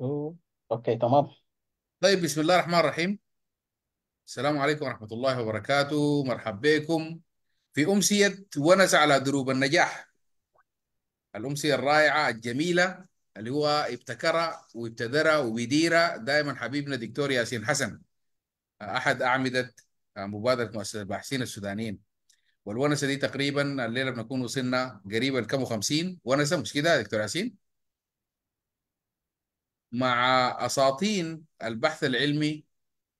أوه. اوكي تمام طيب بسم الله الرحمن الرحيم السلام عليكم ورحمة الله وبركاته مرحب بكم في أمسية ونس على دروب النجاح الأمسية الرائعة الجميلة اللي هو ابتكرها وابتدرها وبيديرها دائما حبيبنا دكتور ياسين حسن أحد أعمدة مبادرة مؤسسة الباحثين السودانيين والونسة دي تقريبا الليلة بنكون وصلنا قريبا كم 50 ونسة مش كده يا دكتور ياسين؟ مع أساطين البحث العلمي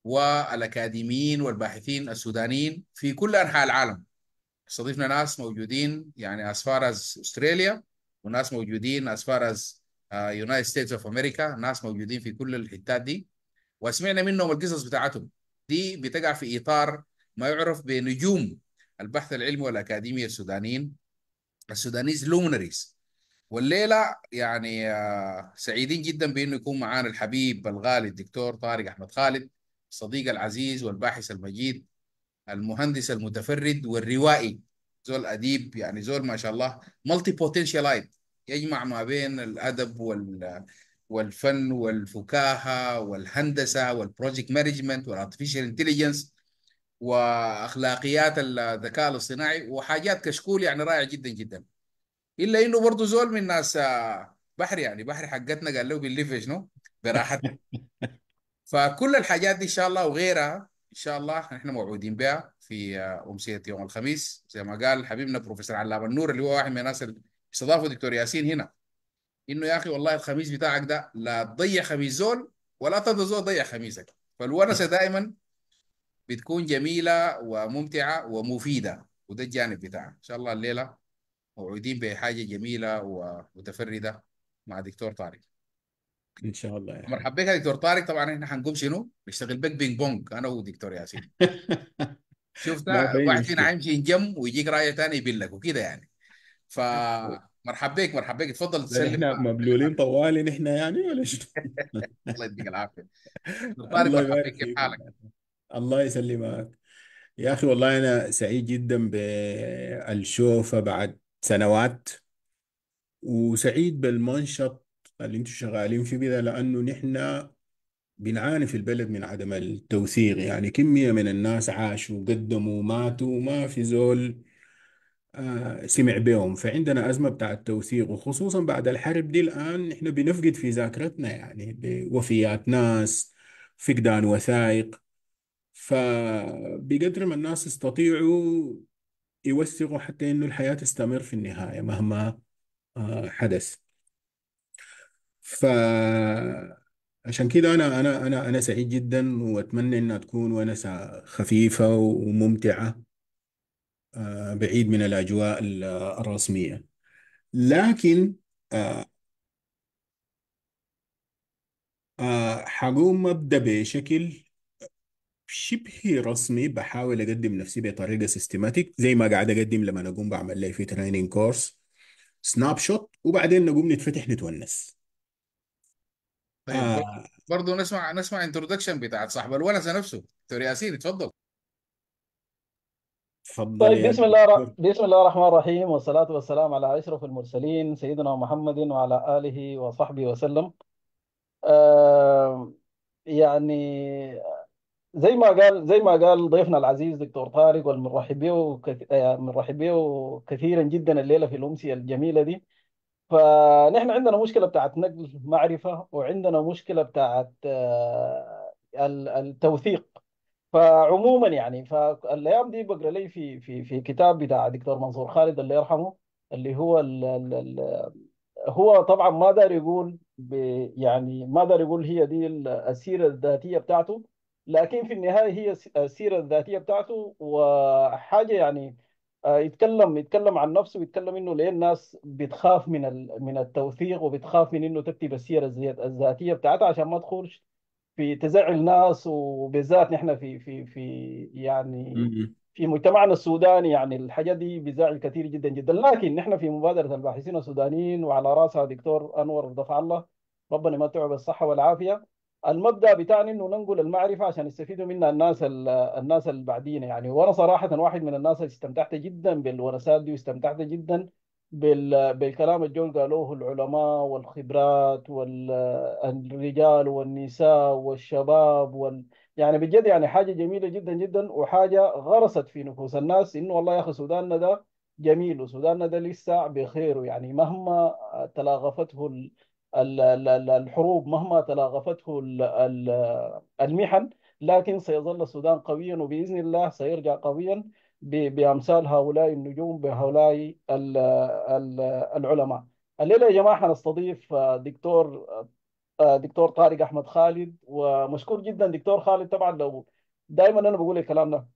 والأكاديميين والباحثين السودانيين في كل أنحاء العالم استضفنا ناس موجودين يعني as far as أستراليا وناس موجودين as far as آه، United States of America ناس موجودين في كل الحتات دي وسمعنا منهم القصص بتاعتهم دي بتقع في إطار ما يعرف بنجوم البحث العلمي والأكاديمي السودانيين السودانيز لومنريز والليله يعني آه، سعيدين جدا بانه يكون معانا الحبيب الغالي الدكتور طارق احمد خالد الصديق العزيز والباحث المجيد المهندس المتفرد والروائي زول اديب يعني زول ما شاء الله مالتي بوتنشالايت يجمع ما بين الادب وال والفن والفكاهه والهندسه والبروجكت مانجمنت والارتفيشال انتليجنس واخلاقيات الذكاء الاصطناعي وحاجات كشكول يعني رائع جدا جدا الا انه برضه زول من ناس آه، بحر يعني بحر حقتنا قال له بالليفج نو براحتنا فكل الحاجات دي ان شاء الله وغيرها ان شاء الله نحن موعودين بها في آه، امسيه يوم الخميس زي ما قال حبيبنا بروفيسور علام النور اللي هو واحد من الناس اللي استضافوا دكتور ياسين هنا انه يا اخي والله الخميس بتاعك ده لا تضيع خميس زول ولا تضيع زول ضيع خميسك فالورثه دائما بتكون جميله وممتعه ومفيده وده الجانب بتاعها ان شاء الله الليله موعودين بحاجه جميله ومتفرده مع دكتور طارق ان شاء الله يعني مرحبا بك يا دكتور طارق طبعا احنا حنقوم شنو؟ نشتغل بك بينج بونج انا ودكتور ياسين شفت واحد فينا حيمشي ينجم ويجيك رايه يبين لك وكده يعني فمرحبا بك مرحبا بك تفضل تسلم احنا مبلولين طوالي نحن يعني ولا شنو؟ الله يديك العافيه دكتور طارق الله مرحبا بك كيف حالك؟ الله يسلمك يا اخي والله انا سعيد جدا بالشوفه بعد سنوات وسعيد بالمنشط اللي انتم شغالين فيه بذا لانه نحن بنعاني في البلد من عدم التوثيق يعني كمية من الناس عاشوا قدموا ماتوا ما في زول آه، سمع بهم فعندنا أزمة بتاع التوثيق وخصوصا بعد الحرب دي الآن نحن بنفقد في ذاكرتنا يعني بوفيات ناس فقدان وثائق فبقدر ما الناس استطيعوا يوثقوا حتى انه الحياه تستمر في النهايه مهما آه، حدث ف عشان كده انا انا انا انا سعيد جدا واتمنى انها تكون ونسه خفيفه وممتعه آه، بعيد من الاجواء الرسميه لكن آه، حقوم ابدا بشكل شبه رسمي بحاول اقدم نفسي بطريقه سيستماتيك زي ما قاعد اقدم لما اقوم بعمل لي في تريننج كورس سناب شوت وبعدين نقوم نتفتح نتونس طيب آه. برضه نسمع نسمع انترودكشن بتاعت صاحب الونسه نفسه دكتور ياسين اتفضل تفضل طيب بسم الله الر... بسم الله الرحمن الرحيم والصلاة والسلام على أشرف المرسلين سيدنا محمد وعلى آله وصحبه وسلم آه يعني زي ما قال زي ما قال ضيفنا العزيز دكتور طارق والمرحب به بنرحب آه، به كثيرا جدا الليله في الامسيه الجميله دي فنحن عندنا مشكله بتاعت نقل معرفه وعندنا مشكله بتاعت آه، التوثيق فعموما يعني فالايام دي بقرا لي في في في كتاب بتاع دكتور منصور خالد الله يرحمه اللي هو الـ الـ الـ هو طبعا ما دار يقول يعني ما دار يقول هي دي السيره الذاتيه بتاعته لكن في النهايه هي السيره آه، الذاتيه بتاعته وحاجه يعني آه، يتكلم يتكلم عن نفسه ويتكلم انه ليه الناس بتخاف من من التوثيق وبتخاف من انه تكتب السيره الذاتيه بتاعتها عشان ما تخرج في تزعل ناس وبالذات نحن في في في يعني في مجتمعنا السوداني يعني الحاجه دي بتزعل كثير جدا جدا لكن نحن في مبادره الباحثين السودانيين وعلى راسها دكتور انور دفع الله ربنا يمتعه بالصحه والعافيه المبدا بتاعنا انه ننقل المعرفه عشان يستفيدوا منها الناس الناس اللي بعدين يعني وانا صراحه واحد من الناس اللي استمتعت جدا بالورثات دي واستمتعت جدا بال... بالكلام الجول قالوه العلماء والخبرات والرجال والنساء والشباب وال... يعني بجد يعني حاجه جميله جدا جدا وحاجه غرست في نفوس الناس انه والله يا اخي سوداننا ده جميل وسوداننا ده لسه بخير يعني مهما تلاغفته الحروب مهما تلاغفته المحن لكن سيظل السودان قويا وباذن الله سيرجع قويا بامثال هؤلاء النجوم بهؤلاء العلماء. الليله يا جماعه حنستضيف آه، دكتور آه، آه، دكتور طارق احمد خالد ومشكور جدا دكتور خالد طبعا لو دائما انا بقول الكلام ده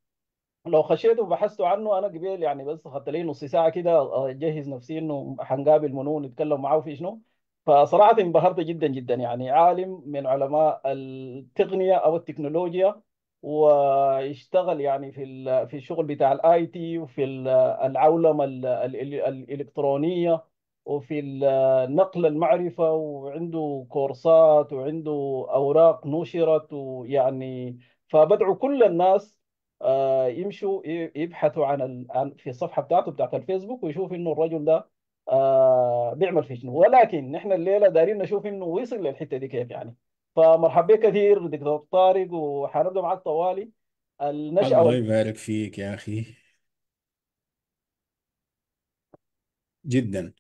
لو خشيت وبحثت عنه انا قبل يعني بس اخذت لي نص ساعه كده اجهز نفسي انه حنقابل منو نتكلم معاه في شنو فصراحة انبهرت جدا جدا يعني عالم من علماء التقنية أو التكنولوجيا واشتغل يعني في في الشغل بتاع الاي تي وفي العولمه الالكترونيه وفي نقل المعرفه وعنده كورسات وعنده اوراق نشرت ويعني فبدعو كل الناس آه، يمشوا يبحثوا عن في الصفحه بتاعته بتاعت الفيسبوك ويشوفوا انه الرجل ده آه، بيعمل في شنو ولكن نحن الليله دايرين نشوف انه وصل للحته دي كيف يعني فمرحبا بك كثير دكتور طارق وحنبدا معك طوالي النشأة الله يبارك فيك يا أخي جدا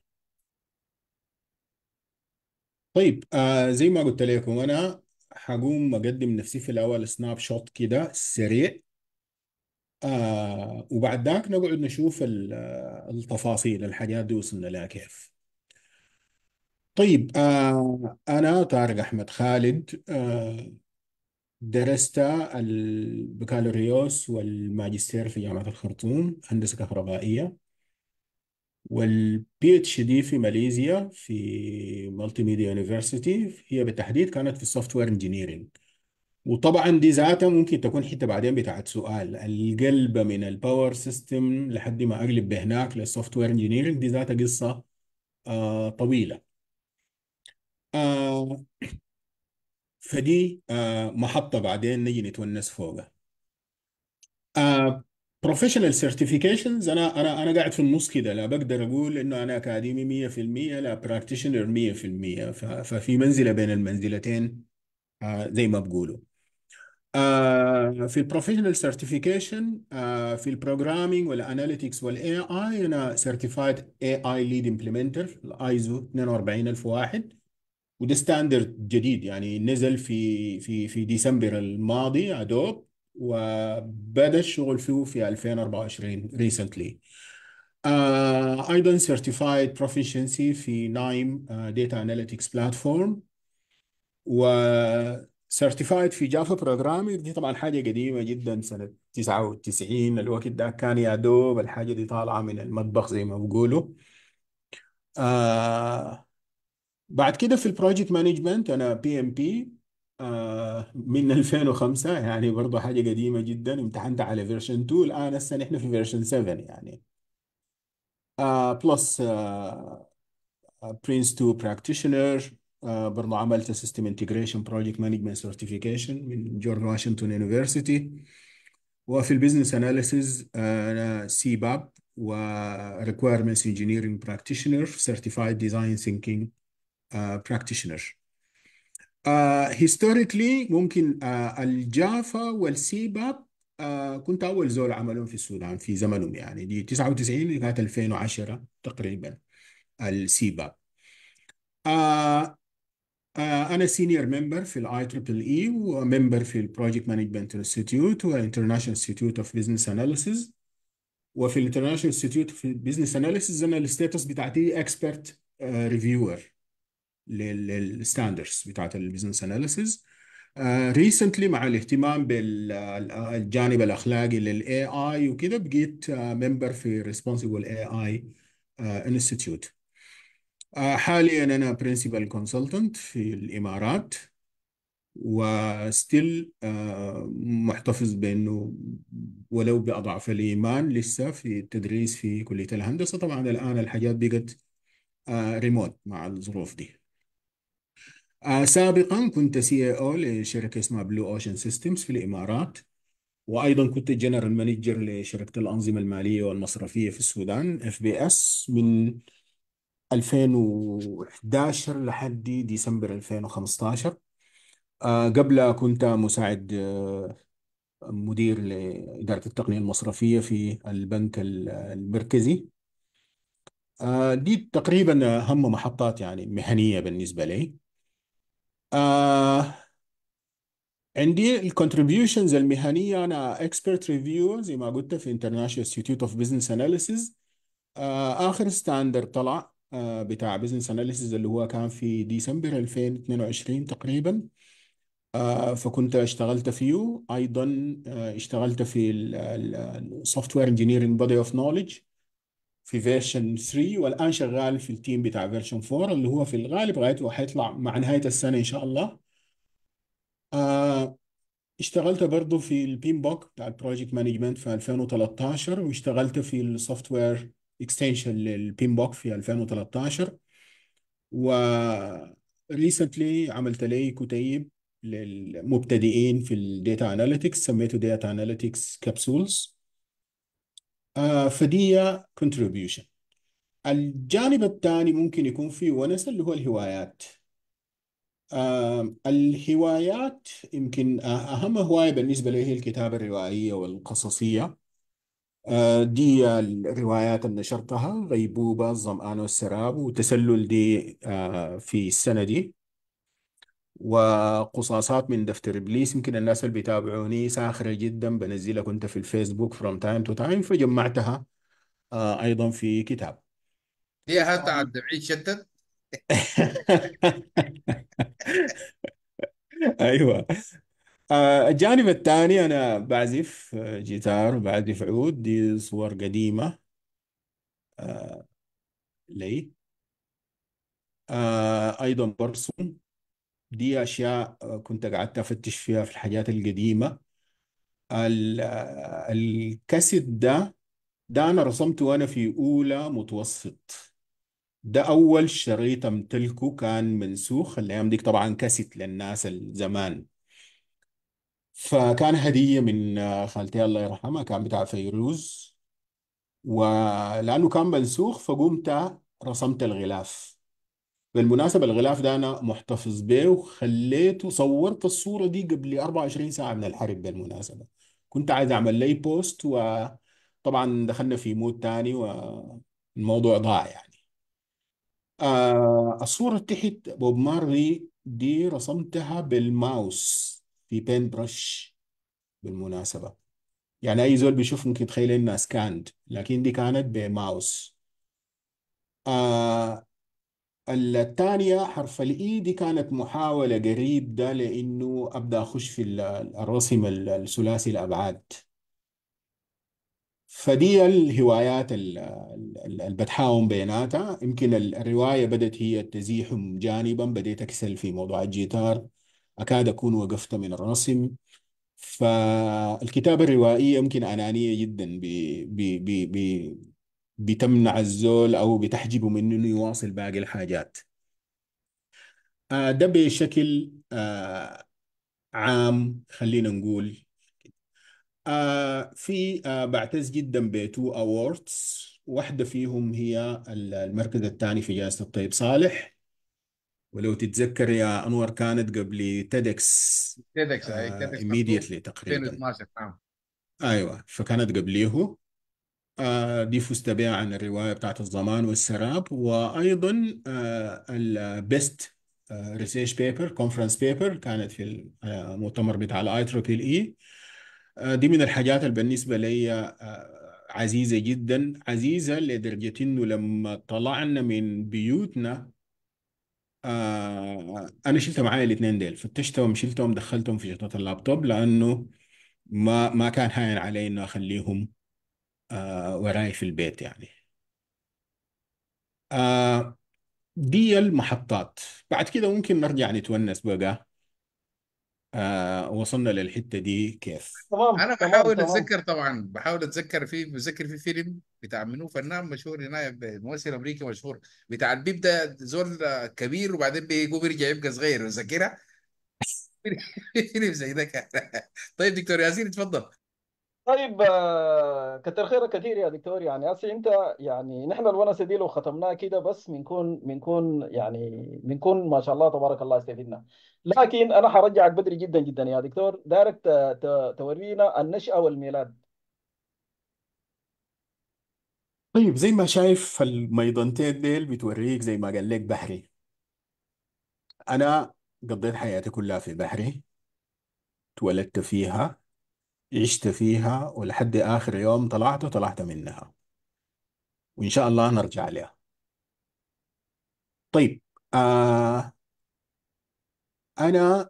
طيب آه زي ما قلت لكم أنا حقوم أقدم نفسي في الأول سناب شوت كده سريع آه، وبعد ذاك نقعد نشوف آه، التفاصيل الحاجات دي وصلنا لها كيف طيب آه أنا طارق أحمد خالد آه درست البكالوريوس والماجستير في جامعة الخرطوم هندسة كهربائية والبي اتش دي في ماليزيا في مالتي ميديا يونيفرسيتي هي بالتحديد كانت في السوفت وير انجينيرنج وطبعا دي ذاتها ممكن تكون حته بعدين بتاعت سؤال القلب من الباور سيستم لحد ما اقلب بهناك للسوفت وير انجينيرنج دي ذاتها قصه آه طويله آه فدي آه محطه بعدين نجي نتونس فوقها آه بروفيشنال سيرتيفيكيشنز انا انا انا قاعد في النص كده لا بقدر اقول انه انا اكاديمي 100% لا براكتيشنر 100% ففي منزله بين المنزلتين آه زي ما بقولوا في البروفيشنال آه، سيرتيفيكيشن في البروجرامينج والاناليتكس والاي اي انا سيرتيفايد اي اي ليد امبلمنتر الايزو 42001 وده ستاندرد جديد يعني نزل في في في ديسمبر الماضي ادوب وبدا الشغل فيه في 2024 ريسنتلي آه، ايضا سيرتيفايد بروفيشنسي في نايم داتا اناليتكس بلاتفورم و سيرتيفايد في جافا بروجرامينج دي طبعا حاجه قديمه جدا سنه 99 الوقت ده كان يا دوب الحاجه دي طالعه من المطبخ زي ما بيقولوا آه بعد كده في البروجكت مانجمنت انا بي ام بي من 2005 يعني برضه حاجه قديمه جدا امتحنت على فيرجن 2 الان هسه نحن في فيرجن 7 يعني آه بلس برينس 2 براكتيشنر آه، برضه عملت سيستم انتجريشن بروجكت مانجمنت سيرتيفيكيشن من جورج واشنطن يونيفرسيتي وفي البيزنس اناليسيز آه، انا سي باب وريكويرمنتس انجينيرنج براكتيشنر سيرتيفايد ديزاين ثينكينج براكتيشنر هيستوريكلي ممكن uh, الجافا والسي باب uh, كنت اول زول عملهم في السودان في زمنهم يعني دي 99 لغايه 2010 تقريبا السي باب uh, آه، انا سينيور ممبر في الاي تريبل اي وممبر في البروجكت مانجمنت انستيتيوت والانترناشونال انستيتيوت اوف بزنس اناليسيز وفي الانترناشونال انستيتيوت اوف بزنس اناليسيز انا الستاتس بتاعتي اكسبرت ريفيور للستاندرز بتاعت البزنس اناليسيز ريسنتلي مع الاهتمام بالجانب آه، الاخلاقي للاي اي وكده بقيت ممبر آه، في ريسبونسبل اي اي انستيتيوت آه، حاليا انا برنسبل كونسلتنت في الامارات وستيل آه، محتفظ بانه ولو باضعف الايمان لسه في التدريس في كليه الهندسه طبعا الان الحاجات بقت ريموت آه، مع الظروف دي سابقا كنت سي او لشركه اسمها بلو اوشن سيستمز في الامارات وايضا كنت جنرال مانجر لشركه الانظمه الماليه والمصرفيه في السودان اف بي اس من 2011 لحد ديسمبر 2015 آه، قبلها كنت مساعد آه، مدير لإدارة التقنية المصرفية في البنك المركزي آه، دي تقريبا أهم محطات يعني مهنية بالنسبة لي عندي الكونتريبيوشنز المهنية أنا اكسبرت ريفيو زي ما قلت في International Institute of Business Analysis آخر ستاندر طلع بتاع بزنس اناليسز اللي هو كان في ديسمبر 2022 تقريبا آه، فكنت اشتغلت فيه ايضا آه، اشتغلت في السوفت وير انجينيرنج بودي اوف نولج في فيرجن 3 والان شغال في التيم بتاع فيرجن 4 اللي هو في الغالب غايته حيطلع مع نهايه السنه ان شاء الله آه، اشتغلت برضه في البيم بوك بتاع البروجكت مانجمنت في 2013 واشتغلت في السوفت وير اكستنشن للبين بوك في 2013 و ريسنتلي عملت لي كتيب للمبتدئين في الداتا اناليتكس سميته داتا اناليتكس كابسولز فدي كونتريبيوشن الجانب الثاني ممكن يكون في ونس اللي هو الهوايات آه الهوايات يمكن أهم هواية بالنسبة لي هي الكتابة الروائية والقصصية دي الروايات اللي نشرتها غيبوبة الظمآن والسراب وتسلل دي آه، في السنة دي وقصاصات من دفتر إبليس يمكن الناس اللي بيتابعوني ساخرة جدا بنزلها كنت في الفيسبوك فروم تايم تو تايم فجمعتها آه، أيضا في كتاب هي هات عبد العيد شتت ايوه آه، الجانب الثاني أنا بعزف آه، جيتار وبعزف عود دي صور قديمة آه، لي آه، أيضا برسم دي أشياء آه، كنت قعدت أفتش فيها في الحاجات القديمة الكاسيت ده ده أنا رسمته وأنا في أولى متوسط ده أول شريط أمتلكه كان منسوخ الأيام ديك طبعا كاسيت للناس الزمان فكان هدية من آه، خالتي الله يرحمها كان بتاع فيروز ولأنه كان منسوخ فقمت رسمت الغلاف بالمناسبة الغلاف ده أنا محتفظ به وخليته صورت الصورة دي قبل 24 ساعة من الحرب بالمناسبة كنت عايز أعمل لي بوست وطبعا دخلنا في مود تاني والموضوع ضاع يعني آه الصورة تحت بوب ماري دي رسمتها بالماوس في بين برش بالمناسبة يعني أي زول بيشوف ممكن يتخيل إنها سكاند لكن دي كانت بماوس آه الثانية حرف الإي e دي كانت محاولة قريب ده لإنه أبدأ أخش في الرسم الثلاثي الأبعاد فدي الهوايات اللي بتحاوم بيناتها يمكن الرواية بدت هي تزيح جانبا بديت أكسل في موضوع الجيتار أكاد أكون وقفت من الرسم فالكتابة الروائية يمكن أنانية جدا بتمنع الزول أو بتحجبه من إنه يواصل باقي الحاجات آه، ده بشكل آه، عام خلينا نقول آه، في بعتز جدا بتو اووردز واحدة فيهم هي المركز الثاني في جائزة الطيب صالح ولو تتذكر يا انور كانت قبل تيدكس تيدكس آه تيدكس immediately تقريبا 2012 نعم ايوه فكانت قبليه آه، دي فزت بها عن الروايه بتاعت الضمان والسراب وايضا البيست ريسيرش بيبر كونفرنس بيبر كانت في المؤتمر آه، بتاع الاي تروبيل اي دي من الحاجات اللي بالنسبه لي آه، عزيزه جدا عزيزه لدرجه انه لما طلعنا من بيوتنا آه انا شلت معايا الاثنين ديل فتشتهم شلتهم دخلتهم في شنطه اللابتوب لانه ما ما كان هاين علي انه اخليهم آه وراي في البيت يعني آه دي المحطات بعد كده ممكن نرجع نتونس بقى آه وصلنا للحته دي كيف تمام انا تمام بحاول تمام اتذكر طبعا بحاول اتذكر في بذكر في فيلم بتاع منو فنان مشهور هنا ممثل امريكي مشهور بتاع البيب ده زول كبير وبعدين بيقوم بيرجع يبقى صغير ذاكرها فيلم زي ده كان طيب دكتور ياسين اتفضل طيب آه، كتر خيرك كثير يا دكتور يعني هسه انت يعني نحن الونسه دي لو ختمناها كده بس بنكون بنكون يعني بنكون ما شاء الله تبارك الله استفدنا لكن انا حرجعك بدري جدا جدا يا دكتور دارك آه، تورينا النشأة والميلاد طيب زي ما شايف الميضنتين ديل بتوريك زي ما قال لك بحري انا قضيت حياتي كلها في بحري اتولدت فيها عشت فيها ولحد آخر يوم طلعت وطلعت منها وإن شاء الله نرجع لها طيب آه أنا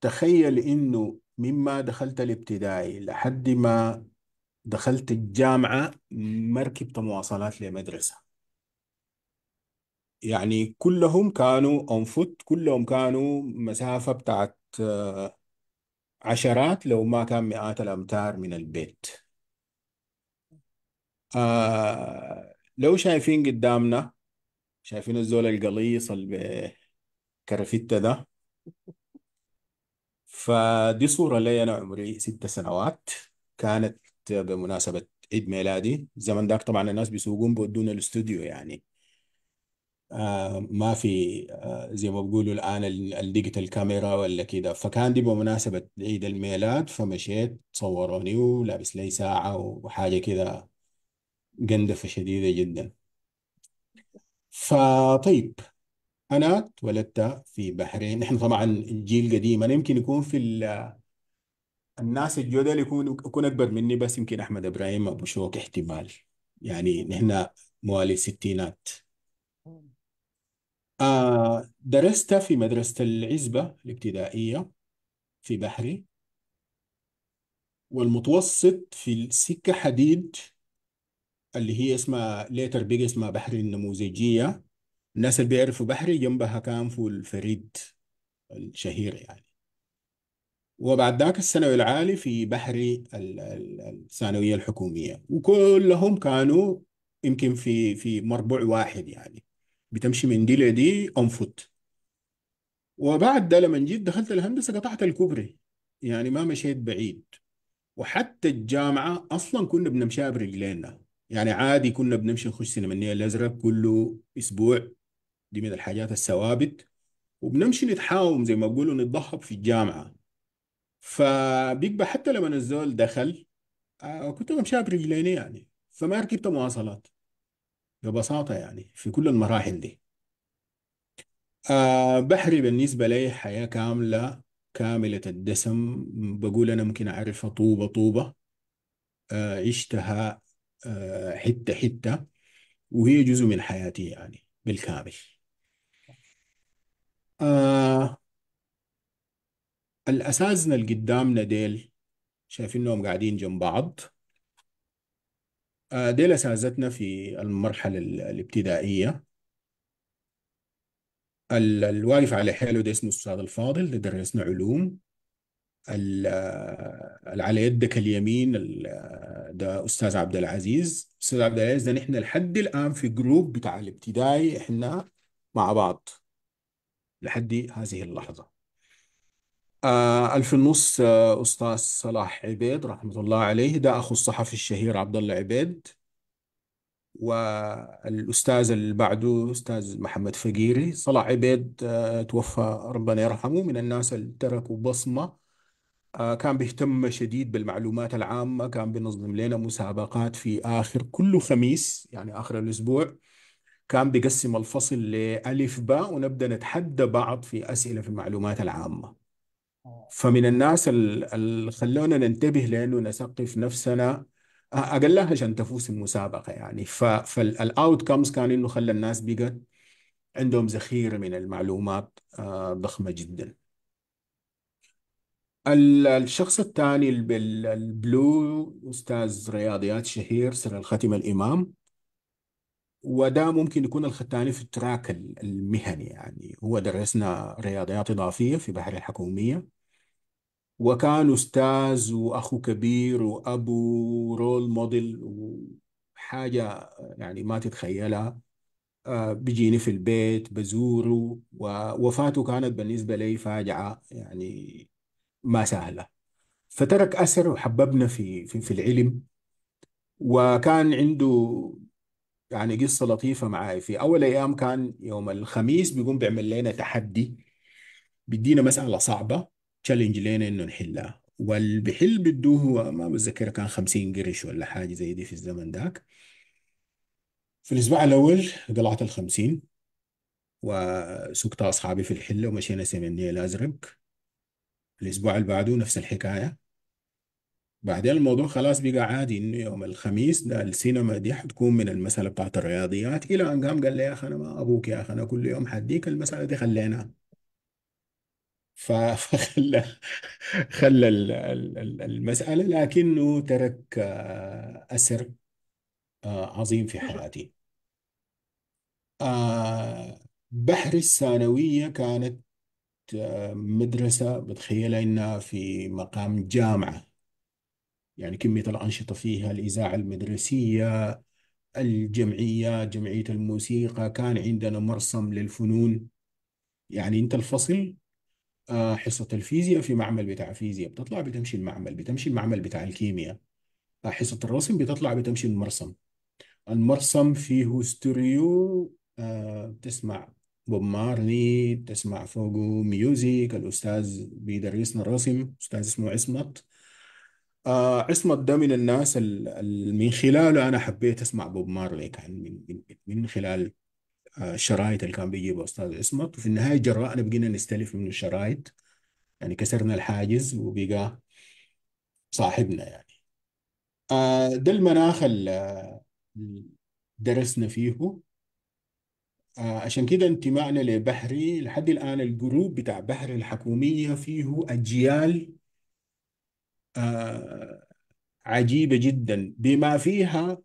تخيل إنه مما دخلت الابتدائي لحد ما دخلت الجامعة ما ركبت مواصلات لمدرسة يعني كلهم كانوا أنفت كلهم كانوا مسافة بتاعت آه عشرات لو ما كان مئات الأمتار من البيت آه لو شايفين قدامنا شايفين الزول القليص الكرفتة ده فدي صورة لي أنا عمري ست سنوات كانت بمناسبة عيد ميلادي الزمن داك طبعا الناس بيسوقون بودونا الاستوديو يعني آه، ما في آه، زي ما بيقولوا الآن الديجيتال كاميرا ولا كده فكان دي بمناسبة عيد الميلاد فمشيت صوروني ولابس لي ساعة وحاجة كده قندفة شديدة جدا فطيب أنا اتولدت في بحرين نحن طبعا جيل قديم أنا يمكن يكون في الناس الجدل يكون يكون أكبر مني بس يمكن أحمد إبراهيم أبو شوك احتمال يعني نحن مواليد الستينات آه، درست في مدرسة العزبة الابتدائية في بحري والمتوسط في السكة حديد اللي هي اسمها ليتر بيج اسمها بحري النموذجية الناس اللي بيعرفوا بحري جنبها كان في الفريد الشهير يعني وبعد ذاك الثانوي العالي في بحري الثانوية الحكومية وكلهم كانوا يمكن في في مربع واحد يعني بتمشي من دي لدي اون فوت وبعد ده لما جيت دخلت الهندسه قطعت الكوبري يعني ما مشيت بعيد وحتى الجامعه اصلا كنا بنمشيها برجلينا يعني عادي كنا بنمشي نخش سينما النيل الازرق كل اسبوع دي من الحاجات الثوابت وبنمشي نتحاوم زي ما بيقولوا نتضحب في الجامعه فبيبقى حتى لما الزول دخل آه، كنت بمشيها برجليني يعني فما ركبت مواصلات ببساطة يعني في كل المراحل دي أه بحري بالنسبة لي حياة كاملة كاملة الدسم بقول أنا ممكن أعرفها طوبة طوبة أه عشتها أه حتة حتة وهي جزء من حياتي يعني بالكامل آه الأساسنا اللي قدامنا ديل شايفينهم قاعدين جنب بعض دي ديل أساتذتنا في المرحلة الابتدائية الواقف على حيله ده اسمه الأستاذ الفاضل ده درسنا علوم على يدك اليمين ده أستاذ عبد العزيز أستاذ عبد العزيز ده نحن لحد الآن في جروب بتاع الابتدائي إحنا مع بعض لحد هذه اللحظة آه، ألف النص آه، أستاذ صلاح عبيد رحمة الله عليه ده أخو الصحفي الشهير عبد الله عبيد والأستاذ اللي بعده أستاذ محمد فقيري صلاح عبيد آه، توفى ربنا يرحمه من الناس اللي تركوا بصمة كان بيهتم شديد بالمعلومات العامة كان بينظم لنا مسابقات في آخر كل خميس يعني آخر الأسبوع كان بيقسم الفصل لألف باء ونبدأ نتحدى بعض في أسئلة في المعلومات العامة فمن الناس اللي خلونا ننتبه لانه نثقف نفسنا اقلها عشان تفوز المسابقه يعني فالاوت كمز كان انه خلى الناس بقت عندهم ذخيره من المعلومات ضخمه جدا الشخص الثاني البلو استاذ رياضيات شهير سر الخاتمه الامام وده ممكن يكون الختاني في التراك المهني يعني هو درسنا رياضيات إضافية في بحر الحكومية وكان أستاذ وأخو كبير وأبو رول موديل وحاجة يعني ما تتخيلها آه، بيجيني في البيت بزوره ووفاته كانت بالنسبة لي فاجعة يعني ما سهلة فترك أثر وحببنا في, في, في العلم وكان عنده يعني قصة لطيفة معاي في أول أيام كان يوم الخميس بيقوم بيعمل لنا تحدي بيدينا مسألة صعبة تشالنج لينا انه نحلها والبحل بدوه هو ما بتذكر كان 50 قرش ولا حاجه زي دي في الزمن ذاك في الاسبوع الاول قلعت ال 50 وسكت اصحابي في الحله ومشينا سمنيه الازرق الاسبوع اللي بعده نفس الحكايه بعدين الموضوع خلاص بقى عادي انه يوم الخميس ده السينما دي حتكون من المساله بتاعت الرياضيات الى ان قام قال لي يا اخي انا ما ابوك يا اخي انا كل يوم حديك المساله دي خلينا فخلى خلى المسألة لكنه ترك آه، أثر آه، عظيم في حياتي آه، بحر الثانوية كانت مدرسة بتخيلها إنها في مقام جامعة يعني كمية الأنشطة فيها الإذاعة المدرسية الجمعية جمعية الموسيقى كان عندنا مرسم للفنون يعني أنت الفصل آه، حصة الفيزياء في معمل بتاع فيزياء بتطلع بتمشي المعمل بتمشي المعمل بتاع الكيمياء حصة الرسم بتطلع بتمشي المرسم المرسم فيه ستوريو آه، بتسمع بوب مارلي بتسمع فوقه ميوزيك الأستاذ بيدرسنا الرسم أستاذ اسمه عصمت آه، عصمت ده من الناس من خلاله أنا حبيت أسمع بوب مارلي كان من, من خلال الشرايط اللي كان بيجيبها استاذ عصمت وفي النهايه جرأنا بقينا نستلف منه الشرايط يعني كسرنا الحاجز وبقى صاحبنا يعني آه، ده المناخ اللي درسنا فيه آه، عشان كده انتمائنا لبحري لحد الآن الجروب بتاع بحري الحكومية فيه أجيال آه، عجيبة جدا بما فيها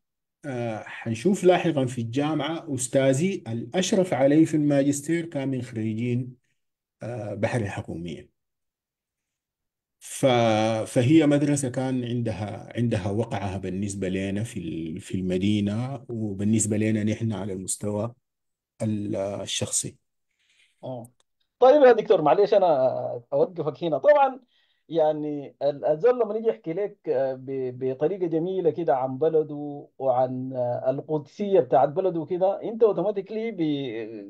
آه، حنشوف لاحقا في الجامعة أستاذي الأشرف علي في الماجستير كان من خريجين بحر آه، بحري فهي مدرسة كان عندها عندها وقعها بالنسبة لنا في في المدينة وبالنسبة لنا نحن على المستوى الشخصي. آه. طيب يا دكتور معلش أنا أوقفك هنا طبعا يعني الزول لما يجي يحكي لك آه، بطريقه جميله كده عن بلده وعن آه، القدسيه بتاعت بلده كده انت اوتوماتيكلي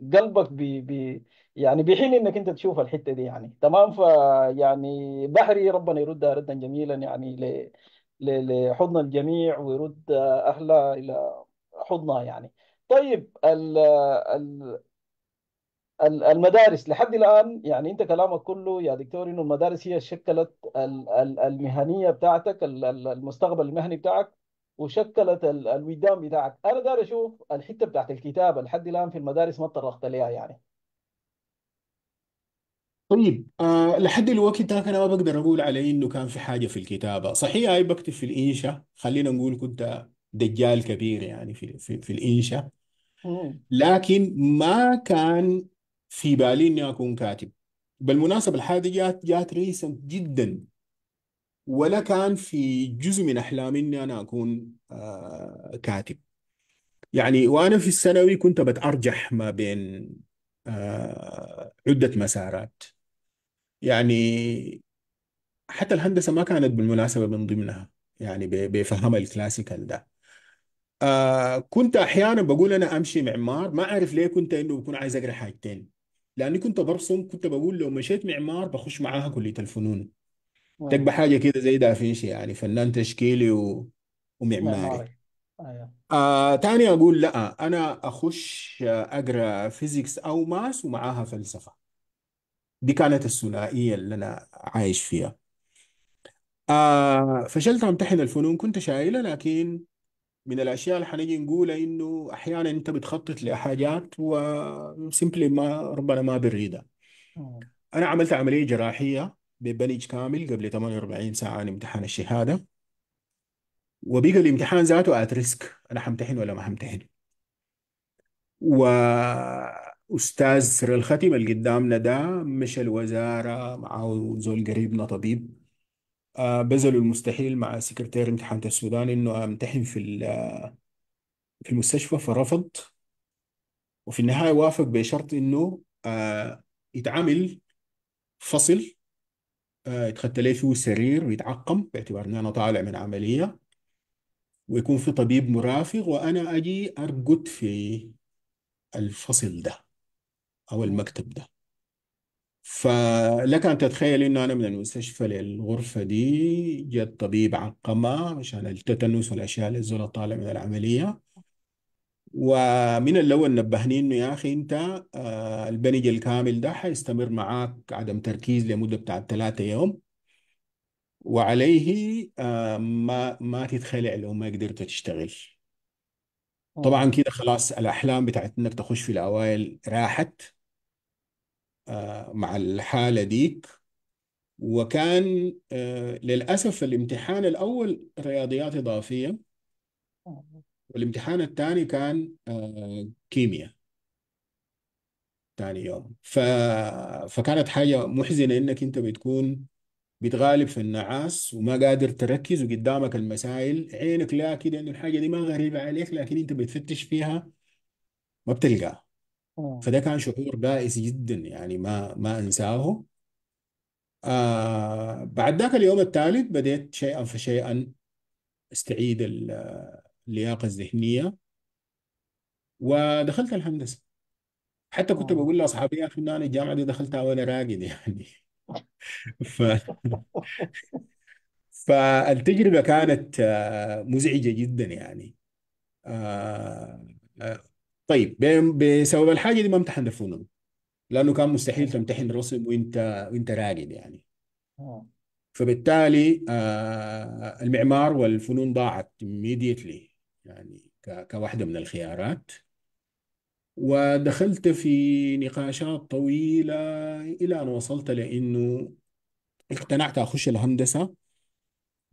بقلبك بي بي يعني بيحن انك انت تشوف الحته دي يعني تمام فيعني بحري ربنا يردها ردا جميلا يعني لحضن الجميع ويرد آه، اهلها الى حضنها يعني طيب ال ال المدارس لحد الان يعني انت كلامك كله يا دكتور انه المدارس هي شكلت المهنيه بتاعتك المستقبل المهني بتاعك وشكلت الوجدان بتاعك انا دار اشوف الحته بتاعت الكتابه لحد الان في المدارس ما تطرقت ليها يعني طيب أه لحد الوقت ده انا ما بقدر اقول عليه انه كان في حاجه في الكتابه صحيح اي بكتب في الانشاء خلينا نقول كنت دجال كبير يعني في في, في الانشاء لكن ما كان في بالي اني اكون كاتب بالمناسبه الحاجه جات جات ريسنت جدا ولا كان في جزء من احلامي اني انا اكون آه كاتب يعني وانا في الثانوي كنت بتارجح ما بين آه عده مسارات يعني حتى الهندسه ما كانت بالمناسبه من ضمنها يعني بفهمها الكلاسيكال ده آه كنت احيانا بقول انا امشي معمار ما اعرف ليه كنت انه بكون عايز اقرا حاجتين لاني كنت برسم كنت بقول لو مشيت معمار بخش معاها كلية الفنون واو تبقى حاجة كده زي دافنشي يعني فنان تشكيلي و... ومعماري معماري ايوه آه تاني اقول لا انا اخش اقرا فيزيكس او ماس ومعاها فلسفة دي كانت الثنائية اللي انا عايش فيها آه فشلت امتحن الفنون كنت شايلة لكن من الاشياء اللي حنيجي نقولها انه احيانا انت بتخطط لحاجات وسيمبلي ما ربنا ما بيريدها انا عملت عمليه جراحيه ببلج كامل قبل 48 ساعه عن امتحان الشهاده وبقى الامتحان ذاته ات ريسك انا حمتحن ولا ما حمتحن واستاذ سر الختم اللي قدامنا ده مشى الوزاره معه زول قريبنا طبيب آه، بذلوا المستحيل مع سكرتير امتحانات السودان انه آه، امتحن في آه، في المستشفى فرفض وفي النهاية وافق بشرط انه يتعامل فصل يتخطى لي فيه سرير ويتعقم باعتبار اني انا طالع من عملية ويكون في طبيب مرافق وانا اجي ارقد في الفصل ده او المكتب ده فلك أن تتخيل إنه أنا من المستشفى للغرفة دي جاء الطبيب عقمة عشان التتنس والأشياء اللي الزول طالع من العملية ومن الأول نبهني إنه يا أخي أنت آه، البنج الكامل ده حيستمر معاك عدم تركيز لمدة بتاع ثلاثة يوم وعليه آه، ما ما تتخلع لو ما قدرت تشتغل طبعا كده خلاص الأحلام بتاعت إنك تخش في الأوائل راحت آه، مع الحالة ديك وكان آه، للأسف الامتحان الأول رياضيات إضافية والامتحان الثاني كان آه، كيمياء ثاني يوم ف... فكانت حاجة محزنة إنك أنت بتكون بتغالب في النعاس وما قادر تركز وقدامك المسائل عينك لا كده إنه الحاجة دي ما غريبة عليك لكن أنت بتفتش فيها ما بتلقاها اه. فده كان شعور بائس جدا يعني ما ما انساه آه بعد ذاك اليوم الثالث بديت شيئا فشيئا استعيد اللياقه الذهنيه ودخلت الهندسه حتى كنت اه. بقول لاصحابي يا اخي انا الجامعه دي دخلتها وانا راقد يعني ف... فالتجربه كانت آه، مزعجه جدا يعني آه، طيب بسبب الحاجه دي ما امتحن الفنون لانه كان مستحيل تمتحن رسم وانت وانت راقد يعني آه. فبالتالي آه المعمار والفنون ضاعت immediately يعني كواحده من الخيارات ودخلت في نقاشات طويله الى ان وصلت لانه اقتنعت اخش الهندسه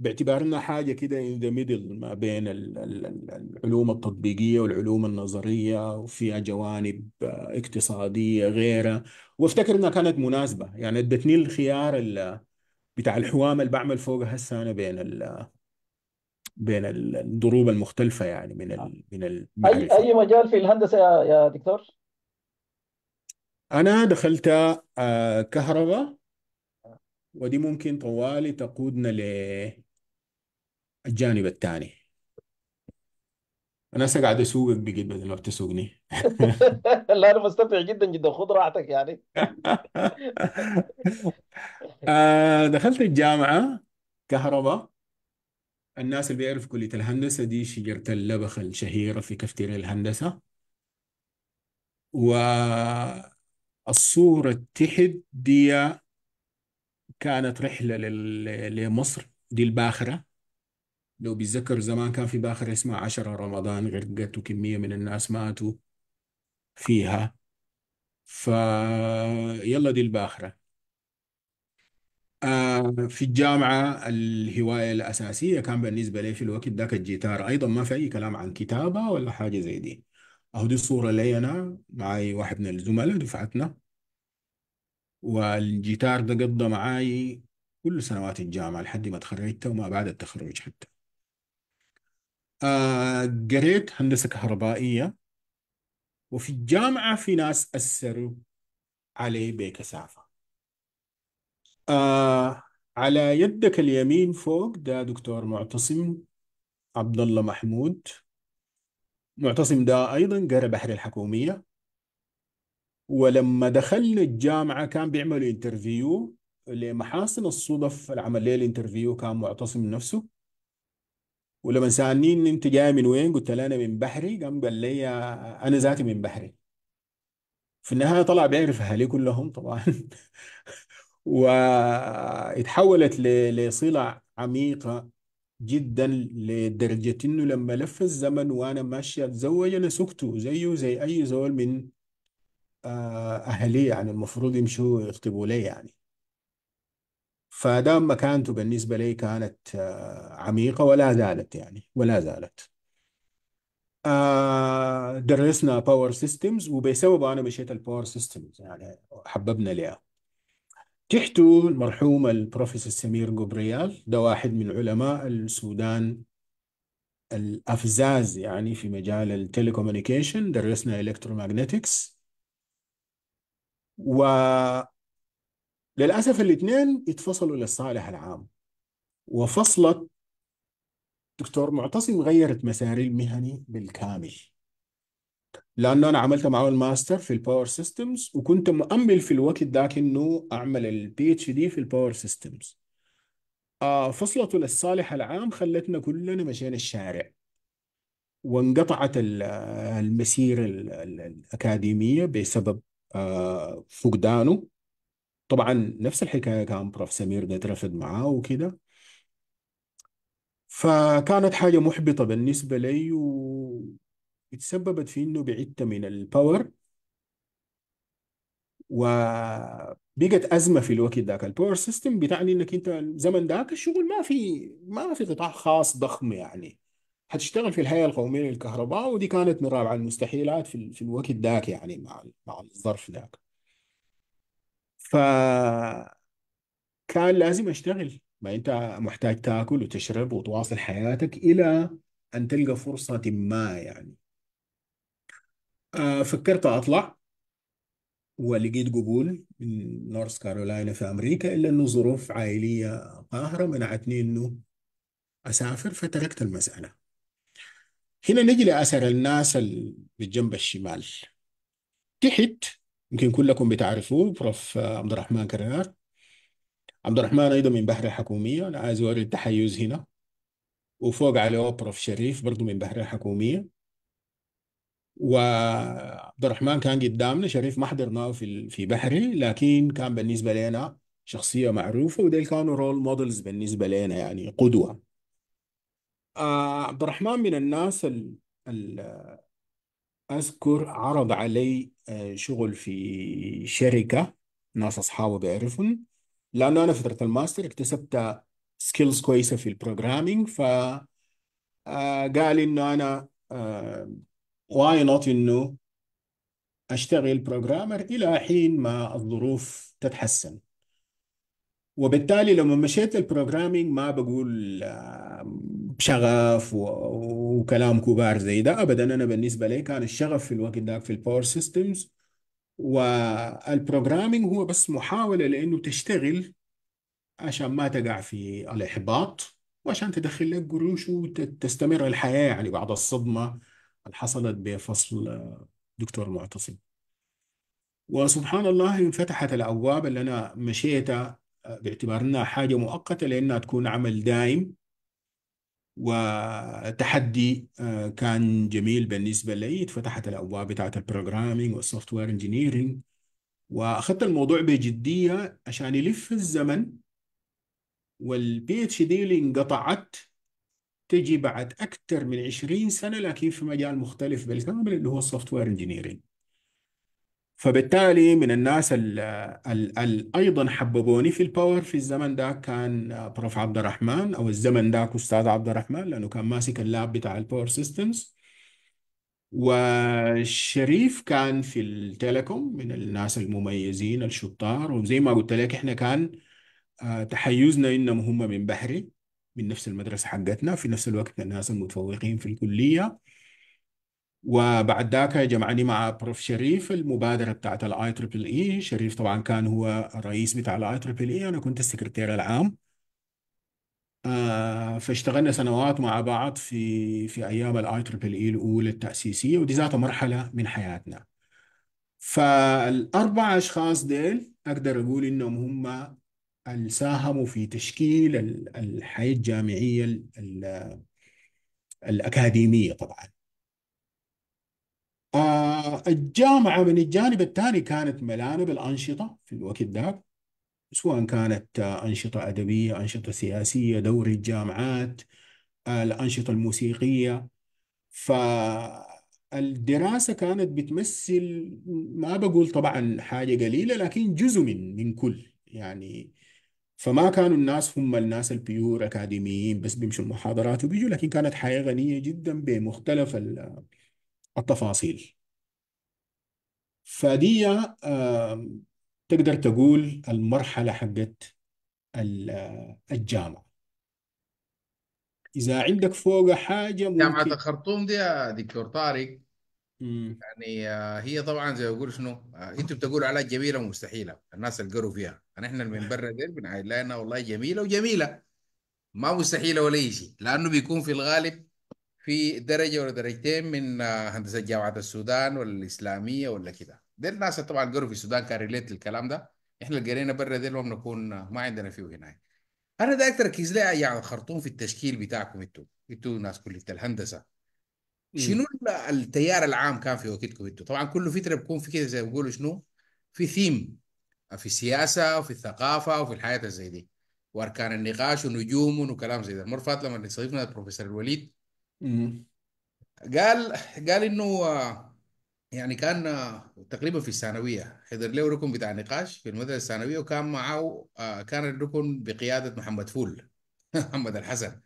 باعتبارنا حاجه كده ان ذا ميدل ما بين العلوم التطبيقيه والعلوم النظريه وفيها جوانب آه، اقتصاديه غيرها وافتكر انها كانت مناسبه يعني ادتني الخيار بتاع الحوام اللي بعمل فوق هسه انا بين ال بين الدروب المختلفه يعني من من اي اي مجال في الهندسه يا يا دكتور؟ انا دخلت آه، كهرباء ودي ممكن طوالي تقودنا ل الجانب الثاني انا هسه قاعد اسوقك بجد بدل ما بتسوقني لا انا مستمتع جدا جدا خذ راحتك يعني آه، دخلت الجامعه كهرباء الناس اللي بيعرفوا كليه الهندسه دي شجره اللبخ الشهيره في كافتيريا الهندسه والصوره تحت دي كانت رحله لمصر دي الباخره لو بيتذكر زمان كان في باخرة اسمها عشرة رمضان غرقت وكمية من الناس ماتوا فيها فيلا دي الباخرة آه في الجامعة الهواية الأساسية كان بالنسبة لي في الوقت ذاك الجيتار أيضا ما في أي كلام عن كتابة ولا حاجة زي دي أهو دي الصورة لي أنا معي واحد من الزملاء دفعتنا والجيتار ده قضى معاي كل سنوات الجامعة لحد ما تخرجت وما بعد التخرج حتى قريت آه، هندسة كهربائية وفي الجامعة في ناس أثروا علي بكثافة آه على يدك اليمين فوق ده دكتور معتصم عبد الله محمود معتصم ده أيضا قرى بحر الحكومية ولما دخلنا الجامعة كان بيعملوا انترفيو لمحاسن الصدف العمل ليه الانترفيو كان معتصم نفسه ولما سالني ان انت جاي من وين قلت له انا من بحري قام قال لي انا ذاتي من بحري في النهايه طلع بيعرف اهالي كلهم طبعا واتحولت لصله عميقه جدا لدرجه انه لما لف الزمن وانا ماشي اتزوج انا سكته زيه زي اي زول من آه، اهلي يعني المفروض يمشوا يخطبوا لي يعني فدام مكانته بالنسبة لي كانت آه، عميقة ولا زالت يعني ولا زالت آه، درسنا باور سيستمز وبسبب أنا مشيت الباور سيستمز يعني حببنا ليها تحته المرحوم البروفيسور سمير جبريال ده واحد من علماء السودان الأفزاز يعني في مجال التليكومونيكيشن درسنا الكتروماغنتكس و للأسف الاثنين اتفصلوا للصالح العام وفصلت دكتور معتصم غيرت مساري المهني بالكامل لأنه أنا عملت معه الماستر في الباور سيستمز وكنت مؤمل في الوقت ذاك إنه أعمل البي اتش دي في الباور آه، سيستمز فصلته للصالح العام خلتنا كلنا مشينا الشارع وانقطعت المسيرة الأكاديمية بسبب آه، فقدانه طبعا نفس الحكايه كان بروف سمير ده اترفد معاه وكده فكانت حاجه محبطه بالنسبه لي وتسببت في انه بعدت من الباور وبقت ازمه في الوقت ذاك الباور سيستم بتعني انك انت الزمن ذاك الشغل ما في ما في قطاع خاص ضخم يعني حتشتغل في الهيئه القوميه للكهرباء ودي كانت من رابع المستحيلات في, في الوقت ذاك يعني مع مع الظرف ذاك فكان لازم اشتغل ما انت محتاج تاكل وتشرب وتواصل حياتك الى ان تلقى فرصة ما يعني آه، فكرت اطلع ولقيت قبول من نورث كارولاينا في امريكا الا انه ظروف عائلية قاهرة منعتني انه اسافر فتركت المسألة هنا نجي لاثر الناس اللي بالجنب الشمال تحت يمكن كلكم بتعرفوه بروف آه، عبد الرحمن كرار عبد الرحمن أيضا من بحر الحكومية أنا عايز أوري التحيز هنا وفوق عليه بروف شريف برضو من بحر الحكومية وعبد الرحمن كان قدامنا شريف ما حضرناه في في بحري لكن كان بالنسبة لنا شخصية معروفة وديل كانوا رول مودلز بالنسبة لنا يعني قدوة آه، عبد الرحمن من الناس ال ال أذكر عرض علي آه، شغل في شركة ناس أصحابه بيعرفون لأنه أنا فترة الماستر اكتسبت سكيلز كويسة في البروجرامينج ف آه، قال إنه أنا واي آه، نوت إنه أشتغل بروجرامر إلى حين ما الظروف تتحسن وبالتالي لما مشيت البروجرامينج ما بقول شغف و... وكلام كبار زي ده ابدا انا بالنسبه لي كان الشغف في الوقت ده في الباور سيستمز والبروجرامينج هو بس محاوله لانه تشتغل عشان ما تقع في الاحباط وعشان تدخل لك قروش وتستمر الحياه يعني بعد الصدمه اللي حصلت بفصل دكتور معتصم وسبحان الله انفتحت الابواب اللي انا مشيتها باعتبار انها حاجه مؤقته لانها تكون عمل دائم وتحدي آه، كان جميل بالنسبه لي اتفتحت الابواب بتاعت البروجرامينج والسوفت وير انجينيرنج واخذت الموضوع بجديه عشان يلف الزمن والبي اتش دي اللي انقطعت تجي بعد اكثر من 20 سنه لكن في مجال مختلف بالكامل اللي هو السوفت وير انجينيرنج فبالتالي من الناس ال ايضا حببوني في الباور في الزمن ده كان بروف عبد الرحمن او الزمن ده استاذ عبد الرحمن لانه كان ماسك اللاب بتاع الباور سيستمز وشريف كان في التليكوم من الناس المميزين الشطار وزي ما قلت لك احنا كان آه، تحيزنا انهم هم من بحري من نفس المدرسه حقتنا في نفس الوقت الناس المتفوقين في الكليه وبعد ذاك جمعني مع بروف شريف المبادره بتاعت الاي تريبل اي شريف طبعا كان هو الرئيس بتاع الاي تريبل اي انا كنت السكرتير العام آه فاشتغلنا سنوات مع بعض في في ايام الاي تريبل اي الاولى التاسيسيه ودي ذاتها مرحله من حياتنا فالاربع اشخاص ديل اقدر اقول انهم هم اللي ساهموا في تشكيل الحياه الجامعيه الاكاديميه طبعا آه، الجامعة من الجانب الثاني كانت ملانة بالأنشطة في الوقت ذاك سواء كانت آه، أنشطة أدبية أنشطة سياسية دوري الجامعات آه، الأنشطة الموسيقية فالدراسة كانت بتمثل ما بقول طبعا حاجة قليلة لكن جزء من من كل يعني فما كانوا الناس هم الناس البيور أكاديميين بس بيمشوا المحاضرات وبيجوا لكن كانت حياة غنية جدا بمختلف ال التفاصيل فدي آه، تقدر تقول المرحلة حقت آه، الجامعة إذا عندك فوق حاجة جامعة الخرطوم دي يا دكتور طارق مم. يعني آه، هي طبعا زي ما بقول شنو انت بتقول عليها جميله ومستحيله الناس اللي قروا فيها نحن يعني اللي من برا ديل بنعاين لها والله جميله وجميله ما مستحيله ولا شيء لانه بيكون في الغالب في درجه ولا درجتين من آه، هندسه جامعه السودان ولا الاسلاميه ولا كده دي الناس طبعا قروا في السودان كان ريليت للكلام ده احنا اللي قرينا برا دي ما بنكون آه، ما عندنا فيه هنا انا ده تركيز لي يعني الخرطوم في التشكيل بتاعكم انتوا انتوا ناس كليه الهندسه شنو التيار العام كان في وقتكم انتوا طبعا كل فتره بيكون في كده زي ما بيقولوا شنو في ثيم في السياسه وفي الثقافه وفي الحياه زي دي واركان النقاش ونجوم وكلام زي ده المره لما استضيفنا البروفيسور الوليد مم. قال قال انه يعني كان تقريبا في الثانويه حضر له ركن بتاع نقاش في المدرسه الثانويه وكان معه آه، كان الركن بقياده محمد فول محمد الحسن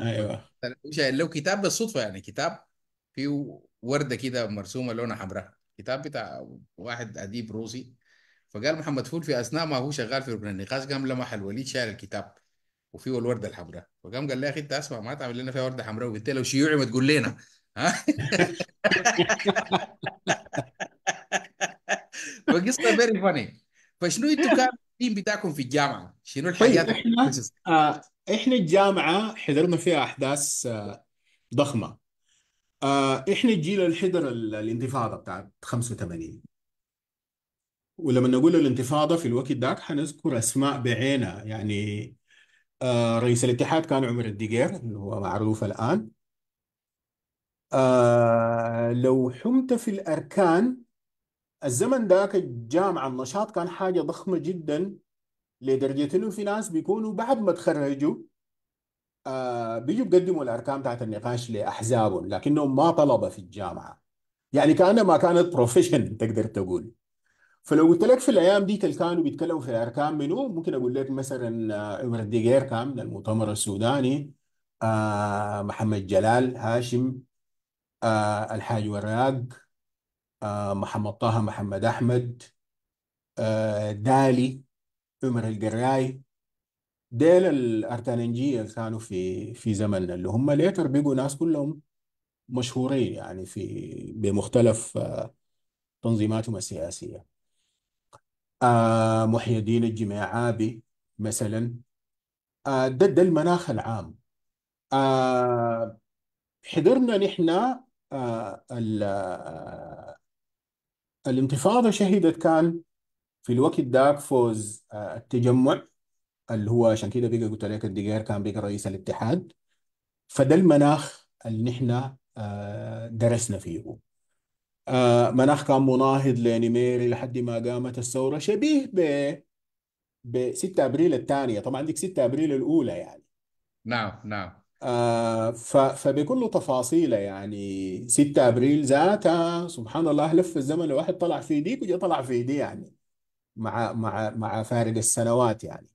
ايوه شايل طيب، له كتاب بالصدفه يعني كتاب فيه ورده كده مرسومه لونها حمراء كتاب بتاع واحد اديب روسي فقال محمد فول في اثناء ما هو شغال في ركن النقاش قام لمح الوليد شايل الكتاب وفيه الورده الحمراء فقام قال لي يا اخي انت اسمع ما تعمل لنا فيها ورده حمراء وقلت لو شيوعي ما تقول لنا ها فقصه فيري فاني فشنو انتم كان التيم بتاعكم في الجامعه شنو طيب، الحاجات طيب احنا آه احنا الجامعه حضرنا فيها احداث آه، ضخمه آه احنا الجيل اللي حضر الانتفاضه بتاعت 85 ولما نقول الانتفاضه في الوقت ذاك حنذكر اسماء بعينها يعني آه، رئيس الاتحاد كان عمر الدقير اللي هو معروف الآن آه لو حمت في الأركان الزمن ذاك الجامعة النشاط كان حاجة ضخمة جدا لدرجة إنه في ناس بيكونوا بعد ما تخرجوا آه بيجوا بيقدموا الأركان بتاعت النقاش لأحزابهم لكنهم ما طلبة في الجامعة يعني كأنما كانت بروفيشن تقدر تقول فلو قلت لك في الايام دي كانوا بيتكلموا في الاركان منو ممكن اقول لك مثلا آه، عمر الدقير كان من المؤتمر السوداني آه محمد جلال هاشم آه الحاج وراق آه محمد طه محمد احمد آه دالي عمر القراي ديل الارتننجية اللي كانوا في في زمننا اللي هم ليتر بيجوا ناس كلهم مشهورين يعني في بمختلف آه، تنظيماتهم السياسية آه محي الدين الجماعابي مثلا آه ده المناخ العام آه حضرنا نحن آه, آه، الانتفاضة شهدت كان في الوقت داك فوز آه التجمع اللي هو عشان كده بقى قلت لك الدقير كان بقى رئيس الاتحاد فده المناخ اللي نحن آه درسنا فيه آه، مناخ كان مناهض لنيميري لحد ما قامت الثورة شبيه ب ب 6 ابريل الثانية طبعا ديك 6 ابريل الأولى يعني نعم نعم آه، ف... فبكل تفاصيله يعني 6 ابريل ذاتها سبحان الله لف الزمن الواحد طلع في دي وجا طلع في دي يعني مع مع مع فارق السنوات يعني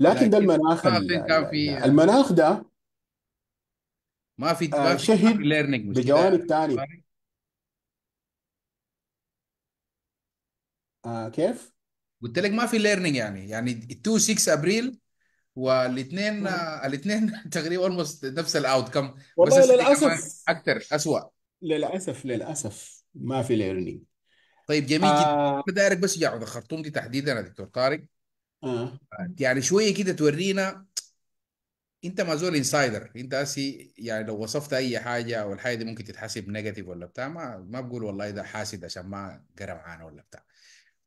لكن ده المناخ ال... كان في المناخ ده ما في ما آه، في شهد ليرنينج مش بجوانب ثانيه آه كيف؟ قلت لك ما في ليرنينج يعني يعني 2 6 ابريل والاثنين آه، الاثنين تقريبا اولموست نفس الاوت كم والله بس للاسف اكثر اسوء للاسف للاسف ما في ليرنينج طيب جميل آه. جدا دايرك بس يقعد خرطوم دي تحديدا يا دكتور طارق آه. آه. يعني شويه كده تورينا انت ما زول انسايدر انت اسي يعني لو وصفت اي حاجه والحاجه دي ممكن تتحسب نيجاتيف ولا بتاع ما ما بقول والله ده حاسد عشان ما قرا معانا ولا بتاع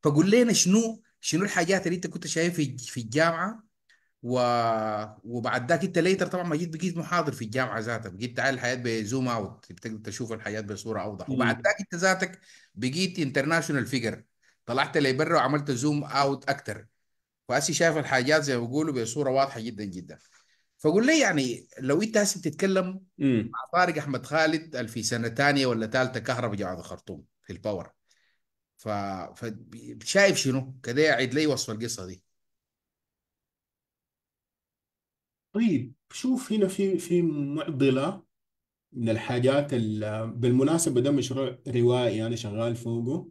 فقول لنا شنو شنو الحاجات اللي انت كنت شايفها في الجامعه و... وبعد ذاك انت ليتر طبعا ما جيت بقيت محاضر في الجامعه ذاتك بقيت تعال الحياه بزوم اوت بتقدر تشوف الحياه بصوره اوضح وبعد ذاك انت ذاتك بقيت انترناشونال فيجر طلعت لبرا وعملت زوم اوت اكثر فاسي شايف الحاجات زي ما بيقولوا بصوره واضحه جدا جدا فقول لي يعني لو انت هسه بتتكلم مع طارق احمد خالد في سنه ثانيه ولا ثالثه كهرباء جامعه الخرطوم في الباور ف... فشايف شنو كده يعيد لي وصف القصه دي طيب شوف هنا في في معضله من الحاجات بالمناسبه ده مشروع روائي انا يعني شغال فوقه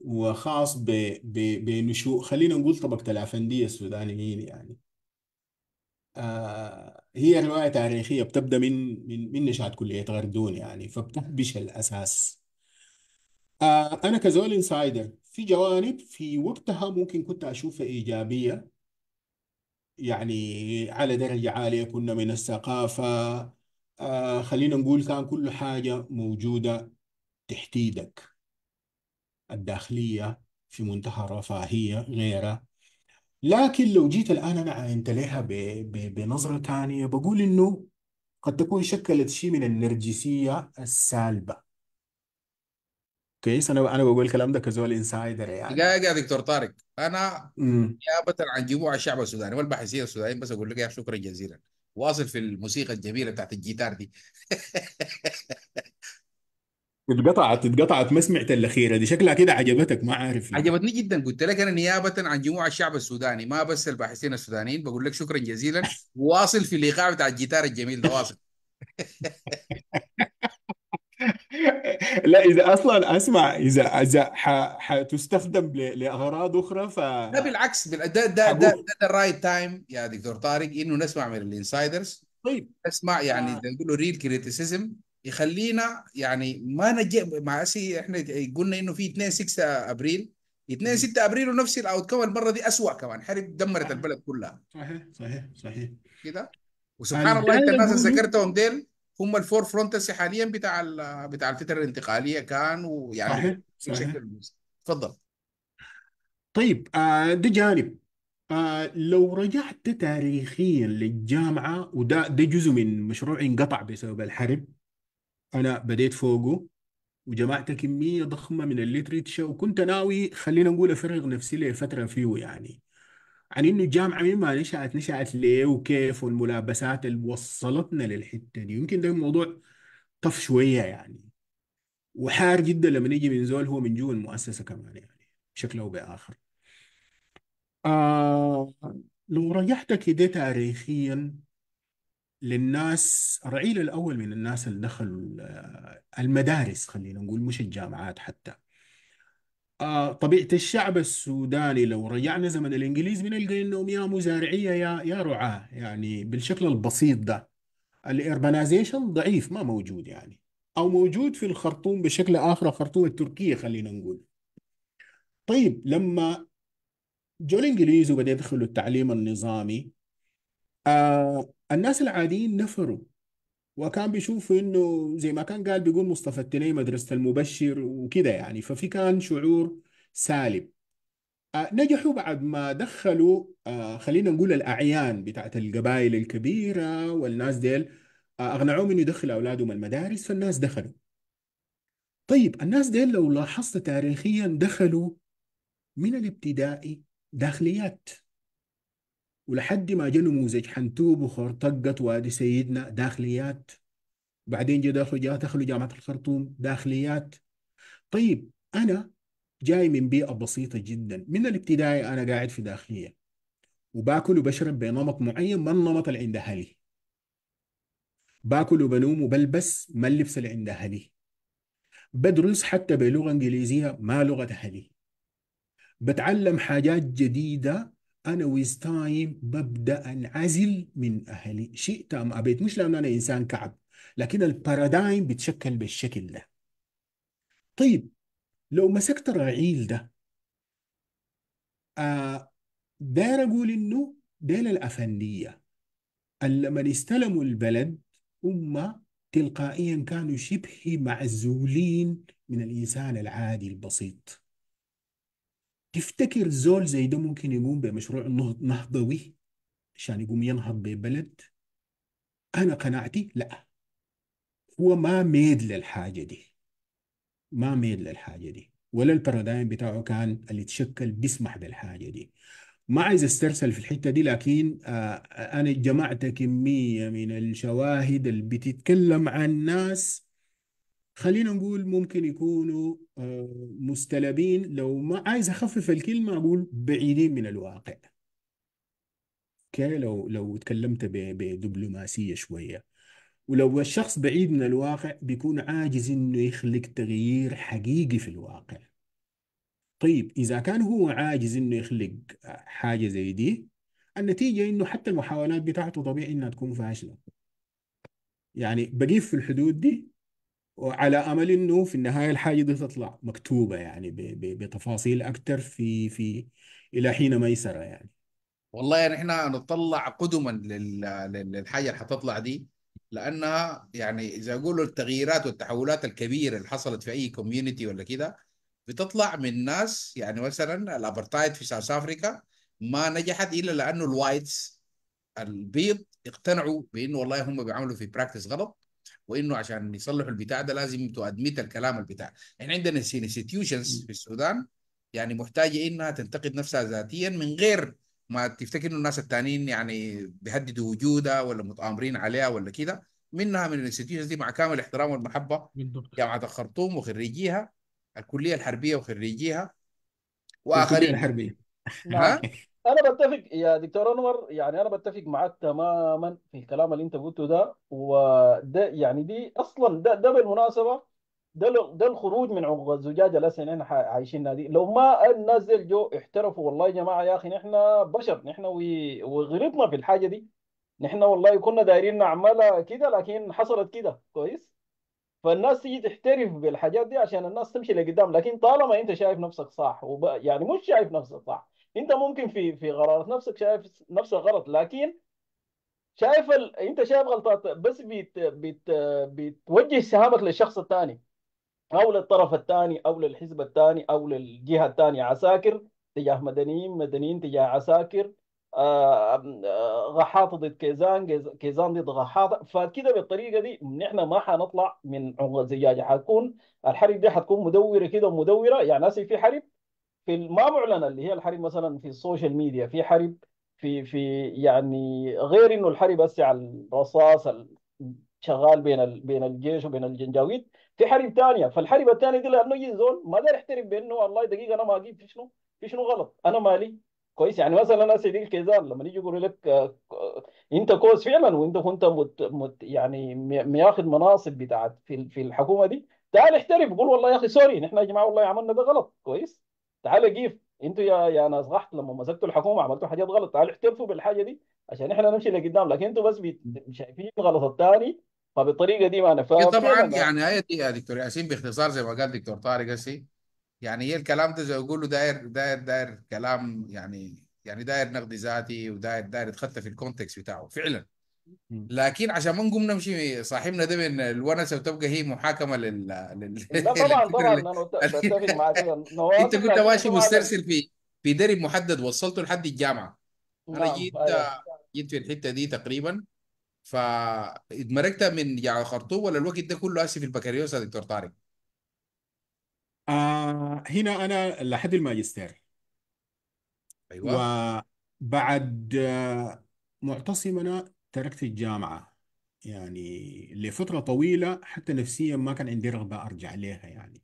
وخاص ب... ب... بنشوء خلينا نقول طبقه الافنديه السودانيين يعني آه هي روايه تاريخيه بتبدا من من من نشاه كليه غردون يعني فبتحبش الاساس آه انا كزول انسايدر في جوانب في وقتها ممكن كنت اشوفها ايجابيه يعني على درجه عاليه كنا من الثقافه آه خلينا نقول كان كل حاجه موجوده تحت ايدك الداخليه في منتهى الرفاهيه غيرها لكن لو جيت الآن أنا عينت لها ب... ب... بنظرة تانية بقول إنه قد تكون شكلت شيء من النرجسية السالبة كويس انا انا بقول الكلام ده كزول انسايدر يعني دقيقة يا دكتور طارق أنا امم نيابة عن جموع الشعب السوداني والباحثين السودانيين بس أقول لك يا شكرا جزيلا واصل في الموسيقى الجميلة بتاعت الجيتار دي اتقطعت اتقطعت ما سمعت الاخيره دي شكلها كده عجبتك ما عارف ليه عجبتني جدا قلت لك انا نيابه عن جموع الشعب السوداني ما بس الباحثين السودانيين بقول لك شكرا جزيلا واصل في الايقاع بتاع الجيتار الجميل ده واصل لا اذا اصلا اسمع اذا اذا حتستخدم لاغراض اخرى ف لا بالعكس ده ده ده حقول ده الرايت تايم يا دكتور طارق انه نسمع من الانسايدرز طيب نسمع يعني آه. زي ما بيقولوا ريل كريتيسيزم يخلينا يعني ما نجي مع اسي احنا قلنا انه في 2 6 ابريل 2 6 ابريل ونفس الاوت كوم المره دي اسوء كمان حرب دمرت آه. البلد كلها صحيح صحيح صحيح كده وسبحان الله انت الناس اللي ذكرتهم ديل هم الفور فرونتسي حاليا بتاع بتاع الفتره الانتقاليه كان ويعني صحيح صحيح تفضل طيب ده آه، جانب آه، لو رجعت تاريخيا للجامعه وده ده جزء من مشروع انقطع بسبب الحرب انا بديت فوقه وجمعت كميه ضخمه من الليتريتشر وكنت ناوي خلينا نقول افرغ نفسي لفتره فيه يعني عن يعني انه الجامعه من ما نشات نشات ليه وكيف والملابسات اللي وصلتنا للحته دي يمكن ده الموضوع طف شويه يعني وحار جدا لما يجي من زول هو من جوا المؤسسه كمان يعني بشكل او باخر آه لو رجعت كده تاريخيا للناس الرعيل الاول من الناس اللي دخلوا المدارس خلينا نقول مش الجامعات حتى آه، طبيعة الشعب السوداني لو رجعنا زمن الإنجليز بنلقى إنهم يا مزارعية يا يا رعاة يعني بالشكل البسيط ده الإربنايزيشن ضعيف ما موجود يعني أو موجود في الخرطوم بشكل آخر الخرطوم التركية خلينا نقول طيب لما جو الإنجليز وبدأ يدخلوا التعليم النظامي آه الناس العاديين نفروا وكان بيشوف انه زي ما كان قال بيقول مصطفى التني مدرسة المبشر وكده يعني ففي كان شعور سالب آه، نجحوا بعد ما دخلوا آه، خلينا نقول الأعيان بتاعت القبائل الكبيرة والناس ديل آه أقنعوهم إنه يدخلوا أولادهم المدارس فالناس دخلوا طيب الناس ديل لو لاحظت تاريخيا دخلوا من الابتدائي داخليات ولحد ما جا نموذج حنتوب وخرطقة وادي سيدنا داخليات بعدين جا داخل جا دخلوا جامعة الخرطوم داخليات طيب أنا جاي من بيئة بسيطة جدا من الابتدائي أنا قاعد في داخلية وباكل وبشرب بنمط معين ما النمط اللي عند أهلي باكل وبنوم وبلبس ما اللبس اللي عند أهلي بدرس حتى بلغة إنجليزية ما لغة أهلي بتعلم حاجات جديدة انا ويز تايم ببدا انعزل من اهلي شئت ام ابيت مش لان انا انسان كعب لكن البارادايم بيتشكل بالشكل ده طيب لو مسكت الرعيل ده آه داير اقول انه ديل الافنديه لما استلموا البلد هم تلقائيا كانوا شبه معزولين من الانسان العادي البسيط تفتكر زول زي ده ممكن يقوم بمشروع نهضوي عشان يقوم ينهض ببلد انا قناعتي لا هو ما ميد للحاجه دي ما ميد للحاجه دي ولا البارادايم بتاعه كان اللي تشكل بيسمح بالحاجه دي ما عايز استرسل في الحته دي لكن آه, آه، انا جمعت كميه من الشواهد اللي بتتكلم عن ناس خلينا نقول ممكن يكونوا آه، مستلبين لو ما عايز اخفف الكلمه اقول بعيدين من الواقع اوكي لو لو تكلمت بدبلوماسيه شويه ولو الشخص بعيد من الواقع بيكون عاجز انه يخلق تغيير حقيقي في الواقع طيب اذا كان هو عاجز انه يخلق حاجه زي دي النتيجه انه حتى المحاولات بتاعته طبيعي انها تكون فاشله يعني بقيف في الحدود دي وعلى امل انه في النهايه الحاجه دي تطلع مكتوبه يعني بتفاصيل اكثر في في الى حين ميسره يعني والله يعني احنا نطلع قدما للحاجه اللي حتطلع دي لانها يعني اذا اقول التغييرات والتحولات الكبيره اللي حصلت في اي كوميونتي ولا كده بتطلع من ناس يعني مثلا الابرتايد في ساوث افريكا ما نجحت الا لانه الوايتس البيض اقتنعوا بانه والله هم بيعملوا في براكتس غلط وانه عشان يصلحوا البتاع ده لازم ادميت الكلام البتاع احنا يعني عندنا انستتيوشنز في السودان يعني محتاجه انها تنتقد نفسها ذاتيا من غير ما تفتكر انه الناس الثانيين يعني بيهددوا وجودها ولا متآمرين عليها ولا كده منها من الانستتيوشنز دي مع كامل الاحترام والمحبه بالضبط. جامعه الخرطوم وخريجيها الكليه الحربيه وخريجيها واخرين الحربيه انا بتفق يا دكتور انور يعني انا بتفق معك تماما في الكلام اللي انت قلته ده وده يعني دي اصلا ده ده بالمناسبه ده ده الخروج من عقد الزجاجه اللي احنا عايشينها دي لو ما الناس دي احترفوا والله يا جماعه يا اخي نحن بشر نحن وغلطنا في الحاجه دي نحن والله كنا دايرين نعملها كده لكن حصلت كده كويس فالناس تيجي تحترف بالحاجات دي عشان الناس تمشي لقدام لكن طالما انت شايف نفسك صح وب... يعني مش شايف نفسك صح انت ممكن في في قرارات نفسك شايف نفس الغلط لكن شايف ال... انت شايف غلطات بس بيت... بيت... بتوجه سهامك للشخص الثاني او للطرف الثاني او للحزب الثاني او للجهه الثانيه عساكر تجاه مدنيين مدنيين تجاه عساكر آه... آه... ضد كيزان كيزان ضد غحاط فكده بالطريقه دي نحن ما حنطلع من عمق الزجاجه حتكون الحرب دي حتكون مدوره كده ومدوره يعني ناس في حرب في ما معلنه اللي هي الحرب مثلا في السوشيال ميديا في حرب في في يعني غير انه الحرب بس على الرصاص شغال بين بين الجيش وبين الجنجاويد في حرب ثانيه فالحرب الثانيه دي لانه يجي زول ما داير يحترم بانه والله دقيقه انا ما اجيب في شنو في شنو غلط انا مالي كويس يعني مثلا انا سيدي الكيزان لما يجي يقول لك آه، انت كويس فعلا وانت كنت مت مت يعني مياخذ مناصب بتاعت في الحكومه دي تعال احترف قول والله يا اخي سوري نحن يا جماعه والله عملنا ده غلط كويس تعال كيف انتوا يا يا ناس غحت لما مسكتوا الحكومه عملتوا حاجات غلط تعالوا احترفوا بالحاجه دي عشان احنا نمشي لقدام لكن انتوا بس شايفين غلط الثاني فبالطريقه دي ما انا فاهم إيه، طبعا يعني هي دي يا دكتور ياسين باختصار زي ما قال دكتور طارق هسي يعني هي الكلام ده زي ما يقولوا داير داير داير كلام يعني يعني داير نقد ذاتي وداير داير يتخطى في الكونتكست بتاعه فعلا لكن عشان ما نقوم نمشي صاحبنا ده من الونسه وتبقى هي محاكمه لل لل لا طبعا طبعا انا بتفق معاك انت كنت يعني ماشي مسترسل في في درب محدد وصلته لحد الجامعه انا نعم، جيت أيوه. جيت في الحته دي تقريبا فاتمركت من يعني خرطوم ولا الوقت ده كله اسف البكالوريوس يا دكتور طارق آه هنا انا لحد الماجستير ايوه وبعد آه، معتصم انا تركت الجامعة يعني لفترة طويلة حتى نفسيا ما كان عندي رغبة أرجع لها يعني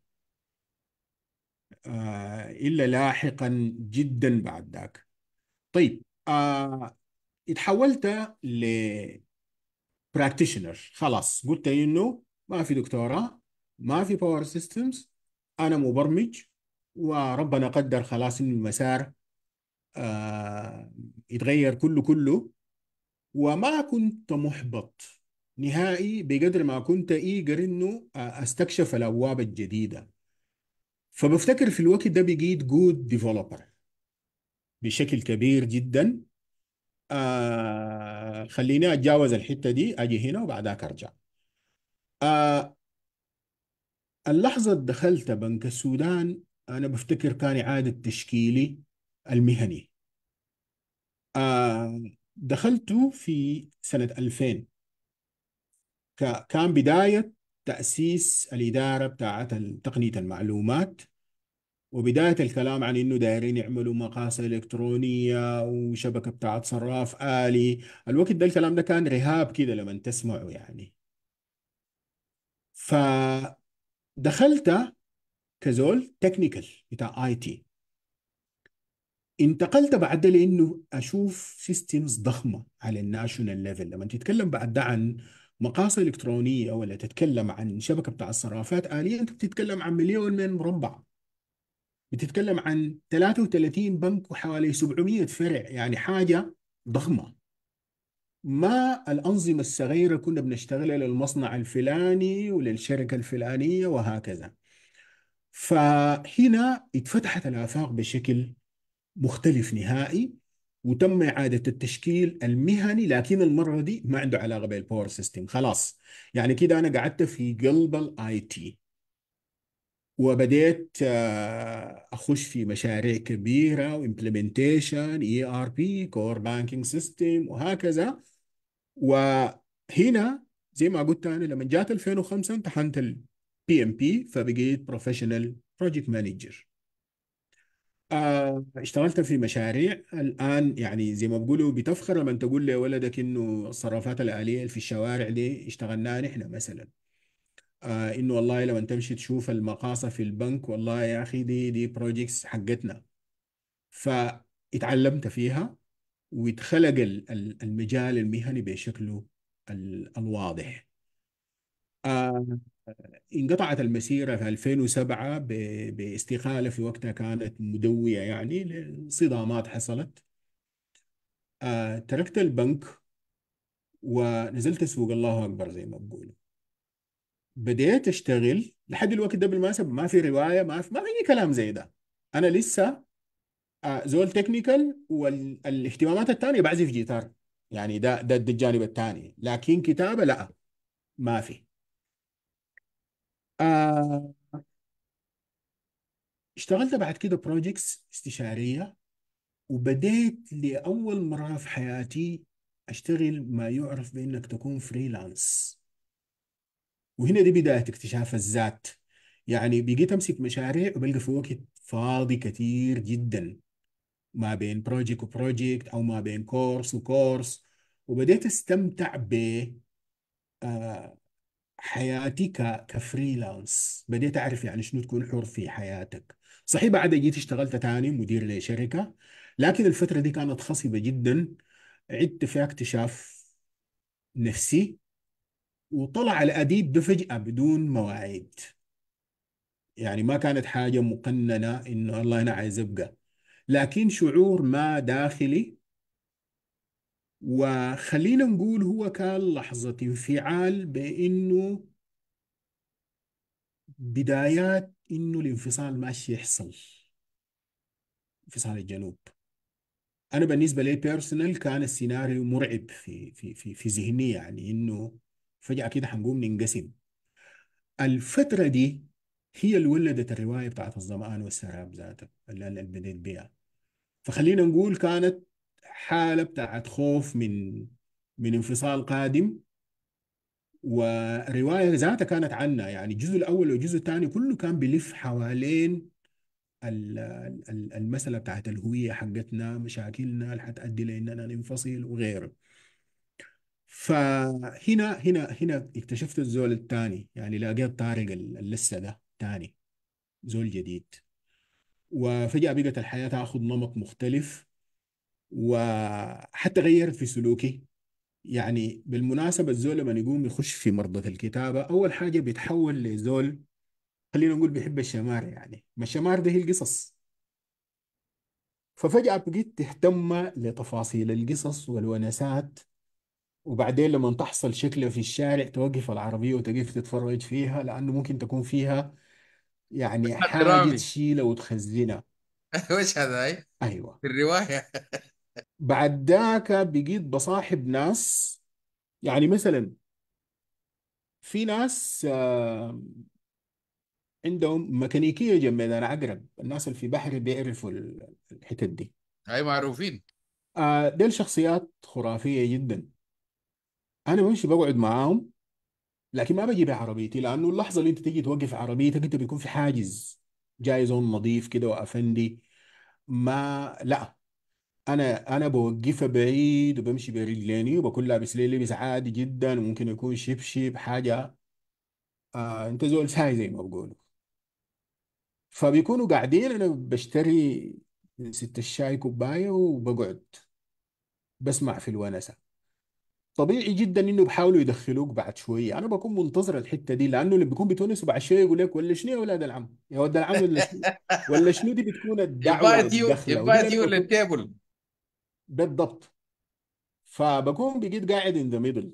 آه إلا لاحقا جدا بعد ذاك طيب آه اتحولت ل براكتيشنر خلاص قلت إنه ما في دكتوراه ما في باور سيستمز أنا مبرمج وربنا قدر خلاص إنه المسار آه يتغير كله كله وما كنت محبط نهائي بقدر ما كنت ايجر انه استكشف الابواب الجديده فبفتكر في الوقت ده بقيت جود ديفلوبر بشكل كبير جدا آه خليني اتجاوز الحته دي اجي هنا وبعدها ارجع آه اللحظه دخلت بنك السودان انا بفتكر كان اعاده تشكيلي المهني آه دخلت في سنة 2000 كان بداية تأسيس الإدارة بتاعت تقنية المعلومات وبداية الكلام عن إنه دايرين يعملوا مقاس إلكترونية وشبكة بتاعت صراف آلي الوقت ده الكلام ده كان رهاب كده لما تسمعه يعني فدخلت كزول تكنيكال بتاع اي تي انتقلت بعد لانه اشوف سيستمز ضخمه على الناشونال ليفل لما تتكلم بعد ده عن مقاصة إلكترونية ولا تتكلم عن شبكة بتاع الصرافات آلية أنت بتتكلم عن مليون من مربع بتتكلم عن 33 بنك وحوالي 700 فرع يعني حاجة ضخمة ما الأنظمة الصغيرة كنا بنشتغلها للمصنع الفلاني وللشركة الفلانية وهكذا فهنا اتفتحت الآفاق بشكل مختلف نهائي وتم إعادة التشكيل المهني لكن المرة دي ما عنده علاقة بالباور سيستم خلاص يعني كده أنا قعدت في قلب الاي تي وبدأت آه، أخش في مشاريع كبيرة وإمبلمنتيشن إي آر بي كور بانكينج سيستم وهكذا وهنا زي ما قلت أنا لما جات 2005 امتحنت البي ام بي فبقيت بروفيشنال بروجكت مانجر آه، اشتغلت في مشاريع الآن يعني زي ما بقولوا بتفخر لما تقول لولدك إنه الصرافات الآلية اللي في الشوارع دي اشتغلناها نحن مثلا آه إنه والله لما تمشي تشوف المقاصة في البنك والله يا أخي دي دي بروجيكتس حقتنا فاتعلمت فيها واتخلق المجال المهني بشكله الواضح آه، انقطعت المسيرة في 2007 باستقالة في وقتها كانت مدوية يعني لصدامات حصلت آه، تركت البنك ونزلت اسوق الله أكبر زي ما بقولوا بديت أشتغل لحد الوقت ده بالمناسبة ما في رواية ما في ما في أي كلام زي ده أنا لسه آه، زول تكنيكال والاهتمامات الثانية بعزف جيتار يعني ده, ده الجانب الثاني لكن كتابة لا ما في آه، اشتغلت بعد كده بروجيكتس استشارية وبديت لأول مرة في حياتي أشتغل ما يعرف بأنك تكون فريلانس وهنا دي بداية اكتشاف الذات يعني بقيت أمسك مشاريع وبلقى في وقت فاضي كتير جدا ما بين بروجيكت وبروجيكت أو ما بين كورس وكورس وبديت أستمتع ب آه حياتي ك... كفريلانس بديت اعرف يعني شنو تكون حر في حياتك صحيح بعد جيت اشتغلت تاني مدير لشركه لكن الفتره دي كانت خصبه جدا عدت فيها اكتشاف نفسي وطلع الاديب ده فجاه بدون مواعيد يعني ما كانت حاجه مقننه انه الله انا عايز ابقى لكن شعور ما داخلي وخلينا نقول هو كان لحظة انفعال بأنه بدايات إنه الانفصال ماشي يحصل انفصال الجنوب أنا بالنسبة لي بيرسونال كان السيناريو مرعب في في في في ذهني يعني إنه فجأة كده حنقوم ننقسم الفترة دي هي اللي ولدت الرواية بتاعت الظمآن والسراب ذاتها اللي أنا بديت بيها فخلينا نقول كانت حاله بتاعت خوف من من انفصال قادم وروايه ذاتها كانت عنا يعني الجزء الاول والجزء الثاني كله كان بلف حوالين المساله بتاعت الهويه حقتنا مشاكلنا اللي حتأدي لاننا ننفصل وغيره فهنا هنا هنا اكتشفت الزول الثاني يعني لقيت طارق اللسه ده ثاني زول جديد وفجأة بقت الحياة تاخذ نمط مختلف وحتى غيرت في سلوكي يعني بالمناسبة الزول لما يقوم يخش في مرضة الكتابة أول حاجة بيتحول لزول خلينا نقول بيحب الشمار يعني ما الشمار ده هي القصص ففجأة بقيت تهتم لتفاصيل القصص والونسات وبعدين لما تحصل شكلة في الشارع توقف العربية وتقف تتفرج فيها لأنه ممكن تكون فيها يعني حاجة تشيلها وتخزنها وش هذا أيوة في الرواية بعد ذاك بقيت بصاحب ناس يعني مثلا في ناس آه، عندهم ميكانيكية جنب أنا أقرب الناس اللي في بحر بيعرفوا الحتت دي هاي معروفين آه، ديل شخصيات خرافية جدا أنا بمشي بقعد معاهم لكن ما بجيب عربيتي لأنه اللحظة اللي أنت تيجي توقف عربيتك أنت بيكون في حاجز جايزون نظيف كده وأفندي ما لا انا انا بوقفها بعيد وبمشي برجليني وبكون لابس لي لبس عادي جدا وممكن يكون شبشب حاجه آه انت زول ساي زي ما بقولوا فبيكونوا قاعدين انا بشتري ست الشاي كوبايه وبقعد بسمع في الونسه طبيعي جدا انه بيحاولوا يدخلوك بعد شويه انا بكون منتظر الحته دي لانه اللي بيكون بتونس وبعد شويه يقول لك ولا شنو يا ولاد العم يا ولاد العم ولا شنو ولا شنو دي بتكون الدعوه الدخله يو بالضبط فبكون بقيت قاعد in the middle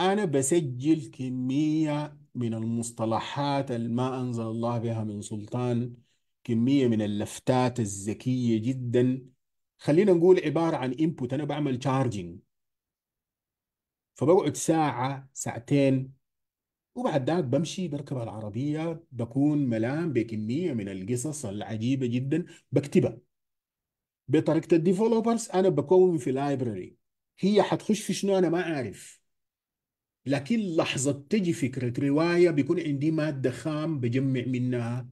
أنا بسجل كمية من المصطلحات اللي ما أنزل الله بها من سلطان كمية من اللفتات الذكية جدا خلينا نقول عبارة عن انبوت أنا بعمل تشارجنج فبقعد ساعة ساعتين وبعد ذاك بمشي بركب العربية بكون ملام بكمية من القصص العجيبة جدا بكتبها بطريقه الديفلوبرز انا بكون في لايبراري هي حتخش في شنو انا ما عارف لكن لحظه تجي فكره روايه بيكون عندي ماده خام بجمع منها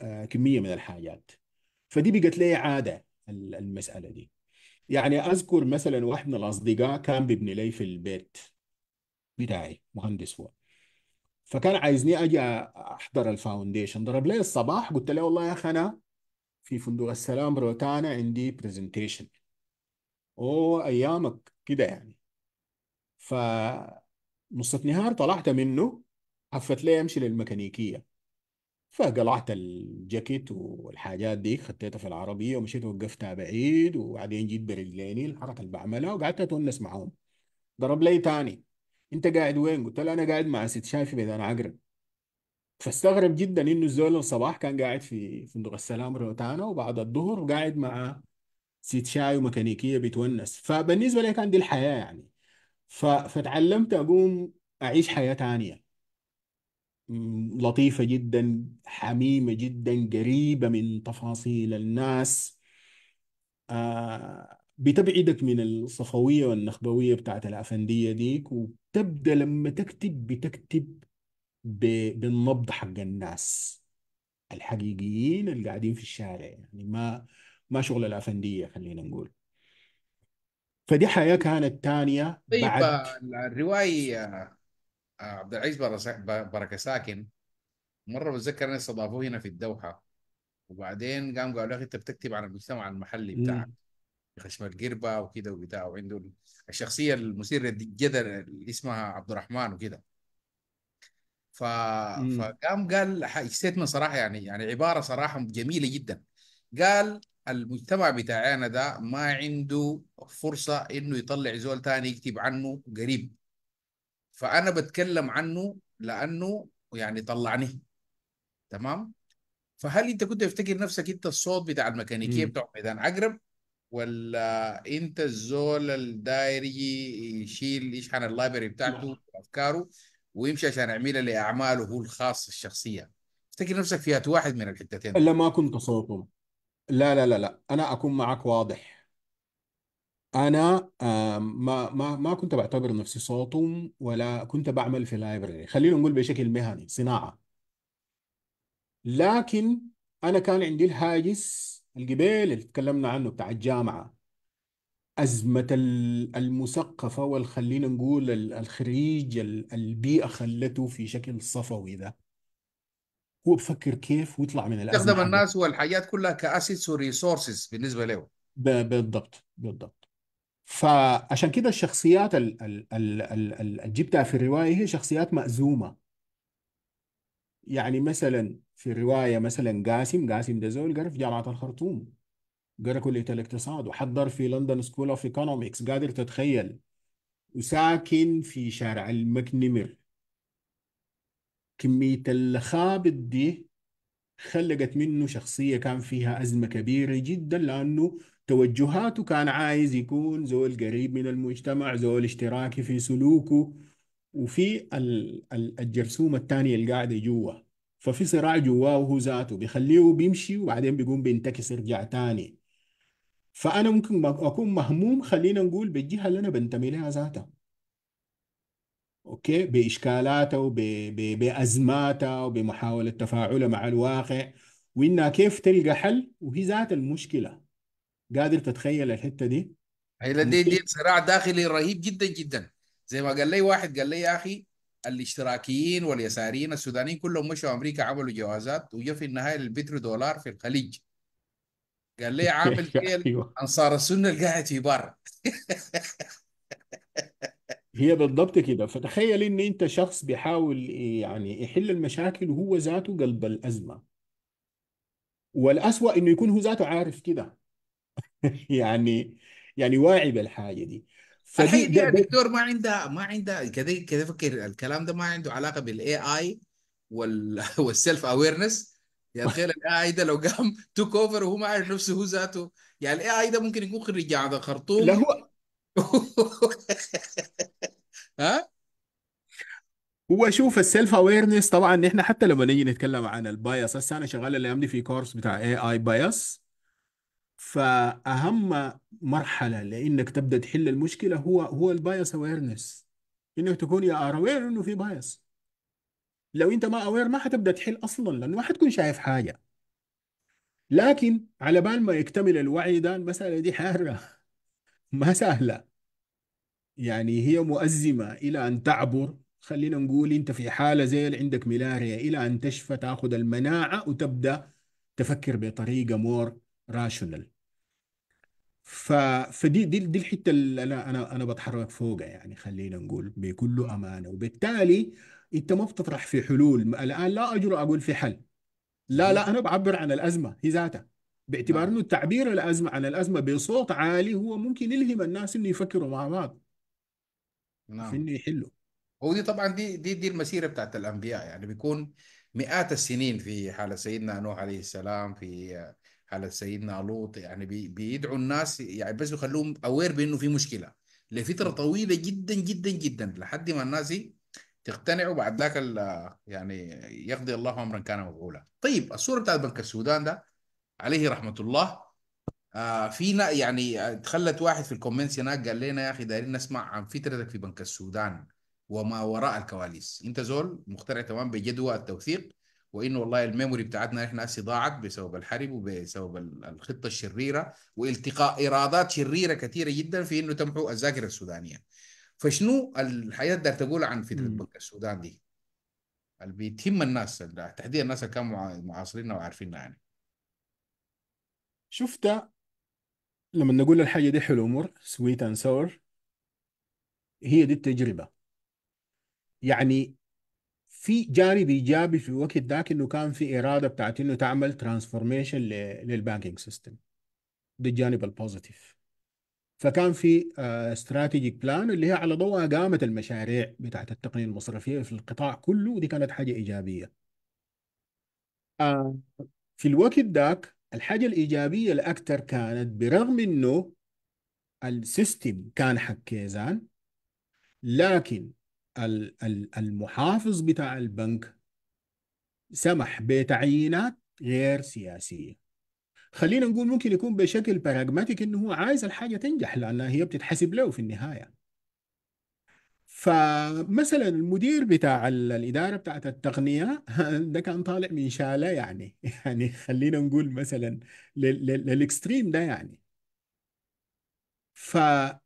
آه، كميه من الحاجات فدي بقت لي عاده المساله دي يعني اذكر مثلا واحد من الاصدقاء كان بيبني لي في البيت بتاعي مهندس هو فكان عايزني اجي احضر الفاونديشن ضرب لي الصباح قلت له والله يا اخي انا في فندق السلام روتانا عندي برزنتيشن اوه ايامك كده يعني ف نص النهار طلعت منه حفت لي امشي للميكانيكيه فقلعت الجاكيت والحاجات دي خطيتها في العربيه ومشيت وقفتها بعيد وبعدين جيت برجليني الحركه اللي بعملها وقعدت اتونس معاهم ضرب لي تاني انت قاعد وين؟ قلت له انا قاعد مع ست شايفي بيدان عقرب فاستغرب جدا انه الزول الصباح كان قاعد في فندق السلام روتانا وبعد الظهر قاعد مع سيت شاي وميكانيكيه بيتونس فبالنسبه لي كان دي الحياه يعني ف... فتعلمت اقوم اعيش حياه ثانيه لطيفه جدا حميمه جدا قريبه من تفاصيل الناس آ... آه، بتبعدك من الصفويه والنخبويه بتاعت الافنديه ديك وتبدا لما تكتب بتكتب بالنبض حق الناس الحقيقيين اللي قاعدين في الشارع يعني ما ما شغل الأفندية خلينا نقول فدي حياة كانت تانية طيب بعد الرواية عبد العزيز بركة ساكن مرة بتذكر أنا استضافوه هنا في الدوحة وبعدين قام قالوا له يا أخي أنت بتكتب عن المجتمع المحلي بتاعك خشم القربة وكده وبتاع وعنده الشخصية المثيرة للجدل اللي اسمها عبد الرحمن وكده ف... فقام قال ستيتمنت يعني صراحه يعني يعني عباره صراحه جميله جدا قال المجتمع بتاعنا ده ما عنده فرصه انه يطلع زول ثاني يكتب عنه قريب فانا بتكلم عنه لانه يعني طلعني تمام فهل انت كنت تفتكر نفسك انت الصوت بتاع الميكانيكيه بتاع ميدان عقرب ولا انت الزول الدايري يشيل يشحن اللايبرري بتاعته افكاره ويمشي عشان يعملها لاعماله هو الخاصه الشخصيه افتكر نفسك فيها واحد من الحتتين الا ما كنت صوتهم لا لا لا لا انا اكون معك واضح انا ما ما ما كنت بعتبر نفسي صوته ولا كنت بعمل في لايبرري خلينا نقول بشكل مهني صناعه لكن انا كان عندي الهاجس القبيل اللي تكلمنا عنه بتاع الجامعه أزمة المثقفة والخلينا نقول الخريج البيئة خلته في شكل صفوي ده هو بفكر كيف ويطلع من الأزمة يستخدم الناس والحياه كلها كأسيتس وريسورسز بالنسبة له بالضبط بالضبط فعشان كده الشخصيات اللي جبتها في الرواية هي شخصيات مأزومة يعني مثلا في الرواية مثلا قاسم قاسم ده زول قال في جامعة الخرطوم قرا كلية الاقتصاد وحضر في لندن سكول اوف ايكونومكس قادر تتخيل وساكن في شارع المكنمر كمية الخابط دي خلقت منه شخصية كان فيها أزمة كبيرة جدا لأنه توجهاته كان عايز يكون زول قريب من المجتمع زول اشتراكي في سلوكه وفي الجرثومة الثانية اللي قاعدة جوا ففي صراع جواه وهو ذاته بيخليه بيمشي وبعدين بيقوم بينتكس يرجع تاني فانا ممكن اكون مهموم خلينا نقول بالجهه اللي انا بنتمي لها ذاتها اوكي باشكالاتها وب... ب... بازماته وبمحاوله تفاعلها مع الواقع وانها كيف تلقى حل وهي ذات المشكله قادر تتخيل الحته دي هي دي دي صراع داخلي رهيب جدا جدا زي ما قال لي واحد قال لي يا اخي الاشتراكيين واليساريين السودانيين كلهم مشوا امريكا عملوا جوازات وجا في النهايه البترو دولار في الخليج قال لي عامل كيل أيوه. انصار السنه اللي قاعد في برا هي بالضبط كده فتخيل ان انت شخص بيحاول يعني يحل المشاكل وهو ذاته قلب الازمه والاسوأ انه يكون هو ذاته عارف كده يعني يعني واعي بالحاجه دي فدي الحقيقه دي دكتور ما عنده ما عنده كذا كذا فكر الكلام ده ما عنده علاقه بالاي اي والسيلف اويرنس يعني تخيل الاي ده لو قام توك اوفر وهو ما عارف نفسه هو ذاته يعني الاي ده ممكن يكون خريج جامعة يعني خرطوم لا هو ها هو شوف السيلف اويرنس طبعا احنا حتى لما نيجي نتكلم عن البايس هسه انا شغال الايام دي في كورس بتاع اي اي بايس فاهم مرحله لانك تبدا تحل المشكله هو هو البايس اويرنس انك تكون يا ار اوير انه في بايس لو انت ما اوير ما حتبدا تحل اصلا لانه ما حتكون شايف حاجه لكن على بال ما يكتمل الوعي ده المساله دي حاره ما سهله يعني هي مؤزمه الى ان تعبر خلينا نقول انت في حاله زي اللي عندك ملاريا الى ان تشفى تاخذ المناعه وتبدا تفكر بطريقه مور راشونال ف... فدي دي, دي الحته اللي انا انا انا بتحرك فوقها يعني خلينا نقول بكل امانه وبالتالي انت ما بتطرح في حلول الان لا اجرؤ اقول في حل لا لا انا بعبر عن الازمه هي ذاتها باعتبار نعم. انه التعبير الازمه عن الازمه بصوت عالي هو ممكن يلهم الناس انه يفكروا مع بعض نعم في انه يحلوا ودي طبعا دي دي دي المسيره بتاعت الانبياء يعني بيكون مئات السنين في حاله سيدنا نوح عليه السلام في حاله سيدنا لوط يعني بي بيدعوا الناس يعني بس يخلوهم اوير بانه في مشكله لفتره نعم. طويله جدا جدا جدا لحد ما الناس تقتنع بعد ذاك يعني يقضي الله امرا كان مفعولا طيب الصوره بتاعت بنك السودان ده عليه رحمه الله آه، في فينا يعني آه، تخلت واحد في الكومنتس هناك قال لنا يا اخي دايرين نسمع عن فترتك في بنك السودان وما وراء الكواليس انت زول مخترع تمام بجدوى التوثيق وانه والله الميموري بتاعتنا احنا هسه ضاعت بسبب الحرب وبسبب الخطه الشريره والتقاء ارادات شريره كثيره جدا في انه تمحو الذاكره السودانيه فشنو الحاجات اللي تقول عن فتره بنك السودان دي اللي بتهم الناس تحديدا الناس اللي كانوا معاصريننا وعارفيننا يعني شفت لما نقول الحاجه دي حلو مر سويت اند ساور هي دي التجربه يعني في جانب ايجابي في الوقت ذاك انه كان في اراده بتاعت انه تعمل ترانسفورميشن للبانكينج سيستم ده الجانب البوزيتيف فكان في استراتيجيك آه، بلان اللي هي على ضوء قامت المشاريع بتاعت التقنيه المصرفيه في القطاع كله ودي كانت حاجه ايجابيه. آه. في الوقت ذاك الحاجه الايجابيه الاكثر كانت برغم انه السيستم كان حكيزان لكن المحافظ بتاع البنك سمح بتعيينات غير سياسيه خلينا نقول ممكن يكون بشكل براغماتيك انه هو عايز الحاجه تنجح لانها هي بتتحسب له في النهايه فمثلا المدير بتاع الاداره بتاعت التقنيه ده كان طالع من شاله يعني يعني خلينا نقول مثلا للاكستريم ده يعني فالاداره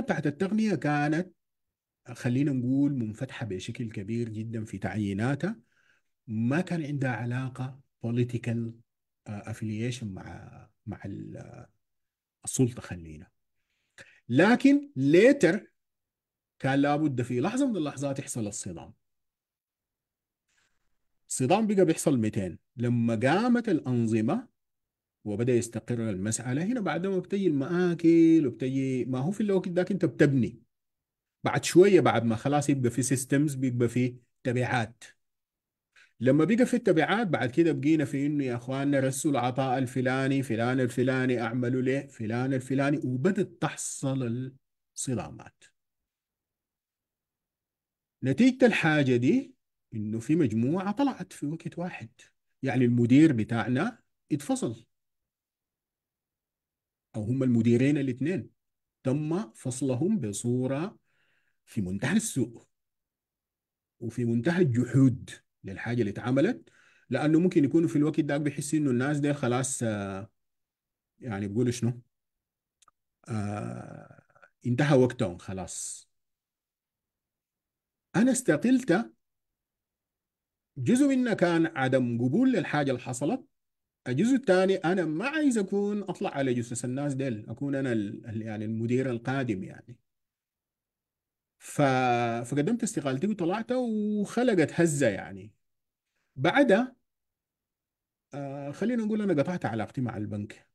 بتاعت التقنيه كانت خلينا نقول منفتحه بشكل كبير جدا في تعييناتها ما كان عندها علاقه بوليتيكال افليشن مع مع السلطه خلينا لكن ليتر كان لابد في لحظه من اللحظات يحصل الصدام الصدام بقى بيحصل 200 لما قامت الانظمه وبدا يستقر المساله هنا بعد ما بتجي المآكل وبتجي ما هو في الوقت ذاك انت بتبني بعد شويه بعد ما خلاص يبقى في سيستمز بيبقى في تبعات لما بقى في التبعات بعد كده بقينا في انه يا اخواننا رسوا العطاء الفلاني فلان الفلاني اعملوا ليه فلان الفلاني وبدت تحصل الصدامات نتيجة الحاجة دي انه في مجموعة طلعت في وقت واحد يعني المدير بتاعنا اتفصل او هم المديرين الاثنين تم فصلهم بصورة في منتهى السوء وفي منتهى الجحود للحاجه اللي اتعملت لانه ممكن يكونوا في الوقت ده بيحس انه الناس دي خلاص آه، يعني بيقولوا شنو آه، انتهى وقتهم خلاص انا استقلت جزء منها كان عدم قبول للحاجه اللي حصلت الجزء الثاني انا ما عايز اكون اطلع على جثث الناس ديل اكون انا يعني المدير القادم يعني ف... فقدمت استقالتي وطلعت وخلقت هزة يعني بعدها آه خلينا نقول أنا قطعت علاقتي مع البنك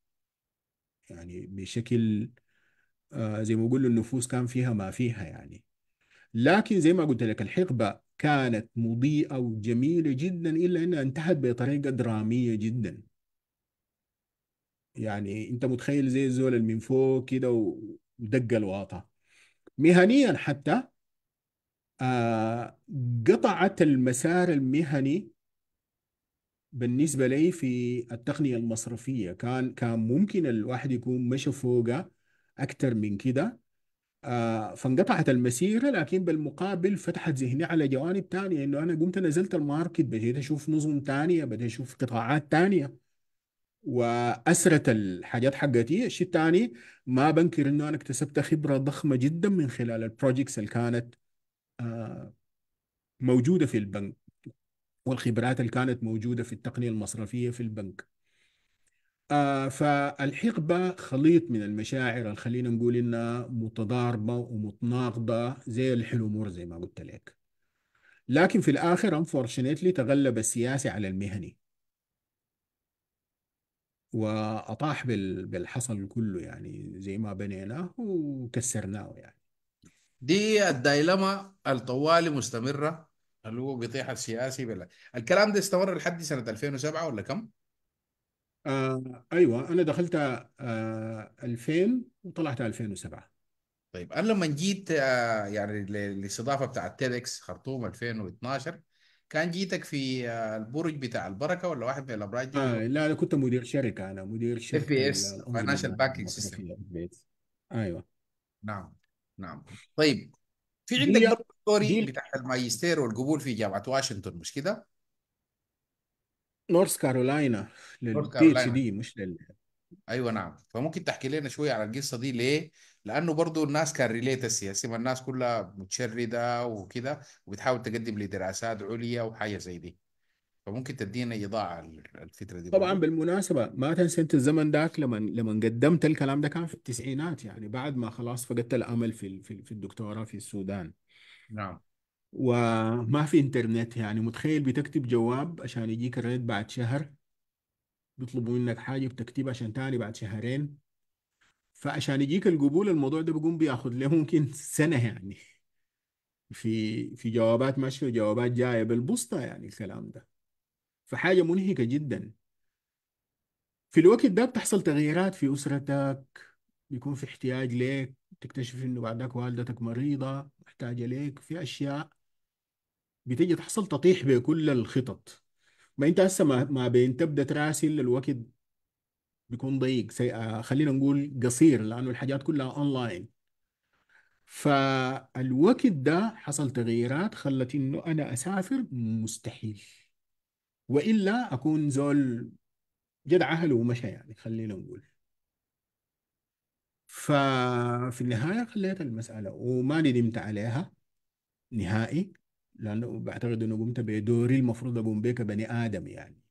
يعني بشكل آه زي ما قلنا النفوس كان فيها ما فيها يعني لكن زي ما قلت لك الحقبة كانت مضيئة وجميلة جدا إلا أنها انتهت بطريقة درامية جدا يعني أنت متخيل زي الزول اللي من فوق كده ودق الواطة مهنيا حتى آه، قطعت المسار المهني بالنسبة لي في التقنية المصرفية كان كان ممكن الواحد يكون مشى فوقه أكثر من كده آه، فانقطعت المسيرة لكن بالمقابل فتحت ذهني على جوانب تانية إنه أنا قمت نزلت الماركت بديت أشوف نظم تانية بديت أشوف قطاعات تانية واسرت الحاجات حقتي الشيء الثاني ما بنكر انه انا اكتسبت خبره ضخمه جدا من خلال البروجكتس اللي كانت آه، موجوده في البنك والخبرات اللي كانت موجوده في التقنيه المصرفيه في البنك آه، فالحقبة خليط من المشاعر اللي خلينا نقول إنها متضاربة ومتناقضة زي الحلو الحلمور زي ما قلت لك لكن في الآخر انفورشنتلي تغلب السياسي على المهني وأطاح بالحصن كله يعني زي ما بنيناه وكسرناه يعني دي الدايلما الطوالي مستمرة اللي هو بيطيح السياسي بلا. الكلام ده استمر لحد سنة 2007 ولا كم؟ آه ايوه انا دخلت آه 2000 وطلعت 2007 طيب انا لما جيت آه يعني للاستضافه بتاعت تيدكس خرطوم 2012 كان جيتك في آه، البرج بتاع البركه ولا واحد من الابراج دي؟ آه لا انا كنت مدير شركه انا مدير شركه في بي اس فاينانشال باكينج سيستم ايوه نعم نعم طيب في عندك دوري بتاع الماجستير والقبول في جامعه واشنطن مش كده؟ نورث كارولاينا للبي اتش دي مش لل ايوه نعم فممكن تحكي لنا شويه على القصه دي ليه لانه برضه الناس كان ريليت السياسي ما الناس كلها متشرده وكده وبتحاول تقدم لدراسات عليا وحاجه زي دي فممكن تدينا ايضاع على الفكره دي طبعا برضو. بالمناسبه ما تنسى انت الزمن ذاك لما لما قدمت الكلام ده كان في التسعينات يعني بعد ما خلاص فقدت الامل في في الدكتوراه في السودان نعم وما في انترنت يعني متخيل بتكتب جواب عشان يجيك الرد بعد شهر بيطلبوا منك حاجه بتكتبها عشان تاني بعد شهرين فعشان يجيك القبول الموضوع ده بيقوم بياخد له ممكن سنة يعني في في جوابات ماشية وجوابات جاية بالبسطة يعني الكلام ده فحاجة منهكة جدا في الوقت ده بتحصل تغييرات في أسرتك بيكون في احتياج ليك تكتشف إنه بعدك والدتك مريضة محتاجة ليك في أشياء بتيجي تحصل تطيح بكل الخطط ما أنت هسه ما بين تبدأ تراسل الوقت بيكون ضيق سي... آه خلينا نقول قصير لأنه الحاجات كلها أونلاين فالوقت ده حصل تغييرات خلت إنه أنا أسافر مستحيل وإلا أكون زول جد عهل ومشى يعني خلينا نقول ففي النهاية خليت المسألة وما ندمت عليها نهائي لأنه بعتقد أنه قمت بدوري المفروض أقوم به كبني آدم يعني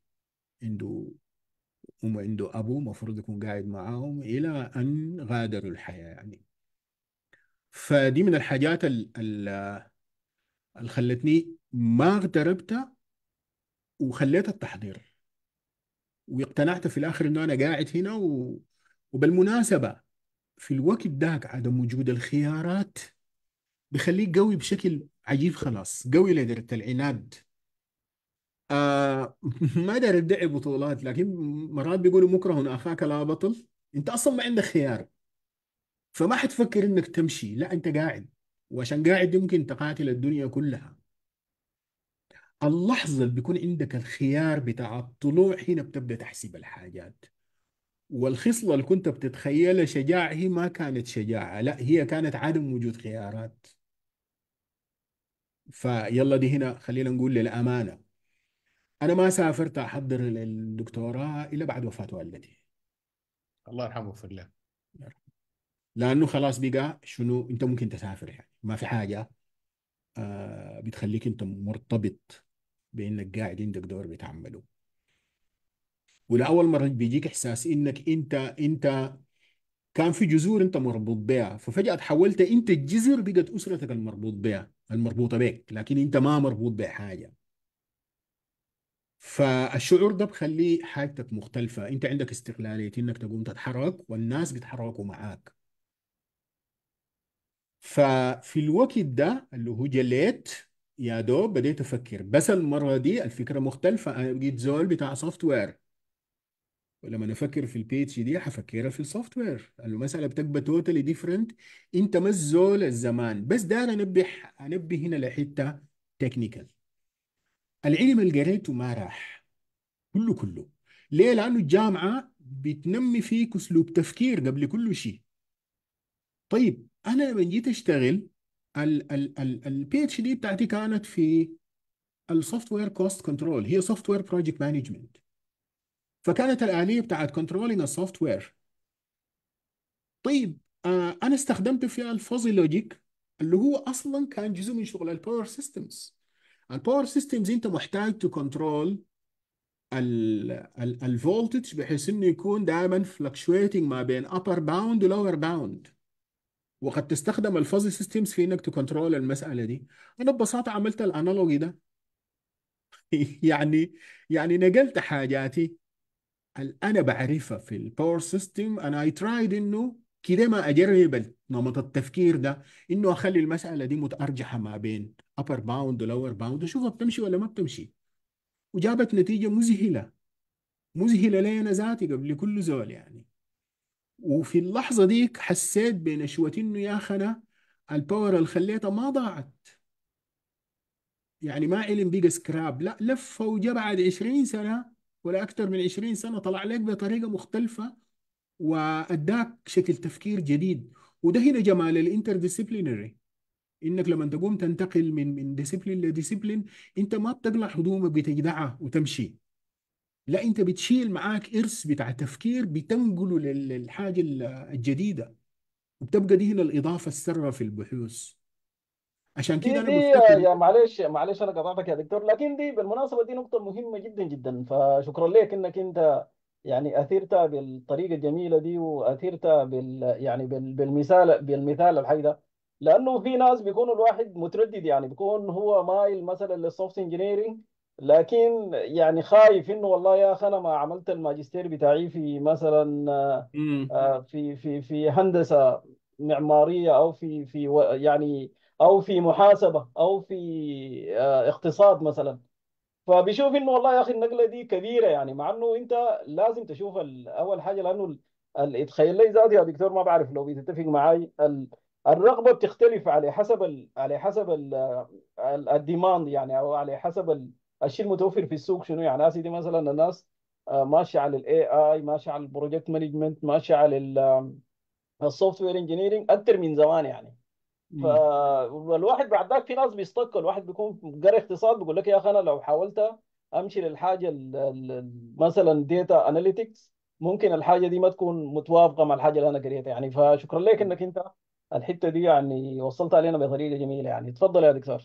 عنده هم عنده أبو مفروض يكون قاعد معاهم إلى أن غادروا الحياة يعني فدي من الحاجات اللي خلتني ما اغتربت وخليت التحضير واقتنعت في الآخر إنه أنا قاعد هنا و... وبالمناسبة في الوقت ذاك عدم وجود الخيارات بخليك قوي بشكل عجيب خلاص قوي لدرجة العناد آه ما داري ادعي بطولات لكن مرات بيقولوا مكره اخاك لا بطل انت اصلا ما عندك خيار فما حتفكر انك تمشي لا انت قاعد وعشان قاعد يمكن تقاتل الدنيا كلها اللحظة اللي بيكون عندك الخيار بتاع الطلوع هنا بتبدأ تحسب الحاجات والخصلة اللي كنت بتتخيلها شجاعة هي ما كانت شجاعة لا هي كانت عدم وجود خيارات فيلا دي هنا خلينا نقول للأمانة انا ما سافرت احضر الدكتوراه الا بعد وفاه والدتي الله يرحمه ويغفر له لانه خلاص بقى شنو انت ممكن تسافر يعني ما في حاجه آه بتخليك انت مرتبط بانك قاعد عندك دور بتعمله ولاول مره بيجيك احساس انك انت انت كان في جذور انت مربوط بها ففجاه تحولت انت الجذر بقت اسرتك المربوط بها المربوطه بك لكن انت ما مربوط بحاجه فالشعور ده بخليه حاجتك مختلفة انت عندك استقلالية انك تقوم تتحرك والناس بيتحركوا معاك ففي الوقت ده اللي هو جليت يا دوب بديت افكر بس المرة دي الفكرة مختلفة انا بقيت زول بتاع سوفت وير ولما افكر في البي اتش دي حفكرها في السوفت وير المساله بتبقى توتالي ديفرنت انت مش زول الزمان بس داير انبه انبه هنا لحته تكنيكال العلم اللي قريته ما راح كله كله ليه؟ لأنه الجامعة بتنمي فيك أسلوب تفكير قبل كل شيء طيب أنا لما جيت أشتغل البي اتش دي بتاعتي كانت في السوفت وير كوست كنترول هي سوفت وير بروجكت مانجمنت فكانت الآلية بتاعت كنترولينج السوفت وير طيب آه أنا استخدمت فيها الفوزي لوجيك اللي هو أصلا كان جزء من شغل الباور سيستمز الباور سيستمز انت محتاج كنترول الفولتج بحيث انه يكون دائما فلكشويتنج ما بين upper bound و lower bound وقد تستخدم الفازي سيستمز في انك تكنترول المساله دي انا ببساطه عملت الانالوجي ده يعني يعني نقلت حاجاتي انا بعرفها في الباور سيستم انا اي ترايد انه كده ما اجرب نمط التفكير ده انه اخلي المساله دي متارجحه ما بين upper bound و lower bound واشوفها بتمشي ولا ما بتمشي وجابت نتيجه مذهله مذهله لي انا ذاتي قبل كل زول يعني وفي اللحظه ديك حسيت بنشوه انه يا اخي الباور اللي خليتها ما ضاعت يعني ما علم بقى سكراب لا لفه وجا بعد 20 سنه ولا اكثر من 20 سنه طلع لك بطريقه مختلفه واداك شكل تفكير جديد وده هنا جمال الانتر ديسيبلينري انك لما تقوم تنتقل من من ديسيبلين لديسيبلين انت ما بتقلع هدومك بتجدعها وتمشي لا انت بتشيل معاك ارث بتاع تفكير بتنقله للحاجه الجديده وبتبقى دي هنا الاضافه السره في البحوث عشان كده انا بفتكر يا معلش معلش انا قطعتك يا دكتور لكن دي بالمناسبه دي نقطه مهمه جدا جدا فشكرا لك انك انت يعني اثرتها بالطريقه الجميله دي واثرتها بال يعني بالمثال بالمثال الحي ده لانه في ناس بيكون الواحد متردد يعني بيكون هو مايل مثلا للسوفت انجينيرنج لكن يعني خايف انه والله يا اخي انا ما عملت الماجستير بتاعي في مثلا آه، في في في هندسه معماريه او في في يعني او في محاسبه او في آه، اقتصاد مثلا فبيشوف انه والله يا اخي النقله دي كبيره يعني مع انه انت لازم تشوف اول حاجه لانه يتخيل لي ذاتي يا دكتور ما بعرف لو بتتفق معي الرغبه بتختلف على حسب الـ على حسب الديماند يعني او على حسب الشيء المتوفر في السوق شنو يعني اسيدي مثلا الناس آه، ماشيه على الاي اي ماشيه على البروجكت مانجمنت ماشيه على السوفت وير انجينيرنج اكثر من زمان يعني فالواحد بعدك في ناس بيستقل الواحد بيكون قاري اقتصاد بيقول لك يا اخي انا لو حاولت امشي للحاجه مثلا ديتا اناليتكس ممكن الحاجه دي ما تكون متوافقه مع الحاجه اللي انا قريتها يعني فشكرا لك انك انت الحته دي يعني وصلت علينا بطريقه جميله يعني تفضل يا دكتور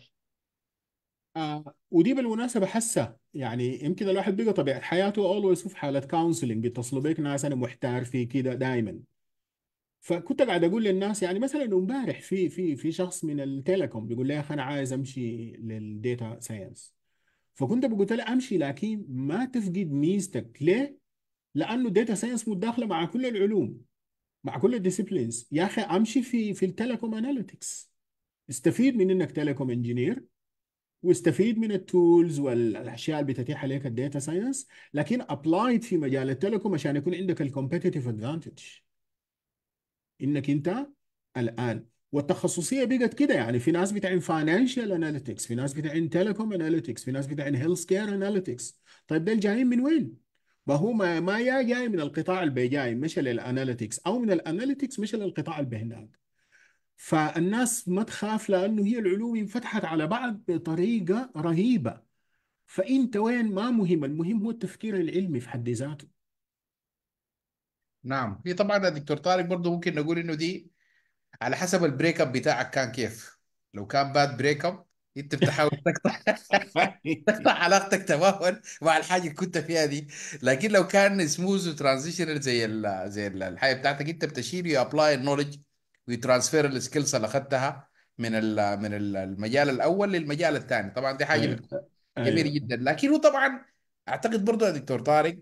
آه ودي بالمناسبه حاسه يعني يمكن الواحد بقى طبيعه حياته اولويز في حاله كونسلنج بيتصلوا بيك ناس انا محتار في كده دائما فكنت قاعد اقول للناس يعني مثلا امبارح في في في شخص من التليكوم بيقول لي يا اخي انا عايز امشي للديتا ساينس فكنت بقول له امشي لكن ما تفقد ميزتك ليه؟ لانه الديتا ساينس متداخله مع كل العلوم مع كل الديسيبلينز يا اخي امشي في في التليكوم اناليتكس استفيد من انك تليكوم انجينير واستفيد من التولز والاشياء اللي بتتيح عليك الديتا ساينس لكن ابلايد في مجال التليكوم عشان يكون عندك الكومبتيتيف ادفانتج انك انت الان والتخصصيه بقت كده يعني في ناس بتاعين فاينانشال اناليتكس في ناس بتاعين تيليكوم اناليتكس في ناس بتاعين هيلث كير اناليتكس طيب دول جايين من وين؟ ما هو ما, ما يا جاي من القطاع اللي جاي مش للاناليتكس او من الاناليتكس مش للقطاع اللي هناك فالناس ما تخاف لانه هي العلوم انفتحت على بعض بطريقه رهيبه فانت وين ما مهم المهم هو التفكير العلمي في حد ذاته نعم هي طبعا يا دكتور طارق برضه ممكن نقول انه دي على حسب البريك اب بتاعك كان كيف لو كان باد بريك اب انت بتحاول تقطع تقطع علاقتك تماما مع الحاجه اللي كنت فيها دي لكن لو كان سموز وترانزيشنال زي زي ال الحياه بتاعتك انت بتشيل يو ابلاي النولج وترانسفير السكيلز اللي اخذتها من من المجال الاول للمجال الثاني طبعا دي حاجه كبيره أيوة. جميله أيوة. جدا لكن هو طبعا اعتقد برضه يا دكتور طارق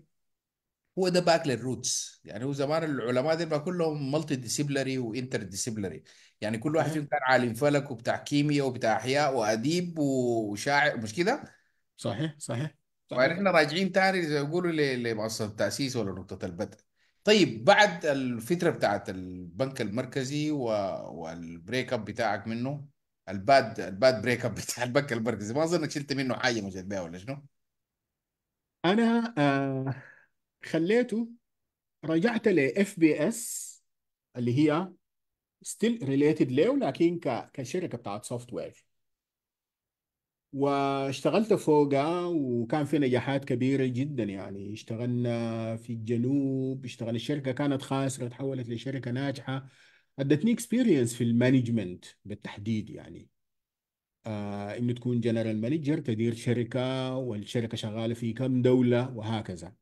هو ده باك للروتس يعني هو زمان العلماء دي بقى كلهم مالتي ديسيبلري وانتر ديسيبلري يعني كل واحد فيهم كان عالم فلك وبتاع كيمياء وبتاع احياء واديب وشاعر مش كده؟ صحيح صحيح صحيح فاحنا راجعين تاني زي ما يقولوا لمؤسسه التاسيس ولا نقطه البدء طيب بعد الفتره بتاعت البنك المركزي و... والبريك اب بتاعك منه الباد الباد بريك اب بتاع البنك المركزي ما اظن شلت منه حاجه مشيت بيها ولا شنو؟ انا آه خليته رجعت ل اف بي اس اللي هي ستيل ريليتد ليه لكن كشركه بتاعت سوفت وير واشتغلت فوقها وكان في نجاحات كبيره جدا يعني اشتغلنا في الجنوب اشتغل الشركه كانت خاسره تحولت لشركه ناجحه ادتني اكسبيرينس في المانجمنت بالتحديد يعني آه انه تكون جنرال مانجر تدير شركه والشركه شغاله في كم دوله وهكذا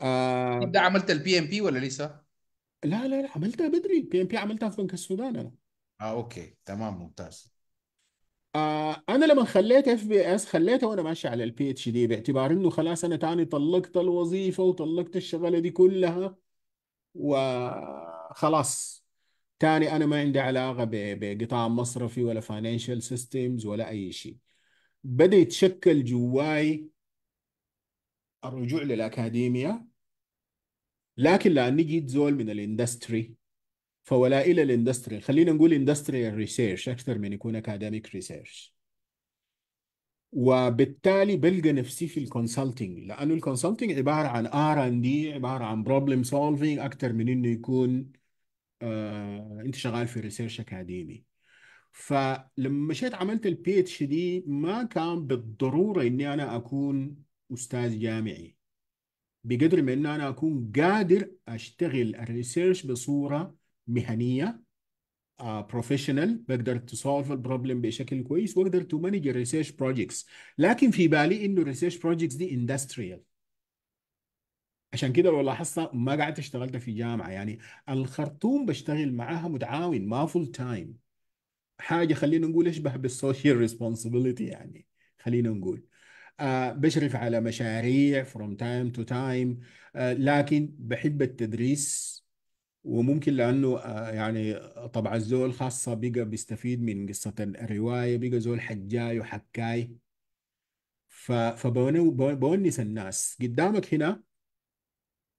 آه عملت البي ام بي ولا لسه؟ لا لا لا عملتها بدري البي ام بي عملتها في بنك السودان انا اه اوكي تمام ممتاز آه انا لما خليت اف بي اس خليته وانا ماشي على البي اتش دي باعتبار انه خلاص انا تاني طلقت الوظيفه وطلقت الشغله دي كلها وخلاص تاني انا ما عندي علاقه بقطاع مصرفي ولا فاينانشال سيستمز ولا اي شيء بدا يتشكل جواي الرجوع للاكاديميا لكن لأني جيت زول من الاندستري فولا الى الاندستري خلينا نقول اندستريال ريسيرش اكثر من يكون اكاديميك ريسيرش وبالتالي بلقى نفسي في الكونسلتنج لانه الكونسلتنج عباره عن ار ان دي عباره عن بروبلم سولفينج اكثر من انه يكون آه انت شغال في ريسيرش اكاديمي فلما مشيت عملت البي اتش دي ما كان بالضروره اني انا اكون استاذ جامعي بقدر ما ان انا اكون قادر اشتغل الريسيرش بصوره مهنيه بروفيشنال آه، uh, بقدر تسولف البروبلم بشكل كويس واقدر تو مانج الريسيرش بروجيكتس لكن في بالي انه الريسيرش بروجيكتس دي اندستريال عشان كده لو لاحظت ما قعدت اشتغلت في جامعه يعني الخرطوم بشتغل معاها متعاون ما فول تايم حاجه خلينا نقول اشبه بالسوشيال ريسبونسبيلتي يعني خلينا نقول آه، بشرف على مشاريع from time to time آه، لكن بحب التدريس وممكن لانه آه، يعني طبعا الزول خاصه بقى بيستفيد من قصه الروايه بقى زول حجاي وحكاي فبونس الناس قدامك هنا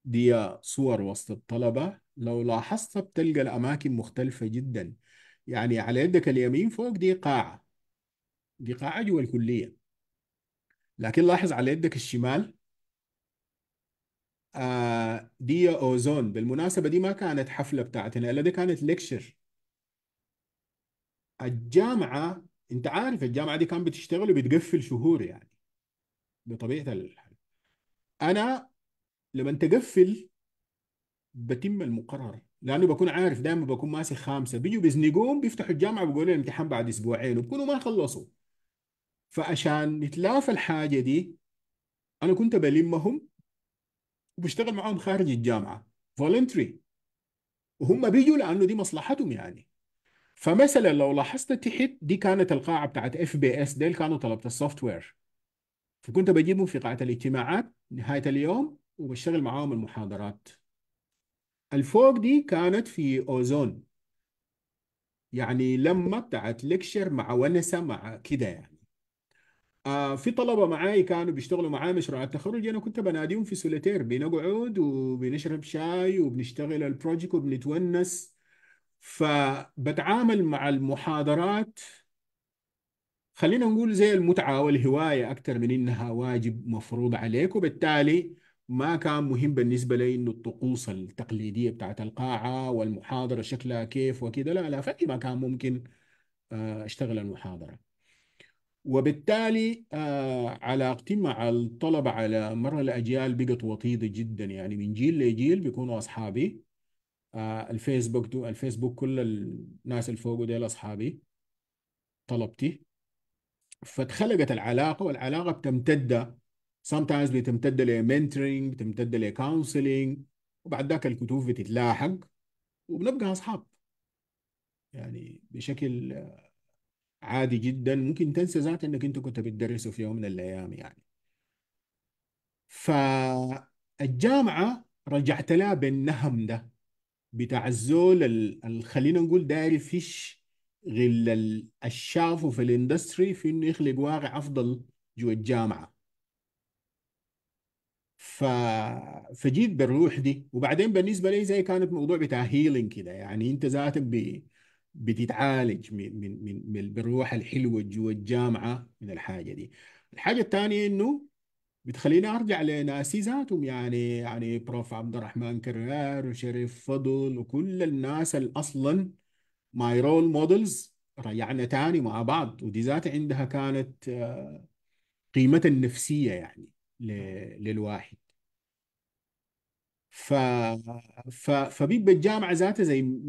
دي صور وسط الطلبه لو لاحظت بتلقى الاماكن مختلفه جدا يعني على يدك اليمين فوق دي قاعه دي قاعه جوا الكليه لكن لاحظ على يدك الشمال آه، دي اوزون بالمناسبه دي ما كانت حفله بتاعتنا الا دي كانت ليكشر الجامعه انت عارف الجامعه دي كانت بتشتغل وبتقفل شهور يعني بطبيعه الحال انا لما تقفل بتم المقرر لانه بكون عارف دائما بكون ماسك خامسه بيجوا بيزنقوهم بيفتحوا الجامعه بيقولوا الامتحان بعد اسبوعين وبكونوا ما خلصوا فعشان نتلافى الحاجه دي انا كنت بلمهم وبشتغل معاهم خارج الجامعه فولنتري وهم بيجوا لانه دي مصلحتهم يعني فمثلا لو لاحظت تحت دي كانت القاعه بتاعت اف بي اس ديل كانوا طلبه السوفت وير فكنت بجيبهم في قاعه الاجتماعات نهايه اليوم وبشتغل معاهم المحاضرات الفوق دي كانت في اوزون يعني لما بتاعت ليكشر مع ونسه مع كده يعني آه، في طلبه معاي كانوا بيشتغلوا معاي مشروع التخرج انا كنت بناديهم في سوليتير بنقعد وبنشرب شاي وبنشتغل البروجكت وبنتونس فبتعامل مع المحاضرات خلينا نقول زي المتعه والهوايه اكثر من انها واجب مفروض عليك وبالتالي ما كان مهم بالنسبه لي انه الطقوس التقليديه بتاعت القاعه والمحاضره شكلها كيف وكده لا لا فأي ما كان ممكن آه، اشتغل المحاضره وبالتالي آه، علاقتي مع الطلبة على مر الأجيال بقت وطيدة جدا يعني من جيل لجيل بيكونوا أصحابي آه، الفيسبوك دو الفيسبوك كل الناس اللي فوق ديل أصحابي طلبتي فاتخلقت العلاقة والعلاقة بتمتد sometimes بتمتد mentoring بتمتد counseling وبعد ذاك الكتوف بتتلاحق وبنبقى أصحاب يعني بشكل آه، عادي جدا ممكن تنسى ذات انك انت كنت بتدرسه في يوم من الايام يعني فالجامعه رجعت لها بالنهم ده بتاع الزول خلينا نقول داير فيش غل الشافه في الاندستري في انه يخلق واقع افضل جوا الجامعه ف... فجيت بالروح دي وبعدين بالنسبه لي زي كانت موضوع بتاع هيلينج كده يعني انت ذاتك ب... بتتعالج من من من, من الروح الحلوه جوا الجامعه من الحاجه دي الحاجه الثانيه انه بتخليني ارجع لناسي ذاتهم يعني يعني بروف عبد الرحمن كرار وشريف فضل وكل الناس اللي اصلا ماي رول مودلز رجعنا تاني مع بعض ودي ذات عندها كانت آه، قيمتها النفسيه يعني للواحد ف... ف... فبيبقى الجامعه ذاتها زي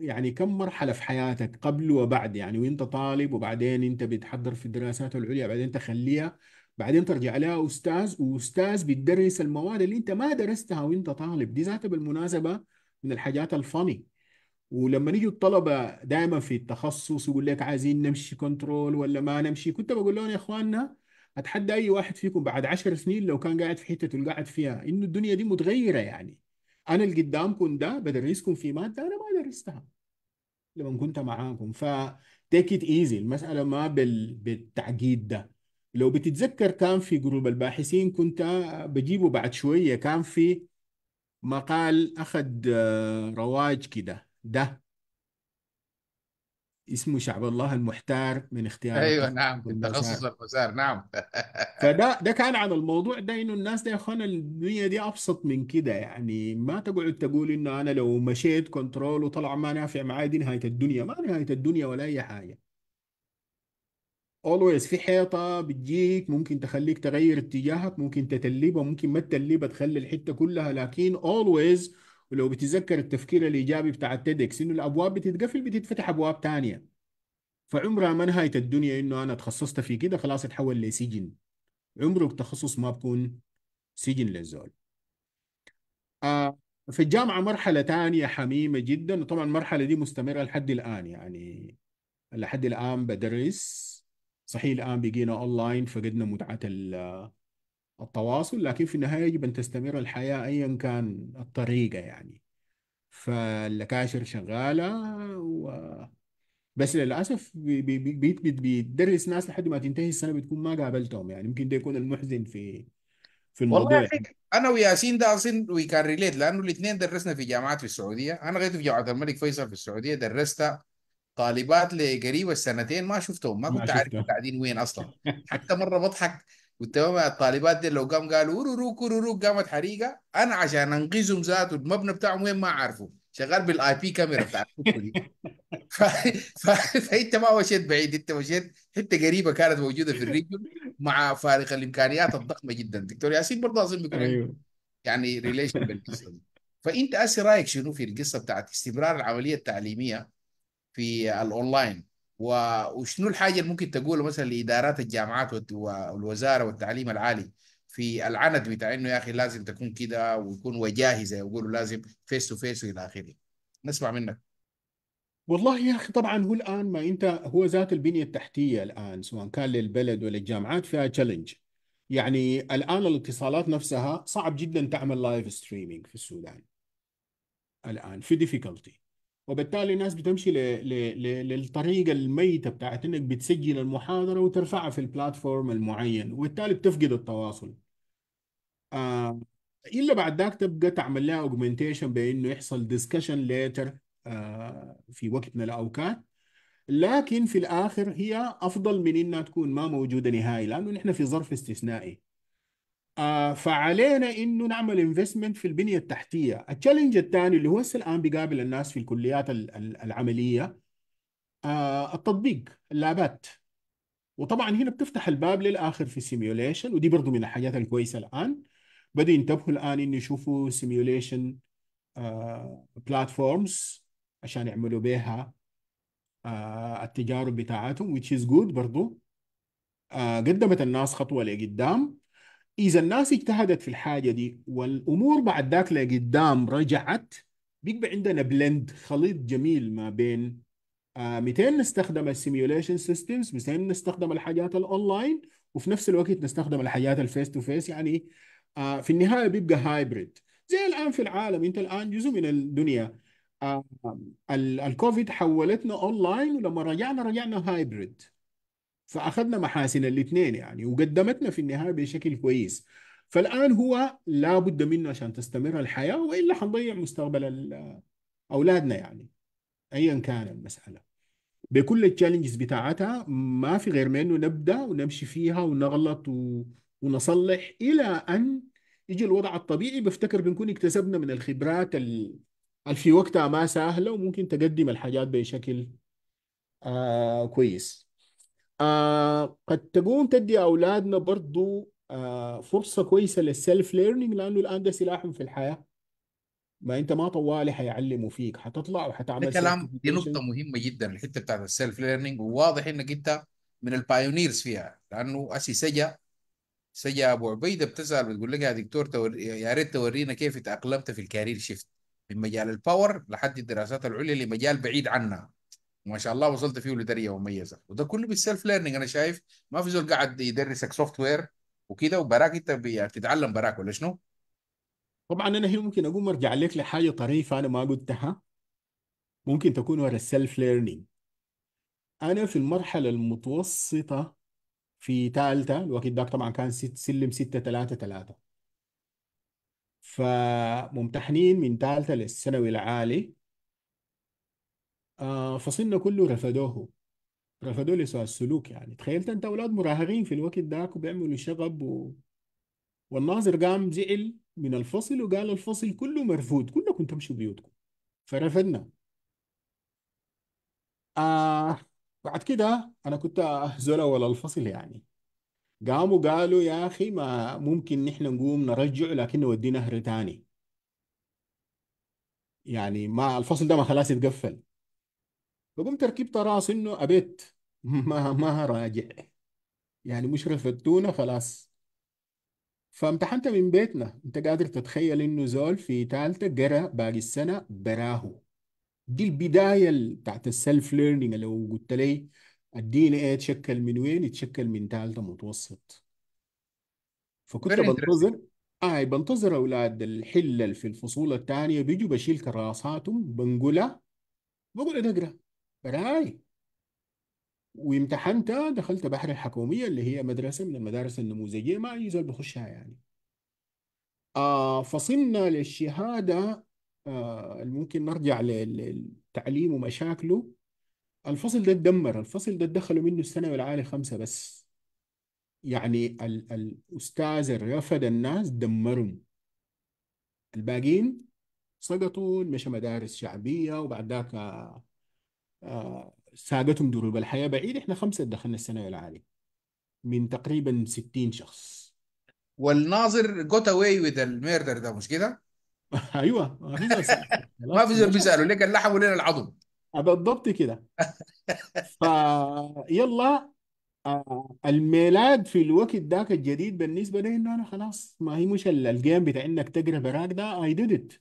يعني كم مرحله في حياتك قبل وبعد يعني وانت طالب وبعدين انت بتحضر في الدراسات العليا بعدين تخليها بعدين ترجع لها استاذ واستاذ بيدرس المواد اللي انت ما درستها وانت طالب دي ذاتها بالمناسبه من الحاجات الفني ولما يجوا الطلبه دائما في التخصص يقول لك عايزين نمشي كنترول ولا ما نمشي كنت بقول لهم يا اخواننا اتحدى اي واحد فيكم بعد عشر سنين لو كان قاعد في حته اللي قاعد فيها انه الدنيا دي متغيره يعني انا اللي قدامكم ده بدرسكم في ماده انا ما درستها لما كنت معاكم ف تيك ات ايزي المساله ما بال... بالتعقيد ده لو بتتذكر كان في جروب الباحثين كنت بجيبه بعد شويه كان في مقال اخذ آه، رواج كده ده اسمه شعب الله المحتار من اختيار ايوه نعم تخصص الخزار نعم فده ده كان على الموضوع ده انه الناس ده يا اخوان الدنيا دي ابسط من كده يعني ما تقعد تقول انه انا لو مشيت كنترول وطلع ما نافع معايا دي نهايه الدنيا ما نهايه الدنيا ولا اي حاجه اولويز في حيطه بتجيك ممكن تخليك تغير اتجاهك ممكن تتلبها ممكن ما تتلبها تخلي الحته كلها لكن اولويز لو بتذكر التفكير الايجابي بتاع التيدكس انه الابواب بتتقفل بتتفتح ابواب ثانيه فعمرها ما نهايه الدنيا انه انا تخصصت في كده خلاص اتحول لسجن عمره التخصص ما بكون سجن للزول آه في الجامعه مرحله ثانيه حميمه جدا وطبعا المرحله دي مستمره لحد الان يعني لحد الان بدرس صحيح الان بقينا اونلاين فقدنا متعه التواصل لكن في النهاية يجب أن تستمر الحياة أيا كان الطريقة يعني فالكاشر شغالة و... بس للأسف بي بي بي بيدرس ناس لحد ما تنتهي السنة بتكون ما قابلتهم يعني يمكن ده يكون المحزن في في الموضوع والله يعني. انا وياسين ده اصلا وي كان ريليت لانه الاثنين درسنا في جامعات في السعوديه انا غيرت في جامعه الملك فيصل في السعوديه درست طالبات لقريب السنتين ما شفتهم ما كنت عارف قاعدين وين اصلا حتى مره بضحك قلت لهم الطالبات دي لو قام قالوا ورورو كورورو قامت حريقه انا عشان انقذهم ذاته المبنى بتاعهم وين ما عارفه شغال بالاي بي كاميرا بتاعت فانت ما مشيت بعيد انت مشيت حته قريبه كانت موجوده في الريجن مع فارق الامكانيات الضخمه جدا دكتور ياسين برضه اظن بيكون أيوه. يعني ريليشن بالقصه دي فانت اسي رايك شنو في القصه بتاعت استمرار العمليه التعليميه في الاونلاين وشنو الحاجه اللي ممكن تقوله مثلا لادارات الجامعات والوزاره والتعليم العالي في العند بتاع انه يا اخي لازم تكون كده ويكون وجاهزه زي يقولوا لازم فيس تو فيس والى اخره نسمع منك والله يا اخي طبعا هو الان ما انت هو ذات البنيه التحتيه الان سواء كان للبلد ولا الجامعات فيها تشالنج يعني الان الاتصالات نفسها صعب جدا تعمل لايف ستريمينج في السودان الان في ديفيكولتي وبالتالي الناس بتمشي ل... ل... ل... للطريقه الميته بتاعت انك بتسجل المحاضره وترفعها في البلاتفورم المعين وبالتالي بتفقد التواصل آه الا بعد ذاك تبقى تعمل لها اوجمنتيشن بانه يحصل ديسكشن ليتر آه في وقت من الاوقات لكن في الاخر هي افضل من انها تكون ما موجوده نهائي لانه نحن في ظرف استثنائي آه، فعلينا انه نعمل انفستمنت في البنيه التحتيه، التشالنج الثاني اللي هو هسه الان بيقابل الناس في الكليات العمليه آه، التطبيق اللابات وطبعا هنا بتفتح الباب للاخر في سيميوليشن ودي برضه من الحاجات الكويسه الان بدوا ينتبهوا الان انه يشوفوا سيميوليشن بلاتفورمز آه، عشان يعملوا بيها التجارب بتاعتهم which is good برضه قدمت الناس خطوه لقدام اذا الناس اجتهدت في الحاجه دي والامور بعد ذاك لقدام رجعت بيبقى عندنا بلند خليط جميل ما بين آه، متين نستخدم السيميوليشن سيستمز متين نستخدم الحاجات الاونلاين وفي نفس الوقت نستخدم الحاجات الفيس تو فيس يعني آه، في النهايه بيبقى هايبريد زي الان في العالم انت الان جزء من الدنيا آه، الكوفيد حولتنا اونلاين ولما رجعنا رجعنا هايبريد فاخذنا محاسن الاثنين يعني وقدمتنا في النهايه بشكل كويس فالان هو لابد منه عشان تستمر الحياه والا حنضيع مستقبل اولادنا يعني ايا كان المساله بكل التشالنجز بتاعتها ما في غير ما انه نبدا ونمشي فيها ونغلط ونصلح الى ان يجي الوضع الطبيعي بفتكر بنكون اكتسبنا من الخبرات اللي في وقتها ما سهله وممكن تقدم الحاجات بشكل آه كويس آه قد تقوم تدي اولادنا برضو آه فرصه كويسه للسيلف ليرنينج لانه الان ده سلاحهم في الحياه ما انت ما طوالي حيعلموا فيك حتطلع وحتعمل كلام دي نقطه مهمه جدا الحته بتاعت السيلف ليرنينج وواضح انك انت من البايونيرز فيها لانه اسي سجا سجا ابو عبيده بتسال بتقول لك يا دكتور يا ريت تورينا كيف تاقلمت في الكارير شيفت من مجال الباور لحد الدراسات العليا لمجال بعيد عنا ما شاء الله وصلت فيه لدرجه مميزه وده كله بالسيلف ليرنينج انا شايف ما في زول قاعد يدرسك سوفت وير وكده وبراك انت بتتعلم براك ولا شنو؟ طبعا انا هنا ممكن اقوم ارجع لك لحاجه طريفه انا ما قلتها ممكن تكون ورا السيلف ليرنينج انا في المرحله المتوسطه في ثالثه الوقت ذاك طبعا كان ست سلم 6 3 3 فممتحنين من ثالثه للثانوي العالي آه، فصلنا كله رفدوه رفدوه لسوء السلوك يعني تخيلت انت اولاد مراهقين في الوقت داك وبيعملوا شغب و... والناظر قام زعل من الفصل وقال الفصل كله مرفود كلكم تمشوا بيوتكم فرفدنا آه بعد كده انا كنت اهزل ولا الفصل يعني قاموا قالوا يا اخي ما ممكن نحن نقوم نرجع لكن نوديه نهر تاني يعني ما الفصل ده ما خلاص يتقفل فقمت ركبت راس انه ابيت ما ما راجع يعني مشرف التونه خلاص فامتحنت من بيتنا انت قادر تتخيل انه زول في ثالثه قرا باقي السنه براهو دي البدايه بتاعت السيلف ليرنينج لو قلت لي الدي ان ايه تشكل من وين يتشكل من ثالثه متوسط فكنت بنتظر آه، اي بنتظر اولاد الحلل في الفصول الثانيه بيجوا بشيل كراساتهم بنقولها بقول اقرا راي وامتحنت دخلت بحر الحكومية اللي هي مدرسة من المدارس النموذجية ما أي زول بخشها يعني آه فصلنا للشهادة آه ممكن نرجع للتعليم ومشاكله الفصل ده اتدمر الفصل ده دخلوا منه الثانوي العالي خمسة بس يعني ال الأستاذ رفد الناس دمرهم الباقيين سقطوا مشى مدارس شعبية وبعد ذاك ساقتهم دروب الحياة بعيد احنا خمسة دخلنا الثانوية العالية من تقريبا 60 شخص والناظر جوت اواي وذ الميردر ده مش كده؟ ايوه ما في زول بيسالوا لك اللحم ولين العظم بالضبط كده فيلا آه، الميلاد في الوقت ذاك الجديد بالنسبه لي انه انا خلاص ما هي مش الجيم بتاع انك تقرا براك ده اي ديد ات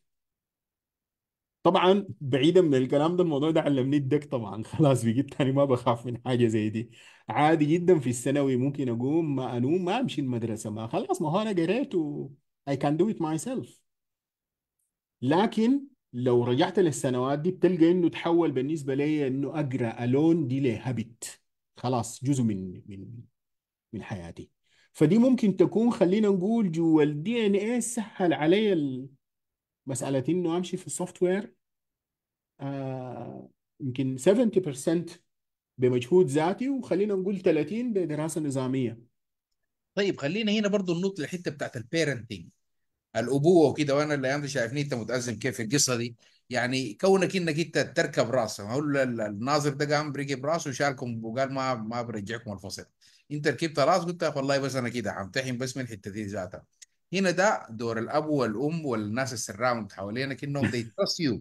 طبعا بعيدا من الكلام ده الموضوع ده علمني الدك طبعا خلاص بقيت تاني ما بخاف من حاجه زي دي عادي جدا في الثانوي ممكن اقوم ما انوم ما امشي المدرسه ما خلاص ما هو انا قريت و I can do it myself لكن لو رجعت للسنوات دي بتلقى انه تحول بالنسبه لي انه اقرا الون دي هابت خلاص جزء من من من حياتي فدي ممكن تكون خلينا نقول جوا الدي ان اي سهل علي مسألتين انه امشي في السوفت وير آه، يمكن آه 70% بمجهود ذاتي وخلينا نقول 30 بدراسه نظاميه طيب خلينا هنا برضو ننط للحته بتاعت البيرنتنج الابوه وكده وانا اللي دي شايفني انت متازم كيف القصه دي يعني كونك انك انت تركب راسه هو الناظر ده قام بركب راسه وشالكم وقال ما ما برجعكم الفصل انت ركبت راس قلت والله بس انا كده همتحن بس من الحته دي ذاتها هنا ده دور الاب والام والناس السرعه من حوالينك انهم they trust you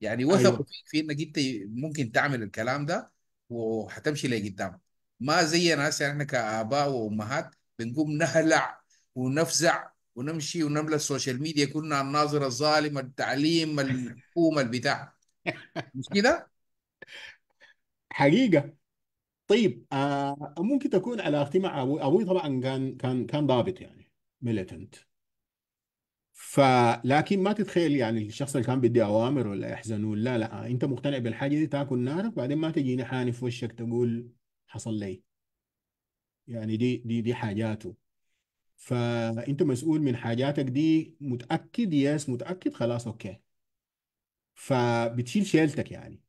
يعني أيوة. وثقوا ايوه فيك في انك انت ممكن تعمل الكلام ده وهتمشي لقدام ما زي ناس يعني احنا كاباء وامهات بنقوم نهلع ونفزع ونمشي ونملى السوشيال ميديا كنا الناظر الظالم التعليم الحكومه البتاع مش كده؟ حقيقة طيب آه ممكن تكون علاقتي مع أبوي أبوي طبعا كان كان كان ضابط يعني ميليتنت فلكن ما تتخيل يعني الشخص اللي كان بدي اوامر ولا يحزن ولا لا انت مقتنع بالحاجه دي تاكل نارك بعدين ما تجيني حاني في وشك تقول حصل لي يعني دي دي دي حاجاته فانت مسؤول من حاجاتك دي متاكد يس متاكد خلاص اوكي فبتشيل شيلتك يعني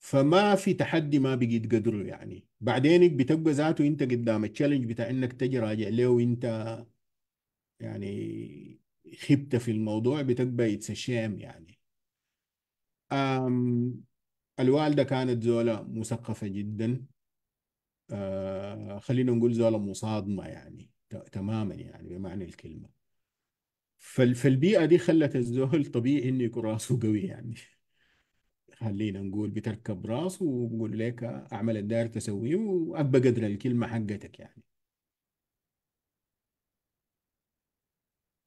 فما في تحدي ما بقيت قدره يعني بعدين بتبقى ذاته انت قدام التشالنج بتاع انك تجي راجع له وانت يعني خبت في الموضوع بتبقى يتسشام يعني أم الوالدة كانت زولة مثقفة جدا أه خلينا نقول زولة مصادمة يعني تماما يعني بمعنى الكلمة فالبيئة دي خلت الزول طبيعي انه يكون راسه قوي يعني خلينا نقول بتركب راسه ونقول لك اعمل الدار تسويه وابقى قدر الكلمة حقتك يعني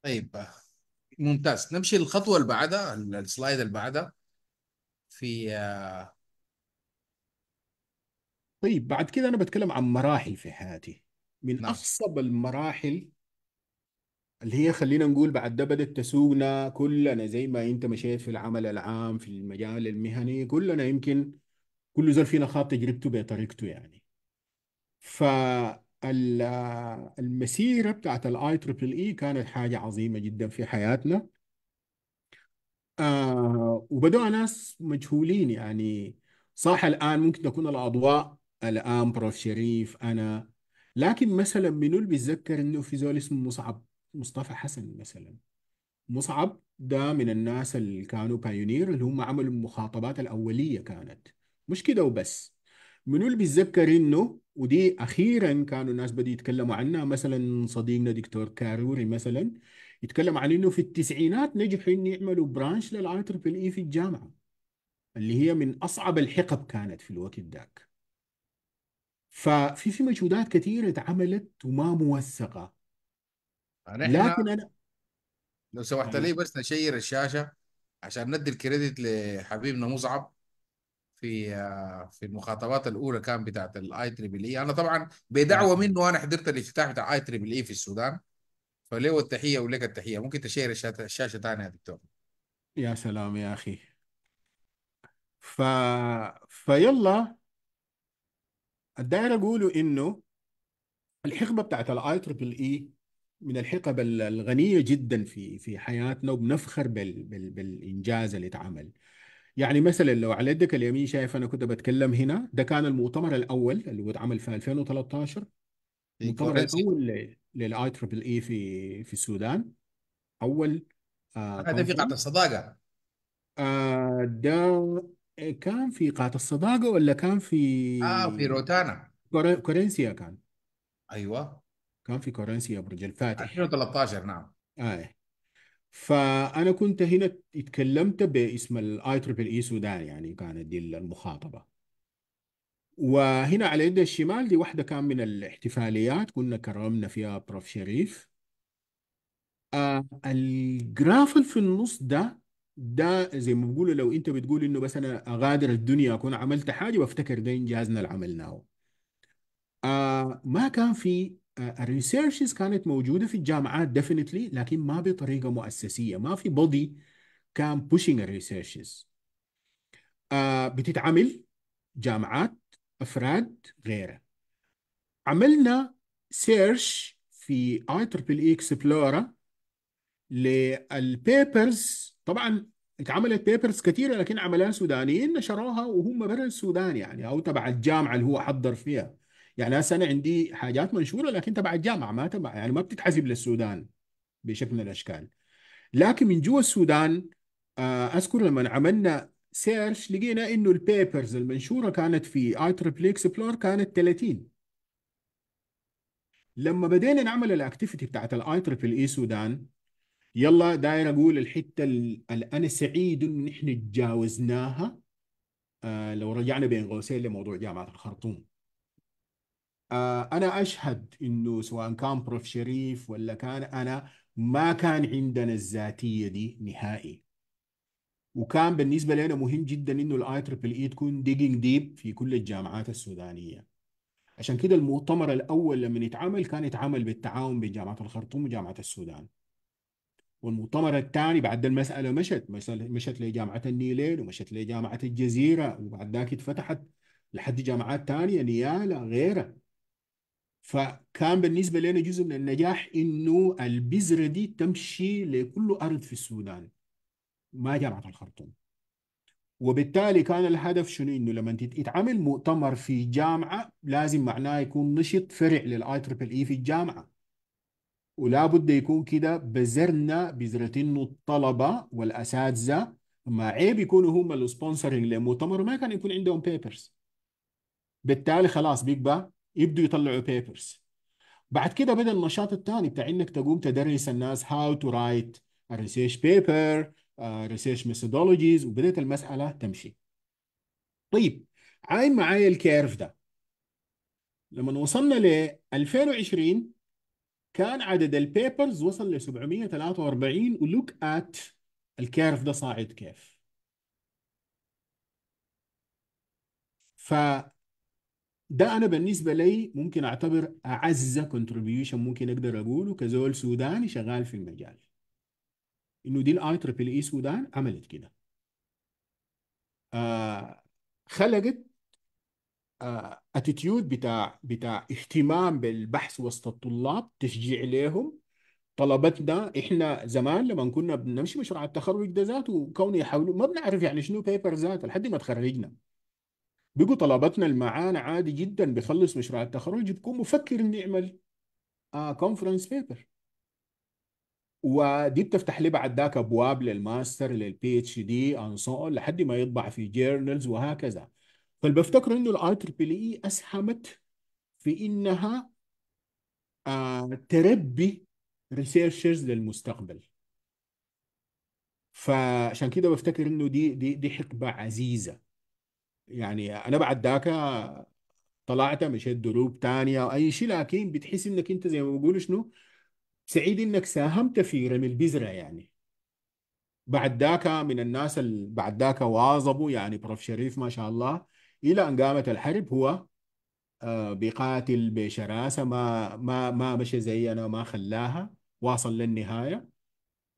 طيب ممتاز نمشي للخطوة اللي بعدها السلايد اللي بعدها في طيب بعد كده أنا بتكلم عن مراحل في حياتي من نعم أصعب المراحل اللي هي خلينا نقول بعد ده بدأت تسوقنا كلنا زي ما أنت مشيت في العمل العام في المجال المهني كلنا يمكن كل زول فينا خاض تجربته بطريقته يعني ف المسيره بتاعت الاي تريبل اي كانت حاجه عظيمه جدا في حياتنا آه، وبدوا ناس مجهولين يعني صح الان ممكن تكون الاضواء الان بروف شريف انا لكن مثلا منو اللي بيتذكر انه في زول اسمه مصعب مصطفى حسن مثلا مصعب ده من الناس اللي كانوا بايونير اللي هم عملوا المخاطبات الاوليه كانت مش كده وبس منو اللي بيتذكر انه ودي اخيرا كانوا الناس بدي يتكلموا عنها مثلا صديقنا دكتور كاروري مثلا يتكلم عن انه في التسعينات نجحوا انه يعملوا برانش للاي تربل اي في الجامعه اللي هي من اصعب الحقب كانت في الوقت ذاك ففي في مجهودات كثيره اتعملت وما موثقه لكن انا لو سمحت لي بس نشير الشاشه عشان ندي الكريدت لحبيبنا مصعب في آه، في المخاطبات الاولى كان بتاعت الاي تريبل اي انا طبعا نعم. بدعوه منه انا حضرت الافتتاح بتاع اي تريبل اي في السودان فله التحيه ولك التحيه ممكن تشير الشاشه ثانيه يا دكتور يا سلام يا اخي ف فيلا الداير اقوله انه الحقبه بتاعت الاي تريبل اي من الحقب الغنيه جدا في في حياتنا وبنفخر بال... بال... بالانجاز اللي اتعمل يعني مثلا لو على يدك اليمين شايف انا كنت بتكلم هنا ده كان المؤتمر الاول اللي هو اتعمل في 2013 إيه، المؤتمر الاول للاي تربل اي إيه في في السودان اول آه، هذا في قاعة الصداقة آه، ده كان في قاعة الصداقة ولا كان في اه في روتانا كورنسيا كان ايوه كان في كورنسيا برج الفاتح 2013 نعم ايه فانا كنت هنا اتكلمت باسم الاي تريبل اي سودان يعني كانت دي المخاطبه وهنا على يد الشمال دي واحده كان من الاحتفاليات كنا كرمنا فيها بروف شريف آه الجراف اللي في النص ده ده زي ما بقولوا لو انت بتقول انه بس انا اغادر الدنيا اكون عملت حاجه وافتكر ده انجازنا اللي عملناه آه ما كان في الريسيرشز آه، كانت موجوده في الجامعات ديفينتلي لكن ما بطريقه مؤسسيه ما في بودي كان بوشينج الريسيرشز آه، بتتعمل جامعات افراد غيره عملنا سيرش في اي تربل اي اكسبلورا للبيبرز طبعا اتعملت بيبرز كثيره لكن عملان سودانيين نشروها وهم برا السودان يعني او تبع الجامعه اللي هو حضر فيها يعني هسه انا عندي حاجات منشوره لكن تبع الجامعه ما تبع يعني ما بتتحسب للسودان بشكل من الاشكال لكن من جوا السودان آه، اذكر لما عملنا سيرش لقينا انه البيبرز المنشوره كانت في اي تربل اكسبلور كانت 30 لما بدينا نعمل الاكتيفيتي بتاعت الاي تربل اي سودان يلا داير اقول الحته اللي انا سعيد ان نحن تجاوزناها آه، لو رجعنا بين قوسين لموضوع جامعه الخرطوم آه، انا اشهد انه سواء كان بروف شريف ولا كان انا ما كان عندنا الذاتيه دي نهائي وكان بالنسبه لنا مهم جدا انه الاي تربل اي تكون ديجينج ديب في كل الجامعات السودانيه عشان كده المؤتمر الاول لما يتعمل كان يتعمل بالتعاون بين جامعه الخرطوم وجامعه السودان والمؤتمر الثاني بعد المساله مشت مشت لجامعه النيلين ومشت لجامعه الجزيره وبعد ذاك اتفتحت لحد جامعات ثانيه نيالا غيرها فكان بالنسبة لنا جزء من النجاح إنه البذرة دي تمشي لكل أرض في السودان ما جامعة الخرطوم وبالتالي كان الهدف شنو انه لما يتعمل مؤتمر في جامعه لازم معناه يكون نشط فرع للاي تريبل اي في الجامعه ولا بد يكون كده بذرنا بذره انه الطلبه والاساتذه ما عيب يكونوا هم السبونسرنج للمؤتمر ما كان يكون عندهم بيبرز بالتالي خلاص بيبقى يبدوا يطلعوا بيبرز بعد كده بدا النشاط الثاني بتاع انك تقوم تدرس الناس هاو تو رايت الريسيرش بيبر ريسيرش ميثودولوجيز وبدات المساله تمشي طيب عاين معايا الكيرف ده لما وصلنا ل 2020 كان عدد البيبرز وصل ل 743 ولوك ات الكيرف ده صاعد كيف ف ده انا بالنسبه لي ممكن اعتبر اعز كونتريبيوشن ممكن اقدر اقوله كزول سوداني شغال في المجال انه دي الاي تريبل اي سودان عملت كده آه خلقت آه اتيتيود بتاع بتاع اهتمام بالبحث وسط الطلاب تشجيع ليهم طلبتنا احنا زمان لما كنا بنمشي مشروع التخرج ده ذاته كونه يحاولوا ما بنعرف يعني شنو بيبر ذاته لحد ما تخرجنا بيجوا طلبتنا المعانا عادي جدا بيخلص مشروع التخرج بيكون مفكر انه يعمل كونفرنس آه، بيبر ودي بتفتح لي بعد ذاك ابواب للماستر للبي اتش دي لحد ما يطبع في جيرنالز وهكذا فالبفتكر انه الاي تربل اي اسهمت في انها آه تربي ريسيرشرز للمستقبل فعشان كده بفتكر انه دي دي دي حقبه عزيزه يعني انا بعد ذاك طلعت مشيت دروب تانية او اي شيء لكن بتحس انك انت زي ما بقول شنو سعيد انك ساهمت في رمي البذره يعني بعد ذاك من الناس اللي بعد ذاك واظبوا يعني بروف شريف ما شاء الله الى ان قامت الحرب هو آه، بيقاتل بشراسه ما ما ما مشى زينا ما خلاها واصل للنهايه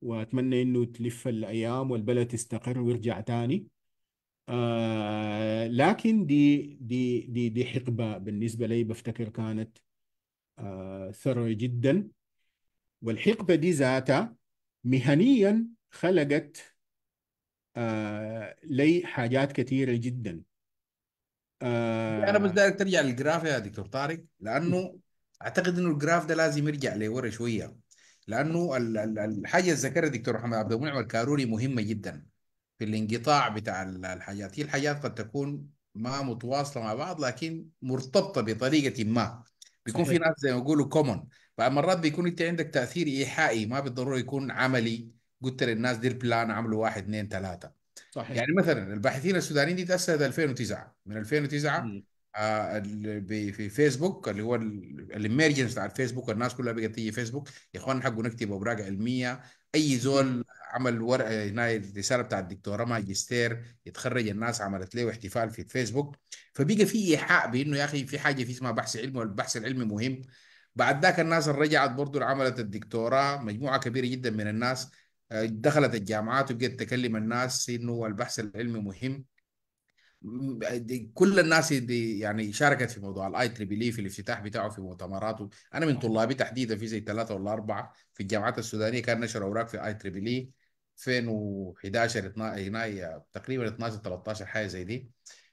واتمنى انه تلف الايام والبلد تستقر ويرجع تاني آه، لكن دي دي دي دي حقبه بالنسبه لي بفتكر كانت آه، ثروه جدا والحقبه دي ذاتها مهنيا خلقت آه، لي حاجات كثيره جدا انا بس دايرك ترجع للجراف يا دكتور طارق لانه اعتقد انه الجراف ده لازم يرجع لورا شويه لانه الحاجه اللي ذكرها دكتور محمد عبد المنعم الكاروري مهمه جدا في الانقطاع بتاع الحاجات هي الحاجات قد تكون ما متواصله مع بعض لكن مرتبطه بطريقه ما بيكون صحيح. في ناس زي ما يقولوا كومون فمرات بيكون انت عندك تاثير ايحائي ما بالضروره يكون عملي قلت للناس دير بلان عملوا واحد اثنين ثلاثه صحيح يعني مثلا الباحثين السودانيين دي تاسست 2009 من 2009 م. آه، في فيسبوك اللي هو الاميرجنس بتاع الفيسبوك الناس كلها بقت تيجي فيسبوك يا اخوان حقوا نكتب اوراق علميه اي زول عمل ورقه هنا الرساله بتاع الدكتوراه ماجستير يتخرج الناس عملت له احتفال في الفيسبوك فبقى في ايحاء بانه يا اخي في حاجه في اسمها بحث علمي والبحث العلمي مهم بعد ذاك الناس اللي رجعت برضه عملت الدكتوراه مجموعه كبيره جدا من الناس آه، دخلت الجامعات وبقت تكلم الناس انه البحث العلمي مهم كل الناس دي يعني شاركت في موضوع الاي تريبل اي في الافتتاح بتاعه في مؤتمراته انا من آه. طلابي تحديدا في زي ثلاثه ولا اربعه في الجامعات السودانيه كان نشر اوراق في اي تريبل اي 2011 12 تقريبا 12 13 حاجه زي دي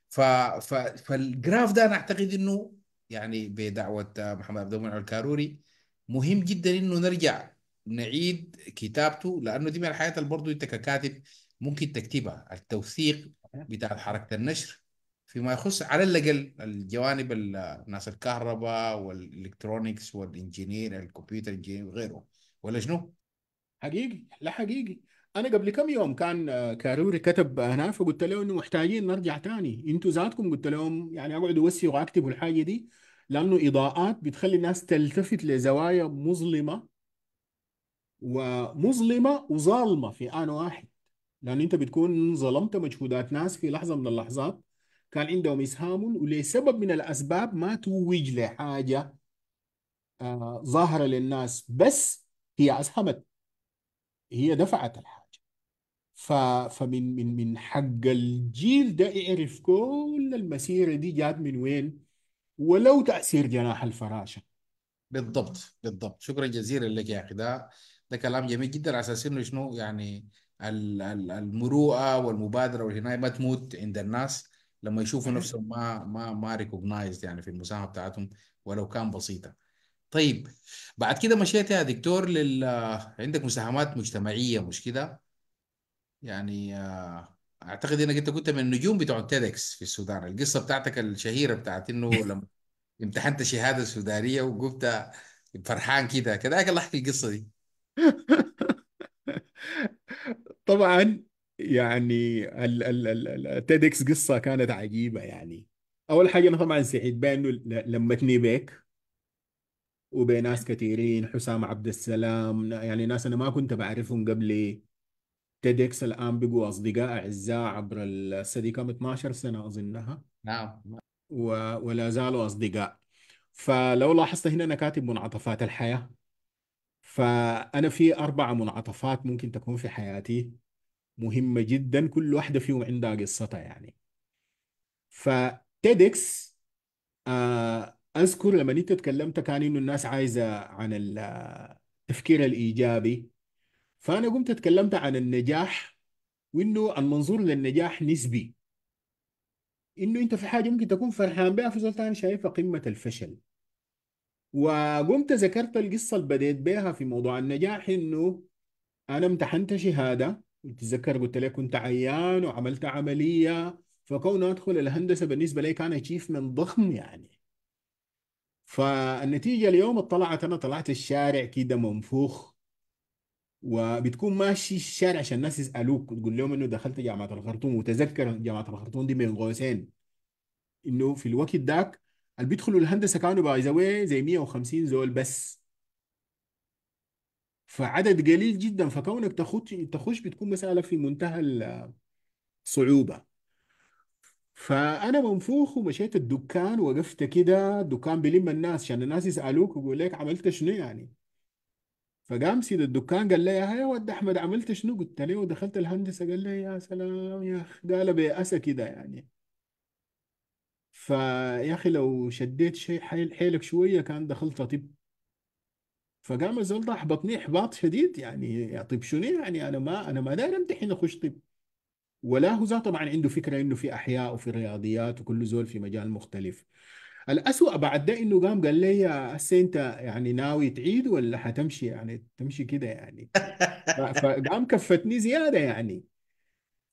ف... ف... فالجراف ده انا اعتقد انه يعني بدعوه محمد عبد المنعم الكاروري مهم جدا انه نرجع نعيد كتابته لانه دي من الحاجات اللي برضه انت ككاتب ممكن تكتبها التوثيق بتاع حركه النشر فيما يخص على الاقل الجوانب الناس الكهرباء والالكترونكس والانجينير الكمبيوتر انجينير وغيره ولا شنو؟ حقيقي لا حقيقي انا قبل كم يوم كان كاروري كتب هنا فقلت له انه محتاجين نرجع تاني انتوا ذاتكم قلت لهم يعني اقعدوا اوسي واكتبوا الحاجه دي لانه اضاءات بتخلي الناس تلتفت لزوايا مظلمه ومظلمه وظالمه في ان واحد لأن أنت بتكون ظلمت مجهودات ناس في لحظة من اللحظات كان عندهم إسهام ولسبب من الأسباب ما توج لحاجة آه، ظاهرة للناس بس هي أسهمت هي دفعت الحاجة فمن من من حق الجيل ده يعرف كل المسيرة دي جات من وين ولو تأثير جناح الفراشة بالضبط بالضبط شكرا جزيلا لك يا أخي ده ده كلام جميل جدا على أساس إنه شنو يعني المروءه والمبادره والهنايه ما تموت عند الناس لما يشوفوا نفسهم ما ما ما ريكوجنايزد يعني في المساهمه بتاعتهم ولو كان بسيطه. طيب بعد كده مشيت يا دكتور لل عندك مساهمات مجتمعيه مش كده؟ يعني آه، اعتقد انك انت كنت من النجوم بتوع تيدكس في السودان، القصه بتاعتك الشهيره بتاعت انه لما امتحنت شهاده سودانيه وقفت فرحان كده، كذاك الله احكي القصه دي. طبعا يعني التيدكس قصه كانت عجيبه يعني اول حاجه انا طبعا سعيد بانه لمتني بيك وبين ناس كثيرين حسام عبد السلام يعني ناس انا ما كنت بعرفهم قبل تيدكس الان بقوا اصدقاء اعزاء عبر السدي كم 12 سنه اظنها نعم و... ولا زالوا اصدقاء فلو لاحظت هنا انا كاتب منعطفات الحياه فأنا في أربع منعطفات ممكن تكون في حياتي مهمة جدا كل واحدة فيهم عندها قصتها يعني فتيدكس آه، أذكر لما أنت تكلمت كان إنه الناس عايزة عن التفكير آه، الإيجابي فأنا قمت تكلمت عن النجاح وإنه المنظور للنجاح نسبي إنه أنت في حاجة ممكن تكون فرحان بها في زول تاني شايفها قمة الفشل وقمت ذكرت القصة اللي بديت بيها في موضوع النجاح إنه أنا امتحنت شهادة تذكر قلت لك كنت عيان وعملت عملية فكون أدخل الهندسة بالنسبة لي كان من ضخم يعني فالنتيجة اليوم طلعت أنا طلعت الشارع كده منفوخ وبتكون ماشي الشارع عشان الناس يسألوك تقول لهم إنه دخلت جامعة الخرطوم وتذكر جامعة الخرطوم دي بين قوسين إنه في الوقت ذاك اللي بيدخلوا الهندسه كانوا باي ذا واي زي 150 زول بس فعدد قليل جدا فكونك تخش تخش بتكون مساله في منتهى الصعوبه فانا منفوخ ومشيت الدكان وقفت كده الدكان بيلم الناس عشان الناس يسالوك ويقول لك عملت شنو يعني فقام سيد الدكان قال لي يا ود احمد عملت شنو قلت له ودخلت الهندسه قال لي يا سلام يا اخ قال بيأسى كده يعني فيا اخي لو شديت شيء حيل حيلك شويه كان دخلت طب فقام الزول ده احبطني احباط شديد يعني يا طب شنو يعني انا ما انا ما داير امتحن اخش طب ولا هو ذا طبعا عنده فكره انه في احياء وفي رياضيات وكل زول في مجال مختلف الأسوأ بعد ده انه قام قال لي هسه انت يعني ناوي تعيد ولا حتمشي يعني تمشي كده يعني فقام كفتني زياده يعني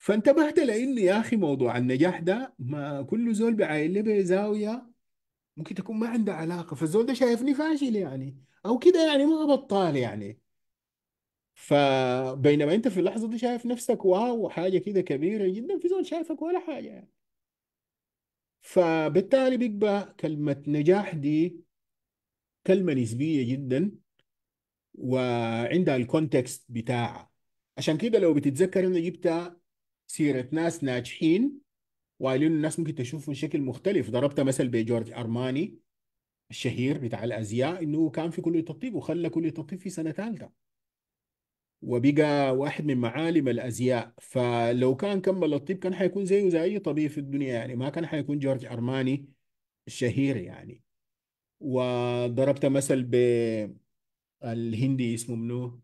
فانتبهت لان يا اخي موضوع النجاح ده ما كل زول بيعاين له بزاويه ممكن تكون ما عنده علاقه فالزول ده شايفني فاشل يعني او كده يعني ما بطال يعني فبينما انت في اللحظه دي شايف نفسك واو حاجه كده كبيره جدا في زول شايفك ولا حاجه يعني فبالتالي بيبقى كلمه نجاح دي كلمه نسبيه جدا وعندها الكونتكست بتاعها عشان كده لو بتتذكر انا جبتها سيره ناس ناجحين وايلين الناس ممكن تشوفه بشكل مختلف ضربت مثل بجورج ارماني الشهير بتاع الازياء انه كان في كليه الطب وخلى كليه الطب في سنه ثالثه وبقى واحد من معالم الازياء فلو كان كمل الطب كان حيكون زيه زي اي طبيب في الدنيا يعني ما كان حيكون جورج ارماني الشهير يعني وضربت مثل ب الهندي اسمه منو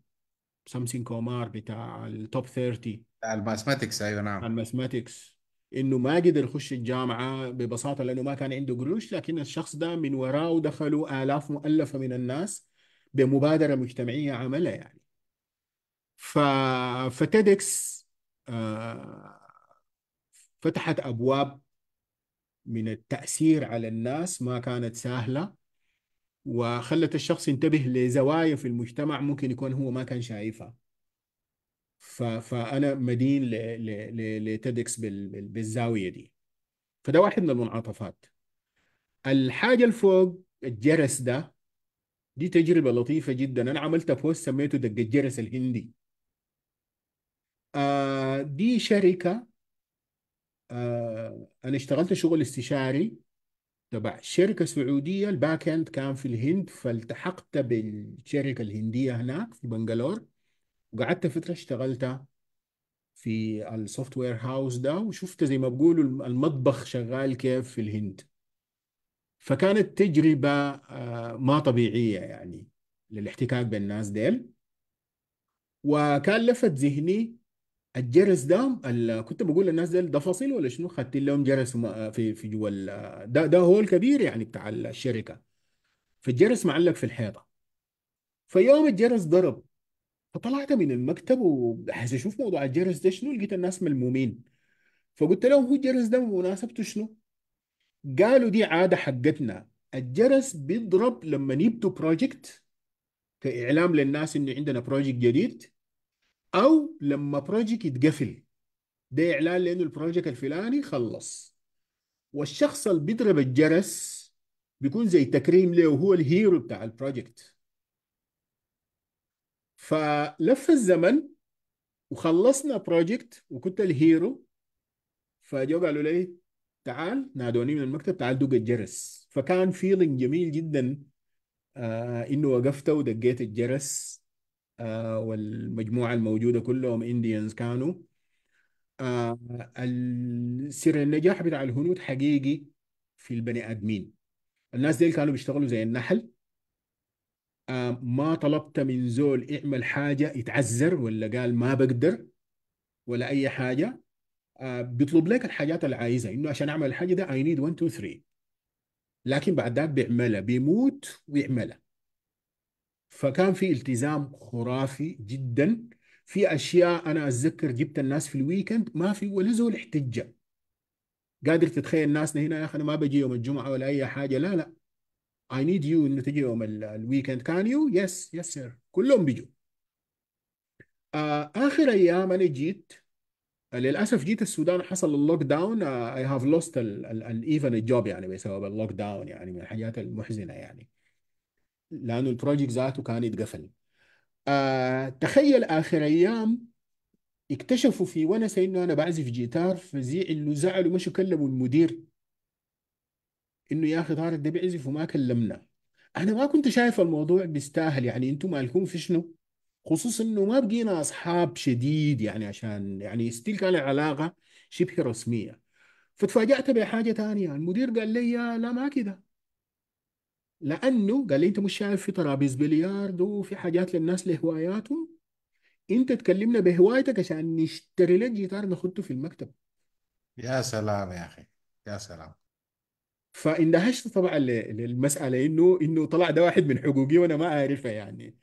سامسين كومار بتاع التوب 30 الماثماتكس ايوه نعم الماثماتكس انه ما قدر يخش الجامعه ببساطه لانه ما كان عنده قروش لكن الشخص ده من وراه دخلوا الاف مؤلفه من الناس بمبادره مجتمعيه عملها يعني ف فتيدكس آه، فتحت ابواب من التاثير على الناس ما كانت سهله وخلت الشخص ينتبه لزوايا في المجتمع ممكن يكون هو ما كان شايفها فانا مدين لتيدكس بالزاويه دي فده واحد من المنعطفات الحاجه الفوق الجرس ده دي تجربه لطيفه جدا انا عملت بوست سميته دق الجرس الهندي آه دي شركه آه انا اشتغلت شغل استشاري تبع شركه سعوديه الباك اند كان في الهند فالتحقت بالشركه الهنديه هناك في بنغلور وقعدت فتره اشتغلت في السوفت وير هاوس ده وشفت زي ما بقولوا المطبخ شغال كيف في الهند فكانت تجربة آه، ما طبيعية يعني للاحتكاك بالناس ديل وكان لفت ذهني الجرس ده كنت بقول للناس ديل ده فصيل ولا شنو خدت لهم جرس آه، في في جوا آه، ده ده هول كبير يعني بتاع الشركة فالجرس معلق في الحيطة فيوم الجرس ضرب فطلعت من المكتب وعايز اشوف موضوع الجرس ده شنو لقيت الناس ملمومين فقلت لهم هو الجرس ده بمناسبته شنو؟ قالوا دي عاده حقتنا الجرس بيضرب لما يبدو بروجكت كاعلام للناس انه عندنا بروجكت جديد او لما بروجكت يتقفل ده اعلان لانه البروجكت الفلاني خلص والشخص اللي بيضرب الجرس بيكون زي تكريم له وهو الهيرو بتاع البروجكت فلف الزمن وخلصنا بروجكت وكنت الهيرو فجو قالوا لي تعال نادوني من المكتب تعال دوق الجرس فكان فيلينج جميل جدا آه انه وقفت ودقيت الجرس آه والمجموعه الموجوده كلهم انديانز كانوا آه سر النجاح بتاع الهنود حقيقي في البني ادمين الناس دي كانوا بيشتغلوا زي النحل آه، ما طلبت من زول يعمل حاجة يتعذر ولا قال ما بقدر ولا أي حاجة آه، بيطلب لك الحاجات اللي عايزها إنه عشان أعمل الحاجة ده اي نيد 1 2 3 لكن بعد ذاك بيعملها بيموت ويعملها فكان في التزام خرافي جدا في اشياء انا اتذكر جبت الناس في الويكند ما في ولا زول احتجه قادر تتخيل الناس هنا يا اخي انا ما بجي يوم الجمعه ولا اي حاجه لا لا اي نيد يو انه تجي يوم الويكند كان يو يس يس سير كلهم بيجوا آه اخر ايام انا جيت للاسف جيت السودان حصل اللوك داون اي هاف لوست الايفن الجوب يعني بسبب اللوك داون يعني من الحاجات المحزنه يعني لانه البروجكت ذاته كان يتقفل آه تخيل اخر ايام اكتشفوا في ونسه انه انا بعزف جيتار فزيع انه زعلوا مشوا كلموا المدير انه يا اخي طارق ده بيعزف وما كلمنا انا ما كنت شايف الموضوع بيستاهل يعني انتم مالكم في شنو خصوصا انه ما بقينا اصحاب شديد يعني عشان يعني ستيل كان العلاقه شبه رسميه فتفاجات بحاجه ثانيه المدير قال لي لا ما كده لانه قال لي انت مش شايف في ترابيز بلياردو وفي حاجات للناس لهواياتهم انت تكلمنا بهوايتك عشان نشتري لك جيتار ناخده في المكتب يا سلام يا اخي يا سلام فاندهشت طبعا للمساله انه انه طلع ده واحد من حقوقي وانا ما عارفه يعني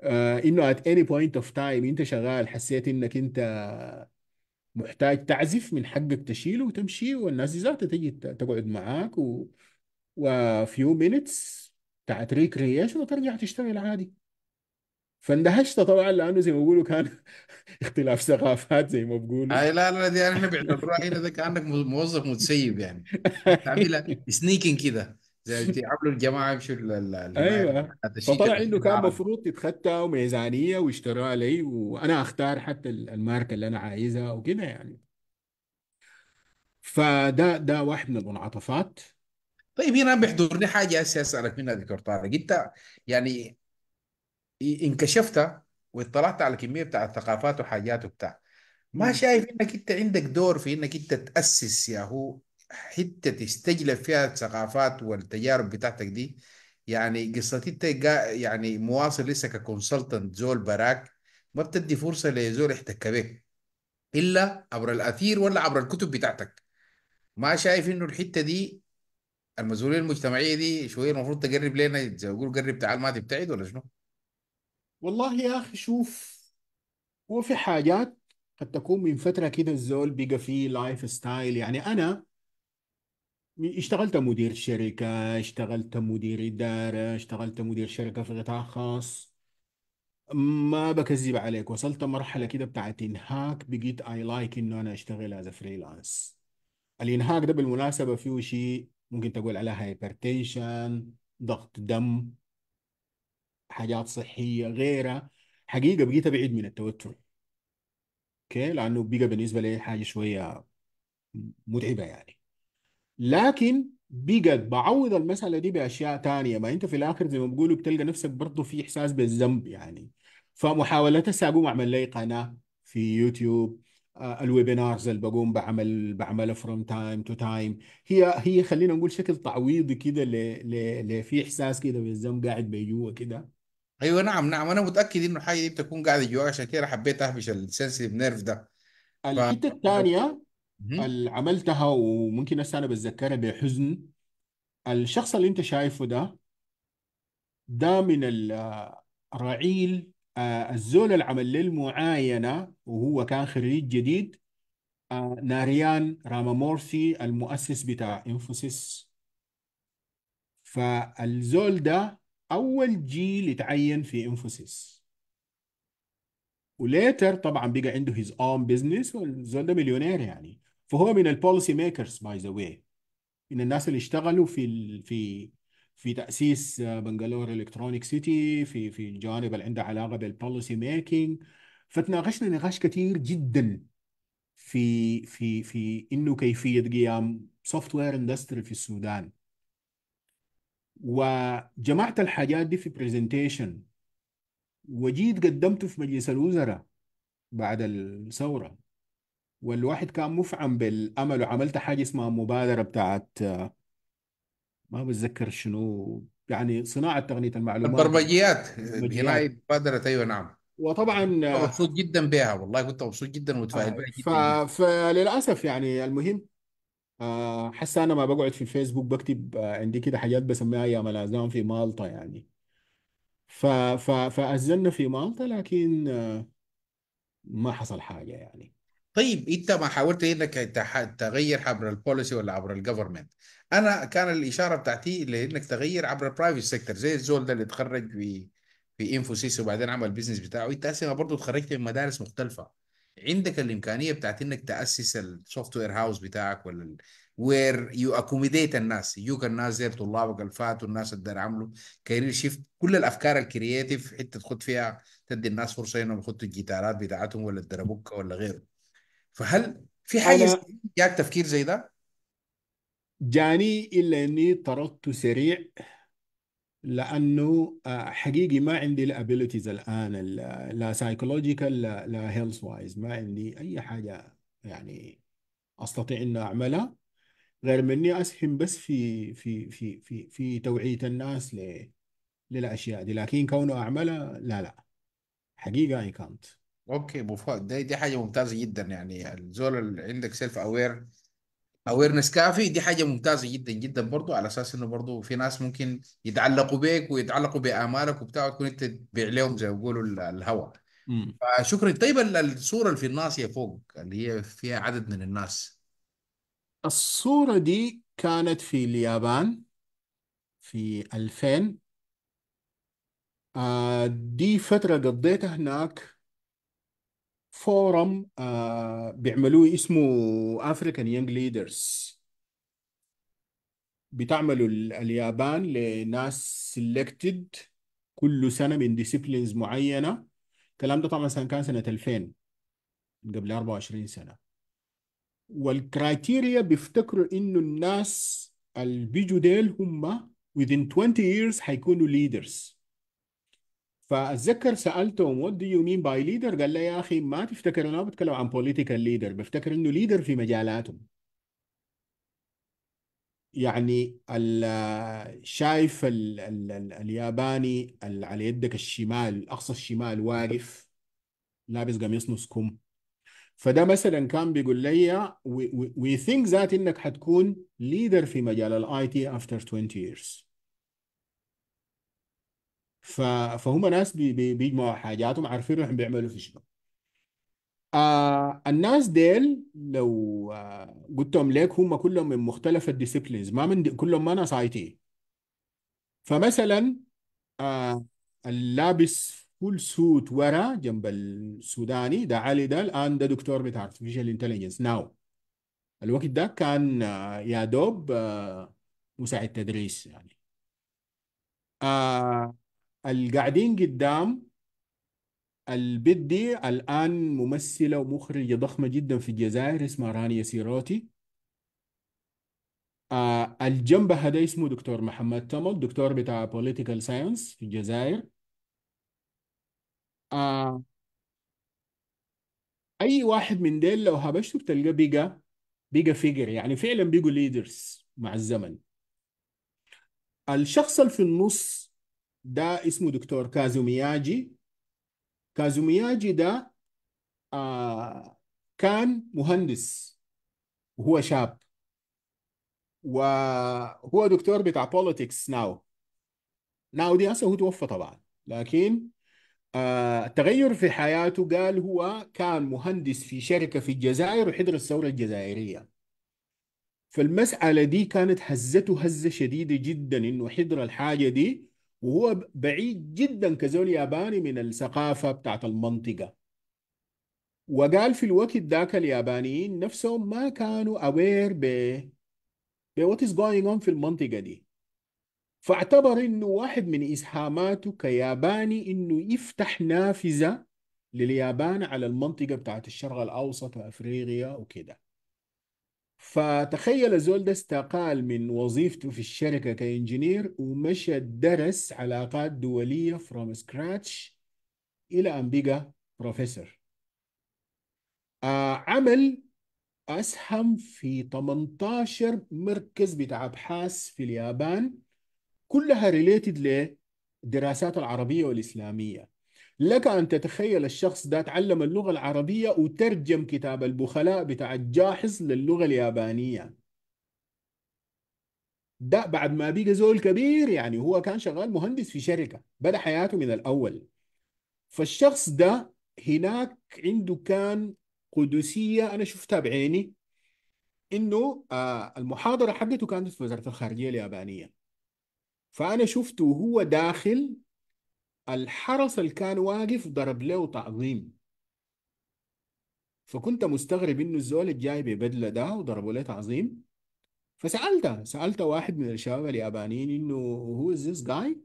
آه انه at any point of time انت شغال حسيت انك انت محتاج تعزف من حقك تشيله وتمشي والناس ذاتها تجي تقعد معاك و... وفيو مينتس بتاعت ريكرييشن وترجع تشتغل عادي فاندهشت طبعا لانه زي ما بيقولوا كان اختلاف ثقافات زي ما بيقولوا اي لا لا دي احنا بيعتبروها هنا ده كانك موظف متسيب يعني تعملها سنيكينج كده زي عملوا الجماعه يمشوا ايوه فطلع انه كان المفروض تتخطى وميزانيه واشتراها لي وانا اختار حتى الماركه اللي انا عايزها وكده يعني فده ده واحد من المنعطفات طيب هنا بيحضرني حاجه اسالك منها دكتور طارق انت يعني انكشفت واطلعت على كميه بتاع الثقافات وحاجات وبتاع ما شايف انك انت عندك دور في انك انت تاسس يا هو حته تستجلب فيها الثقافات والتجارب بتاعتك دي يعني قصة انت يعني مواصل لسه ككونسلتنت زول براك ما بتدي فرصه لزول يحتك بك الا عبر الاثير ولا عبر الكتب بتاعتك ما شايف انه الحته دي المسؤوليه المجتمعيه دي شويه المفروض تقرب لنا زي ما قرب تعال ما تبتعد ولا شنو؟ والله يا اخي شوف هو في حاجات قد تكون من فتره كده الزول بقى فيه لايف ستايل يعني انا اشتغلت مدير شركه اشتغلت مدير اداره اشتغلت مدير شركه في قطاع خاص ما بكذب عليك وصلت مرحله كده بتاعت انهاك بقيت اي لايك انه انا اشتغل از فريلانس الانهاك ده بالمناسبه فيه شيء ممكن تقول عليها هايبرتنشن ضغط دم حاجات صحيه غيرها حقيقه بقيت ابعد من التوتر اوكي لانه بقى بالنسبه لي حاجه شويه متعبه يعني لكن بقت بعوض المساله دي باشياء تانية ما انت في الاخر زي ما بقولوا بتلقى نفسك برضه في احساس بالذنب يعني فمحاولات اقوم اعمل لي قناه في يوتيوب آه، الويبينارز اللي بقوم بعمل بعملها فروم تايم تو تايم هي هي خلينا نقول شكل تعويضي كده ل ل في احساس كده بالذنب قاعد بجوا كده ايوه نعم نعم انا متاكد انه الحاجه دي بتكون قاعده جوا عشان كده حبيت اهبش السنسيتيف نيرف ده ف الحته الثانيه اللي عملتها وممكن هسه انا بتذكرها بحزن الشخص اللي انت شايفه ده ده من الرعيل آه، الزول اللي عمل لي المعاينه وهو كان خريج جديد آه، ناريان رامامورسي المؤسس بتاع انفوسيس فالزول ده اول جيل يتعين في انفوسيس وليتر طبعا بقى عنده هيز اون بزنس والزول ده مليونير يعني فهو من البوليسي ميكرز باي ذا واي من الناس اللي اشتغلوا في ال... في في تاسيس بنجلور الكترونيك سيتي في في الجانب اللي عنده علاقه بالبوليسي ميكينج فتناقشنا نقاش كثير جدا في في في انه كيفيه قيام سوفت وير اندستري في السودان وجمعت الحاجات دي في برزنتيشن وجيت قدمته في مجلس الوزراء بعد الثورة والواحد كان مفعم بالأمل وعملت حاجة اسمها مبادرة بتاعت ما بتذكر شنو يعني صناعة تقنية المعلومات البرمجيات هي مبادرة أيوة نعم وطبعا كنت مبسوط جدا بها والله كنت مبسوط جدا ومتفائل بها آه، جدا فللأسف يعني المهم آه، حس انا ما بقعد في الفيسبوك بكتب آه، عندي كده حاجات بسميها ايام الاذان في مالطا يعني ف ف فأذنا في مالطا لكن آه، ما حصل حاجة يعني طيب انت ما حاولت انك تغير عبر البوليسي ولا عبر الجفرمنت انا كان الاشاره بتاعتي لانك تغير عبر البرايفت سيكتور زي الزول ده اللي اتخرج في في انفوسيس وبعدين عمل بيزنس بتاعه انت اساسا برضه اتخرجت من مدارس مختلفه عندك الامكانيه بتاعت انك تاسس السوفت وير هاوس بتاعك ولا وير يو اكوميديت الناس يجوك الناس زي طلابك اللي فاتوا الناس اللي عملوا كارير شيفت كل الافكار الكرييتيف حته تخد فيها تدي الناس فرصه انهم يحطوا الجيتارات بتاعتهم ولا الدربوكه ولا غيره فهل في حاجه جاك تفكير زي ده؟ جاني الا اني طردته سريع لانه آه، حقيقي ما عندي الابيلتيز الان لا سايكولوجيكال لا هيلث وايز ما عندي اي حاجه يعني استطيع ان اعملها غير مني اسهم بس في في في في في توعيه الناس ل للاشياء دي لكن كونه اعملها لا لا حقيقه اي كانت اوكي ابو فؤاد دي دي حاجه ممتازه جدا يعني الزول اللي عندك سيلف اوير اويرنس كافي دي حاجه ممتازه جدا جدا برضو على اساس انه برضو في ناس ممكن يتعلقوا بيك ويتعلقوا بامالك وبتاع تكون انت تبيع لهم زي ما بيقولوا الهوى مم. فشكرا طيب الصوره اللي في الناصيه فوق اللي هي فيها عدد من الناس الصوره دي كانت في اليابان في 2000 آه دي فتره قضيتها هناك فورم آه بيعملوه اسمه افريكان يونج ليدرز بتعملوا اليابان لناس سيلكتد كل سنه من ديسيبلينز معينه الكلام ده طبعا كان سنه 2000 قبل 24 سنه والكرايتيريا بيفتكروا انه الناس البيجو ديل هم within 20 years حيكونوا ليدرز فاتذكر سالته وات دو يو مين باي ليدر قال لي يا اخي ما تفتكر انا بتكلم عن بوليتيكال ليدر بفتكر انه ليدر في مجالاتهم يعني شايف الـ الـ الـ الياباني على يدك الشمال اقصى الشمال واقف لابس قميص نص كم فده مثلا كان بيقول لي وي ثينك ذات انك حتكون ليدر في مجال الاي تي افتر 20 years ف... فهم ناس بي... بي... بيجمعوا حاجاتهم عارفين هم بيعملوا في شنو آه الناس ديل لو آه قلتهم ليك هم كلهم من مختلف الديسيبلينز ما من دي كلهم ما ناس اي تي فمثلا آه اللابس فول سوت ورا جنب السوداني ده علي ده الان ده دكتور بتاع ارتفيشال انتليجنس ناو الوقت ده كان آه يا دوب آه مساعد تدريس يعني آه القاعدين قدام البدي دي الآن ممثلة ومخرجة ضخمة جدا في الجزائر اسمها رانيا سيروتي آه الجنب هذا اسمه دكتور محمد تمل دكتور بتاع بوليتيكال ساينس في الجزائر آه أي واحد من ديل لو هبشته بتلقى بيجا بيجا فيجر يعني فعلا بيجوا ليدرز مع الزمن الشخص اللي في النص ده اسمه دكتور كازومياجي كازومياجي ده آه كان مهندس وهو شاب وهو دكتور بتاع بوليتكس ناو ناو دي هسه هو توفى طبعا لكن آه تغير في حياته قال هو كان مهندس في شركة في الجزائر وحضر الثورة الجزائرية فالمسألة دي كانت هزته هزة شديدة جدا إنه حضر الحاجة دي وهو بعيد جدا كزول ياباني من الثقافة بتاعت المنطقة وقال في الوقت ذاك اليابانيين نفسهم ما كانوا اوير ب ب what is going on في المنطقة دي فاعتبر انه واحد من اسهاماته كياباني انه يفتح نافذة لليابان على المنطقة بتاعت الشرق الأوسط وأفريقيا وكده فتخيل زول ده استقال من وظيفته في الشركة كإنجينير ومشى درس علاقات دولية from scratch إلى أن بقى بروفيسور آه، عمل أسهم في 18 مركز بتاع أبحاث في اليابان كلها ريليتد للدراسات العربية والإسلامية لك أن تتخيل الشخص ده تعلم اللغة العربية وترجم كتاب البخلاء بتاع الجاحظ للغة اليابانية ده بعد ما بيجي زول كبير يعني هو كان شغال مهندس في شركة بدأ حياته من الأول فالشخص ده هناك عنده كان قدسية أنا شفتها بعيني إنه آه، المحاضرة حقته كانت في وزارة الخارجية اليابانية فأنا شفته وهو داخل الحرس اللي كان واقف ضرب له تعظيم فكنت مستغرب انه الزول الجاي ببدله ده وضربوا له تعظيم فسالته سالته واحد من الشباب اليابانيين انه هو ذيس جاي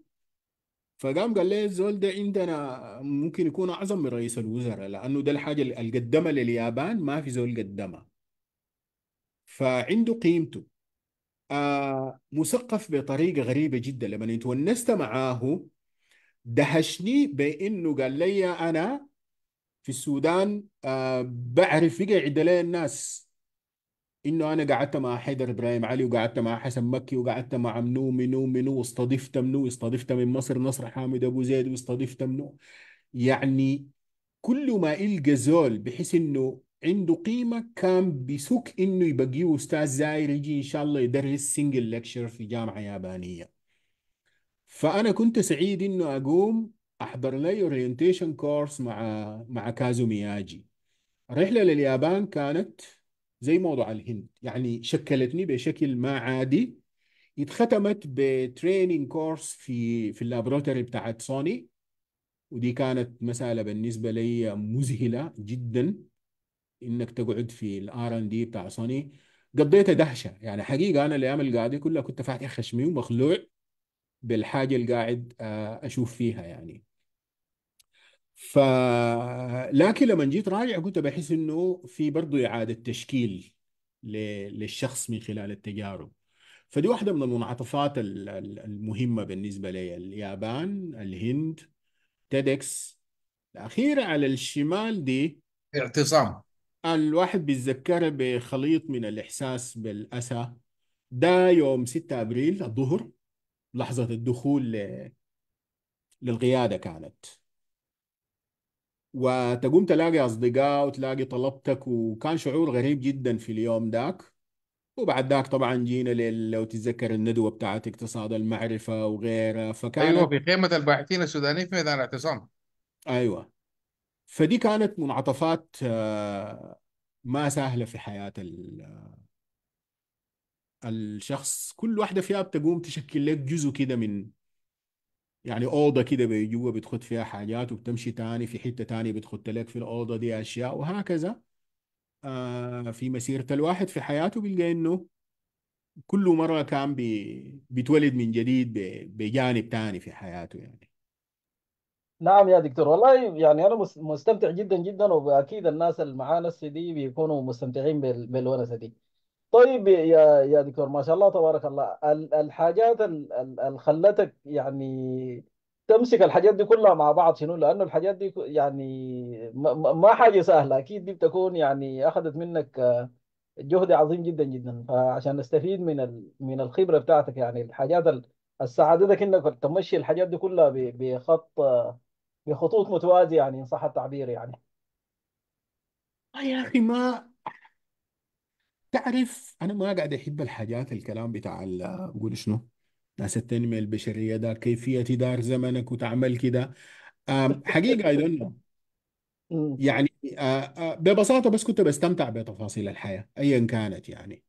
فقام قال لي الزول ده عندنا ممكن يكون اعظم من رئيس الوزراء لانه ده الحاجه اللي قدمها لليابان ما في زول قدمها فعنده قيمته آه مثقف بطريقه غريبه جدا لما تونست معاه دهشني بانه قال لي انا في السودان آه، بعرف يقعد لي الناس انه انا قعدت مع حيدر ابراهيم علي وقعدت مع حسن مكي وقعدت مع منو منو منو واستضفت منو استضفت من مصر نصر حامد ابو زيد واستضفت منو يعني كل ما يلقى زول بحيث انه عنده قيمة كان بسوك انه يبقيه استاذ زاير يجي ان شاء الله يدرس سنجل لكشر في جامعة يابانية فانا كنت سعيد انه اقوم احضر لي اورينتيشن كورس مع مع كازو مياجي رحله لليابان كانت زي موضوع الهند يعني شكلتني بشكل ما عادي اتختمت بتريننج كورس في في اللابراتوري بتاعت سوني ودي كانت مسألة بالنسبة لي مذهلة جدا انك تقعد في الار ان دي بتاع سوني قضيتها دهشة يعني حقيقة انا الايام القاعدة كلها كنت فاتح خشمي ومخلوع بالحاجه اللي قاعد آه، اشوف فيها يعني ف لكن لما جيت راجع كنت بحس انه في برضو اعاده تشكيل للشخص من خلال التجارب فدي واحده من المنعطفات المهمه بالنسبه لي اليابان الهند تيدكس الاخيره على الشمال دي اعتصام الواحد بيتذكرها بخليط من الاحساس بالاسى ده يوم 6 ابريل الظهر لحظة الدخول للقيادة كانت وتقوم تلاقي أصدقاء وتلاقي طلبتك وكان شعور غريب جدا في اليوم ذاك وبعد ذاك طبعا جينا لو تتذكر الندوة بتاعت اقتصاد المعرفة وغيرها فكانت أيوة في قيمه الباحثين السودانيين في ميدان الاعتصام أيوة فدي كانت منعطفات آه، ما سهلة في حياة ال... الشخص كل واحده فيها بتقوم تشكل لك جزء كده من يعني اوضه كده جوا بتخد فيها حاجات وبتمشي تاني في حته تانية بتخد لك في الاوضه دي اشياء وهكذا آه في مسيره الواحد في حياته بيلقى انه كل مره كان بي بيتولد من جديد بجانب تاني في حياته يعني نعم يا دكتور والله يعني انا مستمتع جدا جدا واكيد الناس اللي معانا السي دي بيكونوا مستمتعين بال- بالونسه دي طيب يا يا دكتور ما شاء الله تبارك الله الحاجات اللي خلتك يعني تمسك الحاجات دي كلها مع بعض شنو لأنه الحاجات دي يعني ما حاجة سهلة أكيد دي بتكون يعني أخذت منك جهد عظيم جدا جدا فعشان نستفيد من من الخبرة بتاعتك يعني الحاجات ال- الساعدتك إنك تمشي الحاجات دي كلها بخط بخطوط متوازية يعني إن صح التعبير يعني آه يا أخي ما تعرف انا ما قاعد احب الحاجات الكلام بتاع ال- بقول شنو ناس التنميه البشريه ده كيفيه دار زمنك وتعمل كده حقيقه اي دون نو يعني آه، آه، ببساطه بس كنت بستمتع بتفاصيل الحياه ايا كانت يعني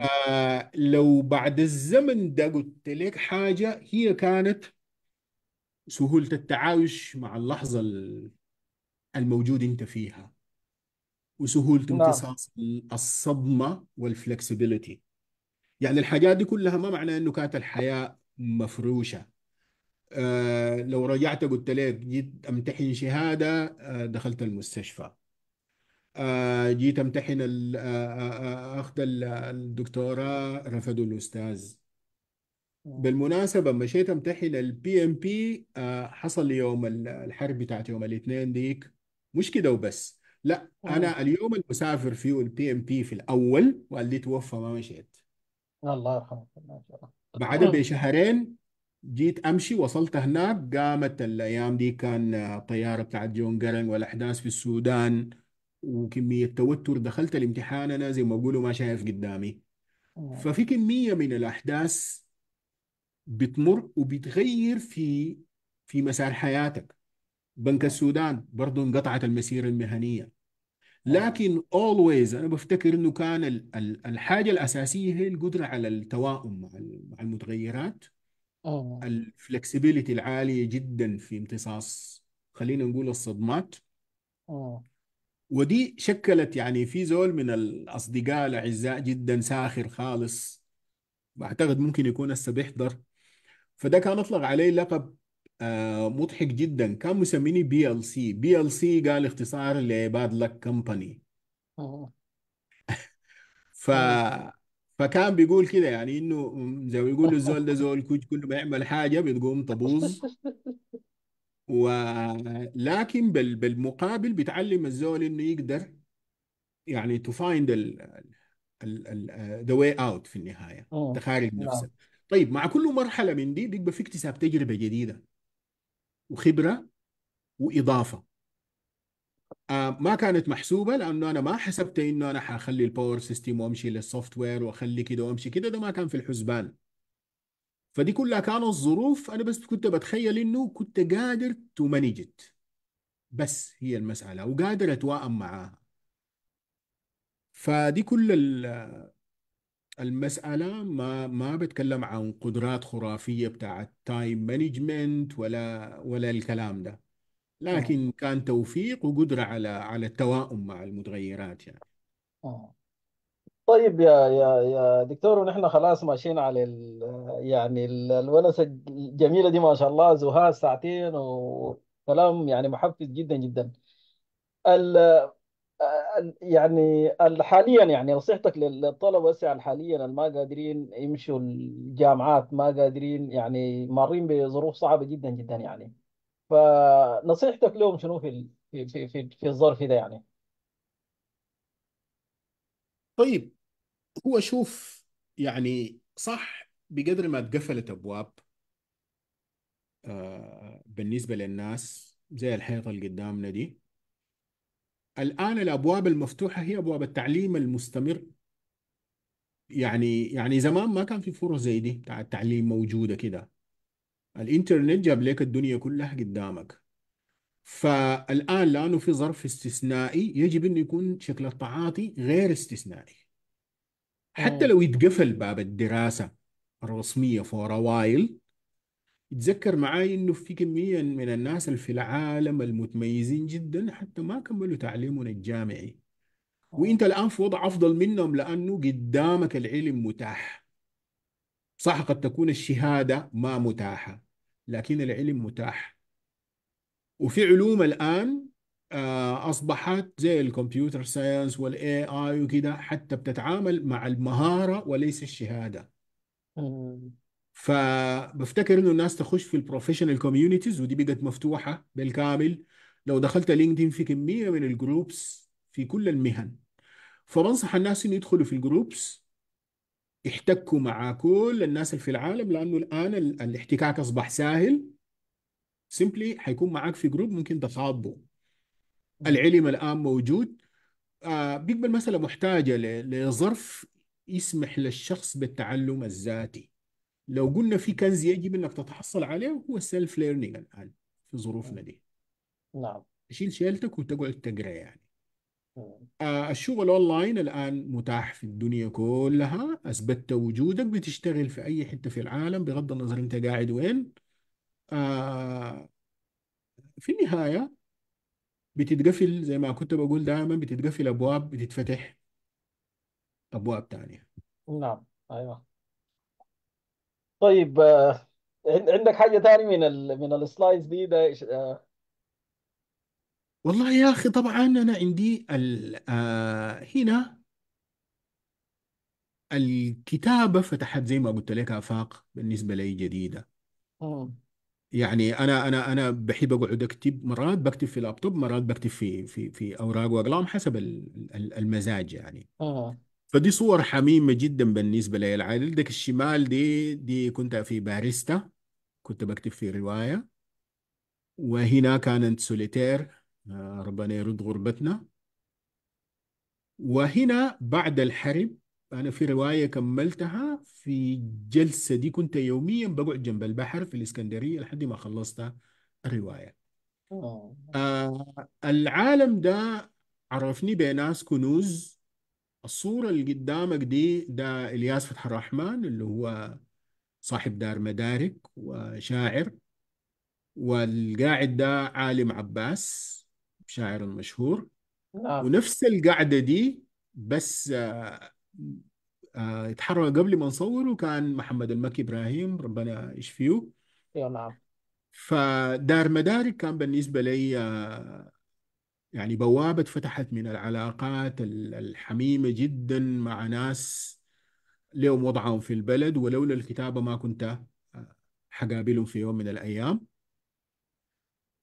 آه، لو بعد الزمن ده قلت لك حاجه هي كانت سهوله التعايش مع اللحظه الموجود انت فيها وسهوله نعم امتصاص الصدمه والفلكسبيليتي يعني الحاجات دي كلها ما معناه انه كانت الحياه مفروشه آه لو رجعت قلت لك جيت امتحن شهاده آه دخلت المستشفى آه جيت امتحن آه، آه، آه، اخذ الدكتوراه رفضوا الاستاذ نعم. بالمناسبة مشيت امتحن البي ام بي حصل يوم الحرب بتاعت يوم الاثنين ديك مش كده وبس لا آه. انا اليوم المسافر فيه البي ام بي في الاول والدي توفى ما مشيت الله يرحمه بعدها آه. بشهرين جيت امشي وصلت هناك قامت الايام دي كان الطياره بتاعت جون جرن والاحداث في السودان وكميه توتر دخلت الامتحان انا زي ما بقولوا ما شايف قدامي آه. ففي كميه من الاحداث بتمر وبتغير في في مسار حياتك بنك السودان برضه انقطعت المسيرة المهنية آه. لكن اولويز انا بفتكر انه كان الحاجه الاساسيه هي القدره على التواؤم مع المتغيرات آه. الفلكسبيليتي العاليه جدا في امتصاص خلينا نقول الصدمات أوه. ودي شكلت يعني في زول من الاصدقاء الاعزاء جدا ساخر خالص بعتقد ممكن يكون هسه بيحضر فده كان اطلق عليه لقب آه، مضحك جدا كان مسميني بي ال سي بي ال سي قال اختصار لباد لك كمباني ف فكان بيقول كده يعني انه زي ما بيقولوا الزول ده زول كل ما يعمل حاجه بتقوم تبوظ ولكن بال... بالمقابل بتعلم الزول انه يقدر يعني تو فايند ذا واي اوت في النهايه تخارج نعم. نفسك طيب مع كل مرحله من دي بيبقى في اكتساب تجربه جديده وخبره واضافه آه ما كانت محسوبه لانه انا ما حسبت انه انا حخلي الباور سيستم وامشي للسوفت وير واخلي كده وامشي كده ده ما كان في الحسبان فدي كلها كانت ظروف انا بس كنت بتخيل انه كنت قادر تمانجت بس هي المساله وقادر اتواءم معاها فدي كل المسألة ما ما بتكلم عن قدرات خرافية بتاعت تايم مانجمنت ولا ولا الكلام ده آه. لكن كان توفيق وقدرة على على التواؤم مع المتغيرات يعني اه طيب يا يا يا دكتور ونحن خلاص ماشيين على الـ يعني الونسة الجميلة دي ما شاء الله زهاء ساعتين وكلام يعني محفز جدا جدا يعني حاليا يعني نصيحتك للطلبه هسه يعني حاليا ما قادرين يمشوا الجامعات ما قادرين يعني مارين بظروف صعبه جدا جدا يعني فنصيحتك لهم شنو في في في في, في الظرف ده يعني طيب هو شوف يعني صح بقدر ما اتقفلت ابواب آه، بالنسبه للناس زي الحيطه اللي قدامنا دي الآن الأبواب المفتوحة هي أبواب التعليم المستمر يعني يعني زمان ما كان في فرص زي دي بتاع التعليم موجودة كده الإنترنت جاب لك الدنيا كلها قدامك فالآن لأنه في ظرف استثنائي يجب انه يكون شكل التعاطي غير استثنائي حتى لو يتقفل باب الدراسة الرسمية فور وايل تذكر معاي انه في كمية من الناس اللي في العالم المتميزين جدا حتى ما كملوا تعليمهم الجامعي آه. وانت الان في وضع افضل منهم لانه قدامك العلم متاح صح قد تكون الشهادة ما متاحة لكن العلم متاح وفي علوم الآن آه، أصبحت زي الكمبيوتر ساينس والاي اي وكده حتى بتتعامل مع المهارة وليس الشهادة آه. فبفتكر انه الناس تخش في البروفيشنال كوميونيتيز ودي بقت مفتوحه بالكامل لو دخلت لينكدين في كميه من الجروبس في كل المهن فبنصح الناس انه يدخلوا في الجروبس يحتكوا مع كل الناس اللي في العالم لانه الان الاحتكاك اصبح سهل سيمبلي حيكون معاك في جروب ممكن تخاطبه العلم الان موجود آه، بيقبل بيبقى المساله محتاجه لظرف يسمح للشخص بالتعلم الذاتي لو قلنا في كنز يجب انك تتحصل عليه هو السيلف ليرنينج الان في ظروفنا دي نعم تشيل شيلتك وتقعد تقرا يعني آه الشغل اونلاين الان متاح في الدنيا كلها اثبتت وجودك بتشتغل في اي حته في العالم بغض النظر انت قاعد وين آه في النهايه بتتقفل زي ما كنت بقول دائما بتتقفل ابواب بتتفتح ابواب ثانيه نعم ايوه طيب آه، عندك حاجة تاني من الـ من السلايدز دي ده إيش- آه، والله يا أخي طبعا أنا عندي ال آه هنا الكتابة فتحت زي ما قلت لك آفاق بالنسبة لي جديدة يعني أنا أنا أنا بحب أقعد أكتب مرات بكتب في لابتوب مرات بكتب في في في أوراق وأقلام حسب المزاج يعني آه. فدي صور حميمة جدا بالنسبة لي العديدك الشمال دي دي كنت في باريستا كنت بكتب في رواية وهنا كانت سوليتير آه، ربنا يرد غربتنا وهنا بعد الحرب أنا في رواية كملتها في جلسة دي كنت يوميا بقعد جنب البحر في الإسكندرية لحد ما خلصت الرواية آه العالم ده عرفني بناس كنوز الصورة اللي قدامك دي ده الياس فتح الرحمن اللي هو صاحب دار مدارك وشاعر والقاعد ده عالم عباس شاعر مشهور آه. ونفس القعدة دي بس آه آه اتحرر قبل ما نصوره كان محمد المكي إبراهيم ربنا يشفيه يا نعم فدار مدارك كان بالنسبة لي آه يعني بوابة فتحت من العلاقات الحميمة جدا مع ناس لهم وضعهم في البلد ولولا الكتابة ما كنت آه، حقابلهم في يوم من الأيام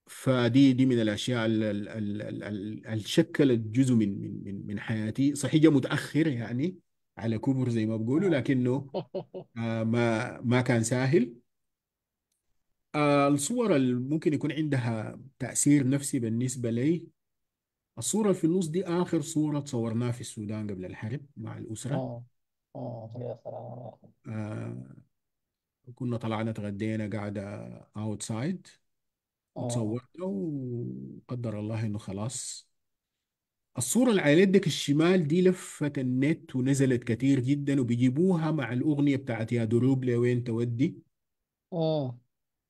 فدي دي من الأشياء اللي شكلت جزء من من من حياتي صحيح جاء متأخر يعني على كبر زي ما بقولوا آه. لكنه آه، ما ما كان سهل الصور اللي ممكن يكون عندها تأثير نفسي بالنسبة لي الصورة اللي في النص دي آخر صورة تصورناها في السودان قبل الحرب مع الأسرة اه اه يا سلام آه كنا طلعنا اتغدينا قاعدة اوتسايد اه وتصورنا وقدر الله إنه خلاص الصورة اللي على يدك الشمال دي لفت النت ونزلت كتير جدا وبيجيبوها مع الأغنية بتاعت يا دروب لوين تودي اه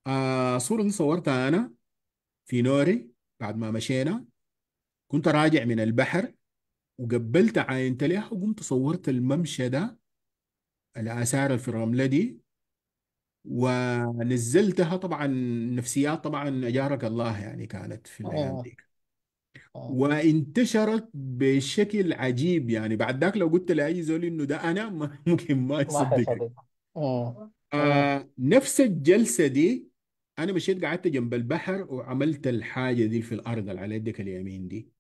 آه الصورة دي صورتها أنا في نوري بعد ما مشينا كنت راجع من البحر وقبلت عاينت ليها وقمت صورت الممشى ده الآثار اللي في الرملة دي ونزلتها طبعا نفسيات طبعا أجارك الله يعني كانت في الأيام آه. دي آه. وانتشرت بشكل عجيب يعني بعد ذاك لو قلت لأي زول إنه ده أنا ممكن ما يصدق آه. آه. آه نفس الجلسة دي أنا مشيت قعدت جنب البحر وعملت الحاجة دي في الأرض اللي على يدك اليمين دي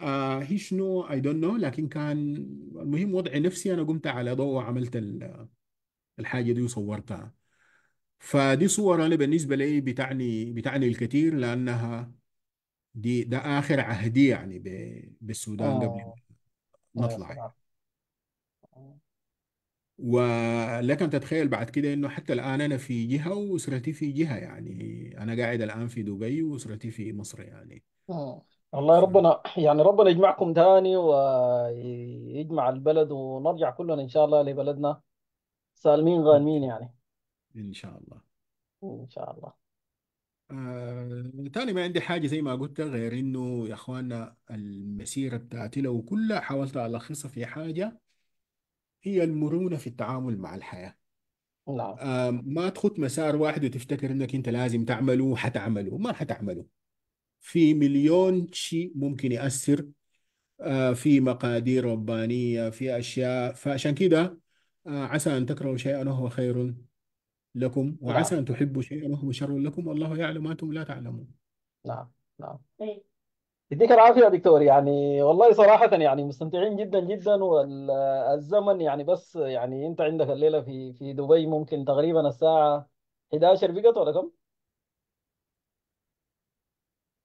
آه هي شنو اي دونت نو لكن كان المهم وضعي نفسي انا قمت على ضوء عملت الحاجه دي وصورتها فدي صور انا بالنسبه لي بتعني بتعني الكثير لانها دي ده اخر عهدي يعني بالسودان آه. قبل ما أيوة نطلع طبعا آه. تتخيل بعد كده انه حتى الان انا في جهه واسرتي في جهه يعني انا قاعد الان في دبي واسرتي في مصر يعني آه. والله ربنا يعني ربنا يجمعكم تاني ويجمع البلد ونرجع كلنا إن شاء الله لبلدنا سالمين غانمين يعني إن شاء الله إن شاء الله آه، تاني ما عندي حاجة زي ما قلت غير إنه يا إخوانا المسيرة بتاعتي لو كلها حاولت ألخصها في حاجة هي المرونة في التعامل مع الحياة نعم آه، ما تخط مسار واحد وتفتكر إنك أنت لازم تعمله حتعمله ما حتعمله في مليون شيء ممكن يأثر آه، في مقادير ربانية في أشياء فعشان كده آه، عسى أن تكرهوا شيئا وهو خير لكم نعم. وعسى أن تحبوا شيئا وهو شر لكم والله يعلم أنتم لا تعلمون نعم نعم إيه. يديك العافية يا دكتور يعني والله صراحة يعني مستمتعين جدا جدا والزمن يعني بس يعني أنت عندك الليلة في في دبي ممكن تقريبا الساعة 11 بقت ولا كم؟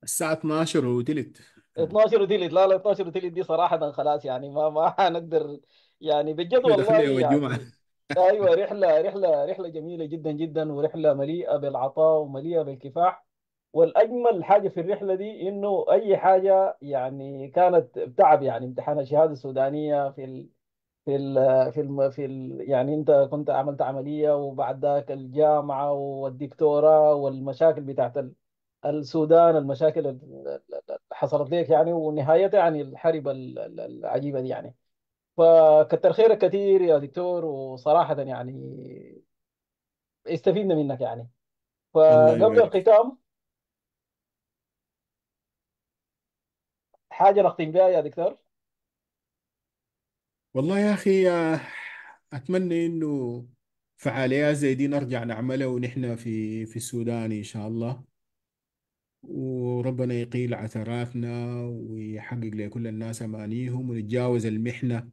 الساعة 12 وديلت 12 وديلت لا لا 12 وديلت دي صراحة خلاص يعني ما ما حنقدر يعني بجد والله يعني ايوه رحله رحله رحله جميله جدا جدا ورحله مليئه بالعطاء ومليئه بالكفاح والاجمل حاجه في الرحله دي انه اي حاجه يعني كانت بتعب يعني امتحان الشهاده السودانيه في ال... في ال... في ال... في ال... يعني انت كنت عملت عمليه وبعد ذاك الجامعه والدكتوراه والمشاكل بتاعت ال... السودان المشاكل اللي حصلت لك يعني ونهايتها يعني الحرب العجيبه دي يعني فكتر خيرك كثير يا دكتور وصراحه يعني استفدنا منك يعني الله فقبل يبارك الختام حاجه نختم بها يا دكتور والله يا أخي أتمنى إنه فعاليات زي دي نرجع نعملها ونحن في في السودان إن شاء الله وربنا يقيل عثراتنا ويحقق لكل الناس أمانيهم ونتجاوز المحنة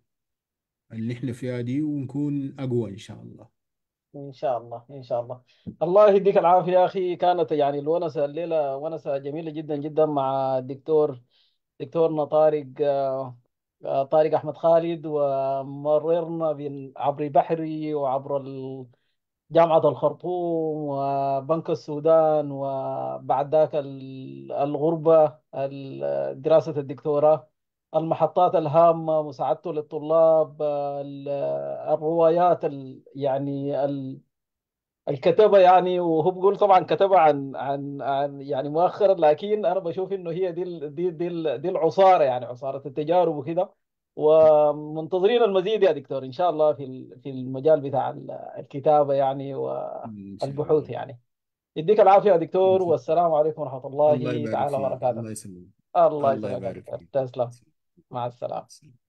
اللي احنا فيها دي ونكون أقوى إن شاء الله ان شاء الله ان شاء الله الله يديك العافيه يا اخي كانت يعني الونسه الليله ونسه جميله جدا جدا مع الدكتور دكتورنا طارق آه، طارق احمد خالد ومررنا عبر بحري وعبر ال... جامعة الخرطوم وبنك السودان وبعد ذاك الغربة دراسة الدكتوراه المحطات الهامة مساعدته للطلاب الروايات ال يعني ال الكتبة يعني وهو بيقول طبعا كتبة عن عن عن يعني مؤخرا لكن انا بشوف انه هي دي دي دي, دي العصارة يعني عصارة التجارب وكده ومنتظرين المزيد يا دكتور ان شاء الله في في المجال بتاع الكتابه يعني والبحوث يعني يديك العافيه يا دكتور والسلام عليكم ورحمه الله, تعالى وبركاته الله يسلمك الله يسلمك تسلم مع السلامه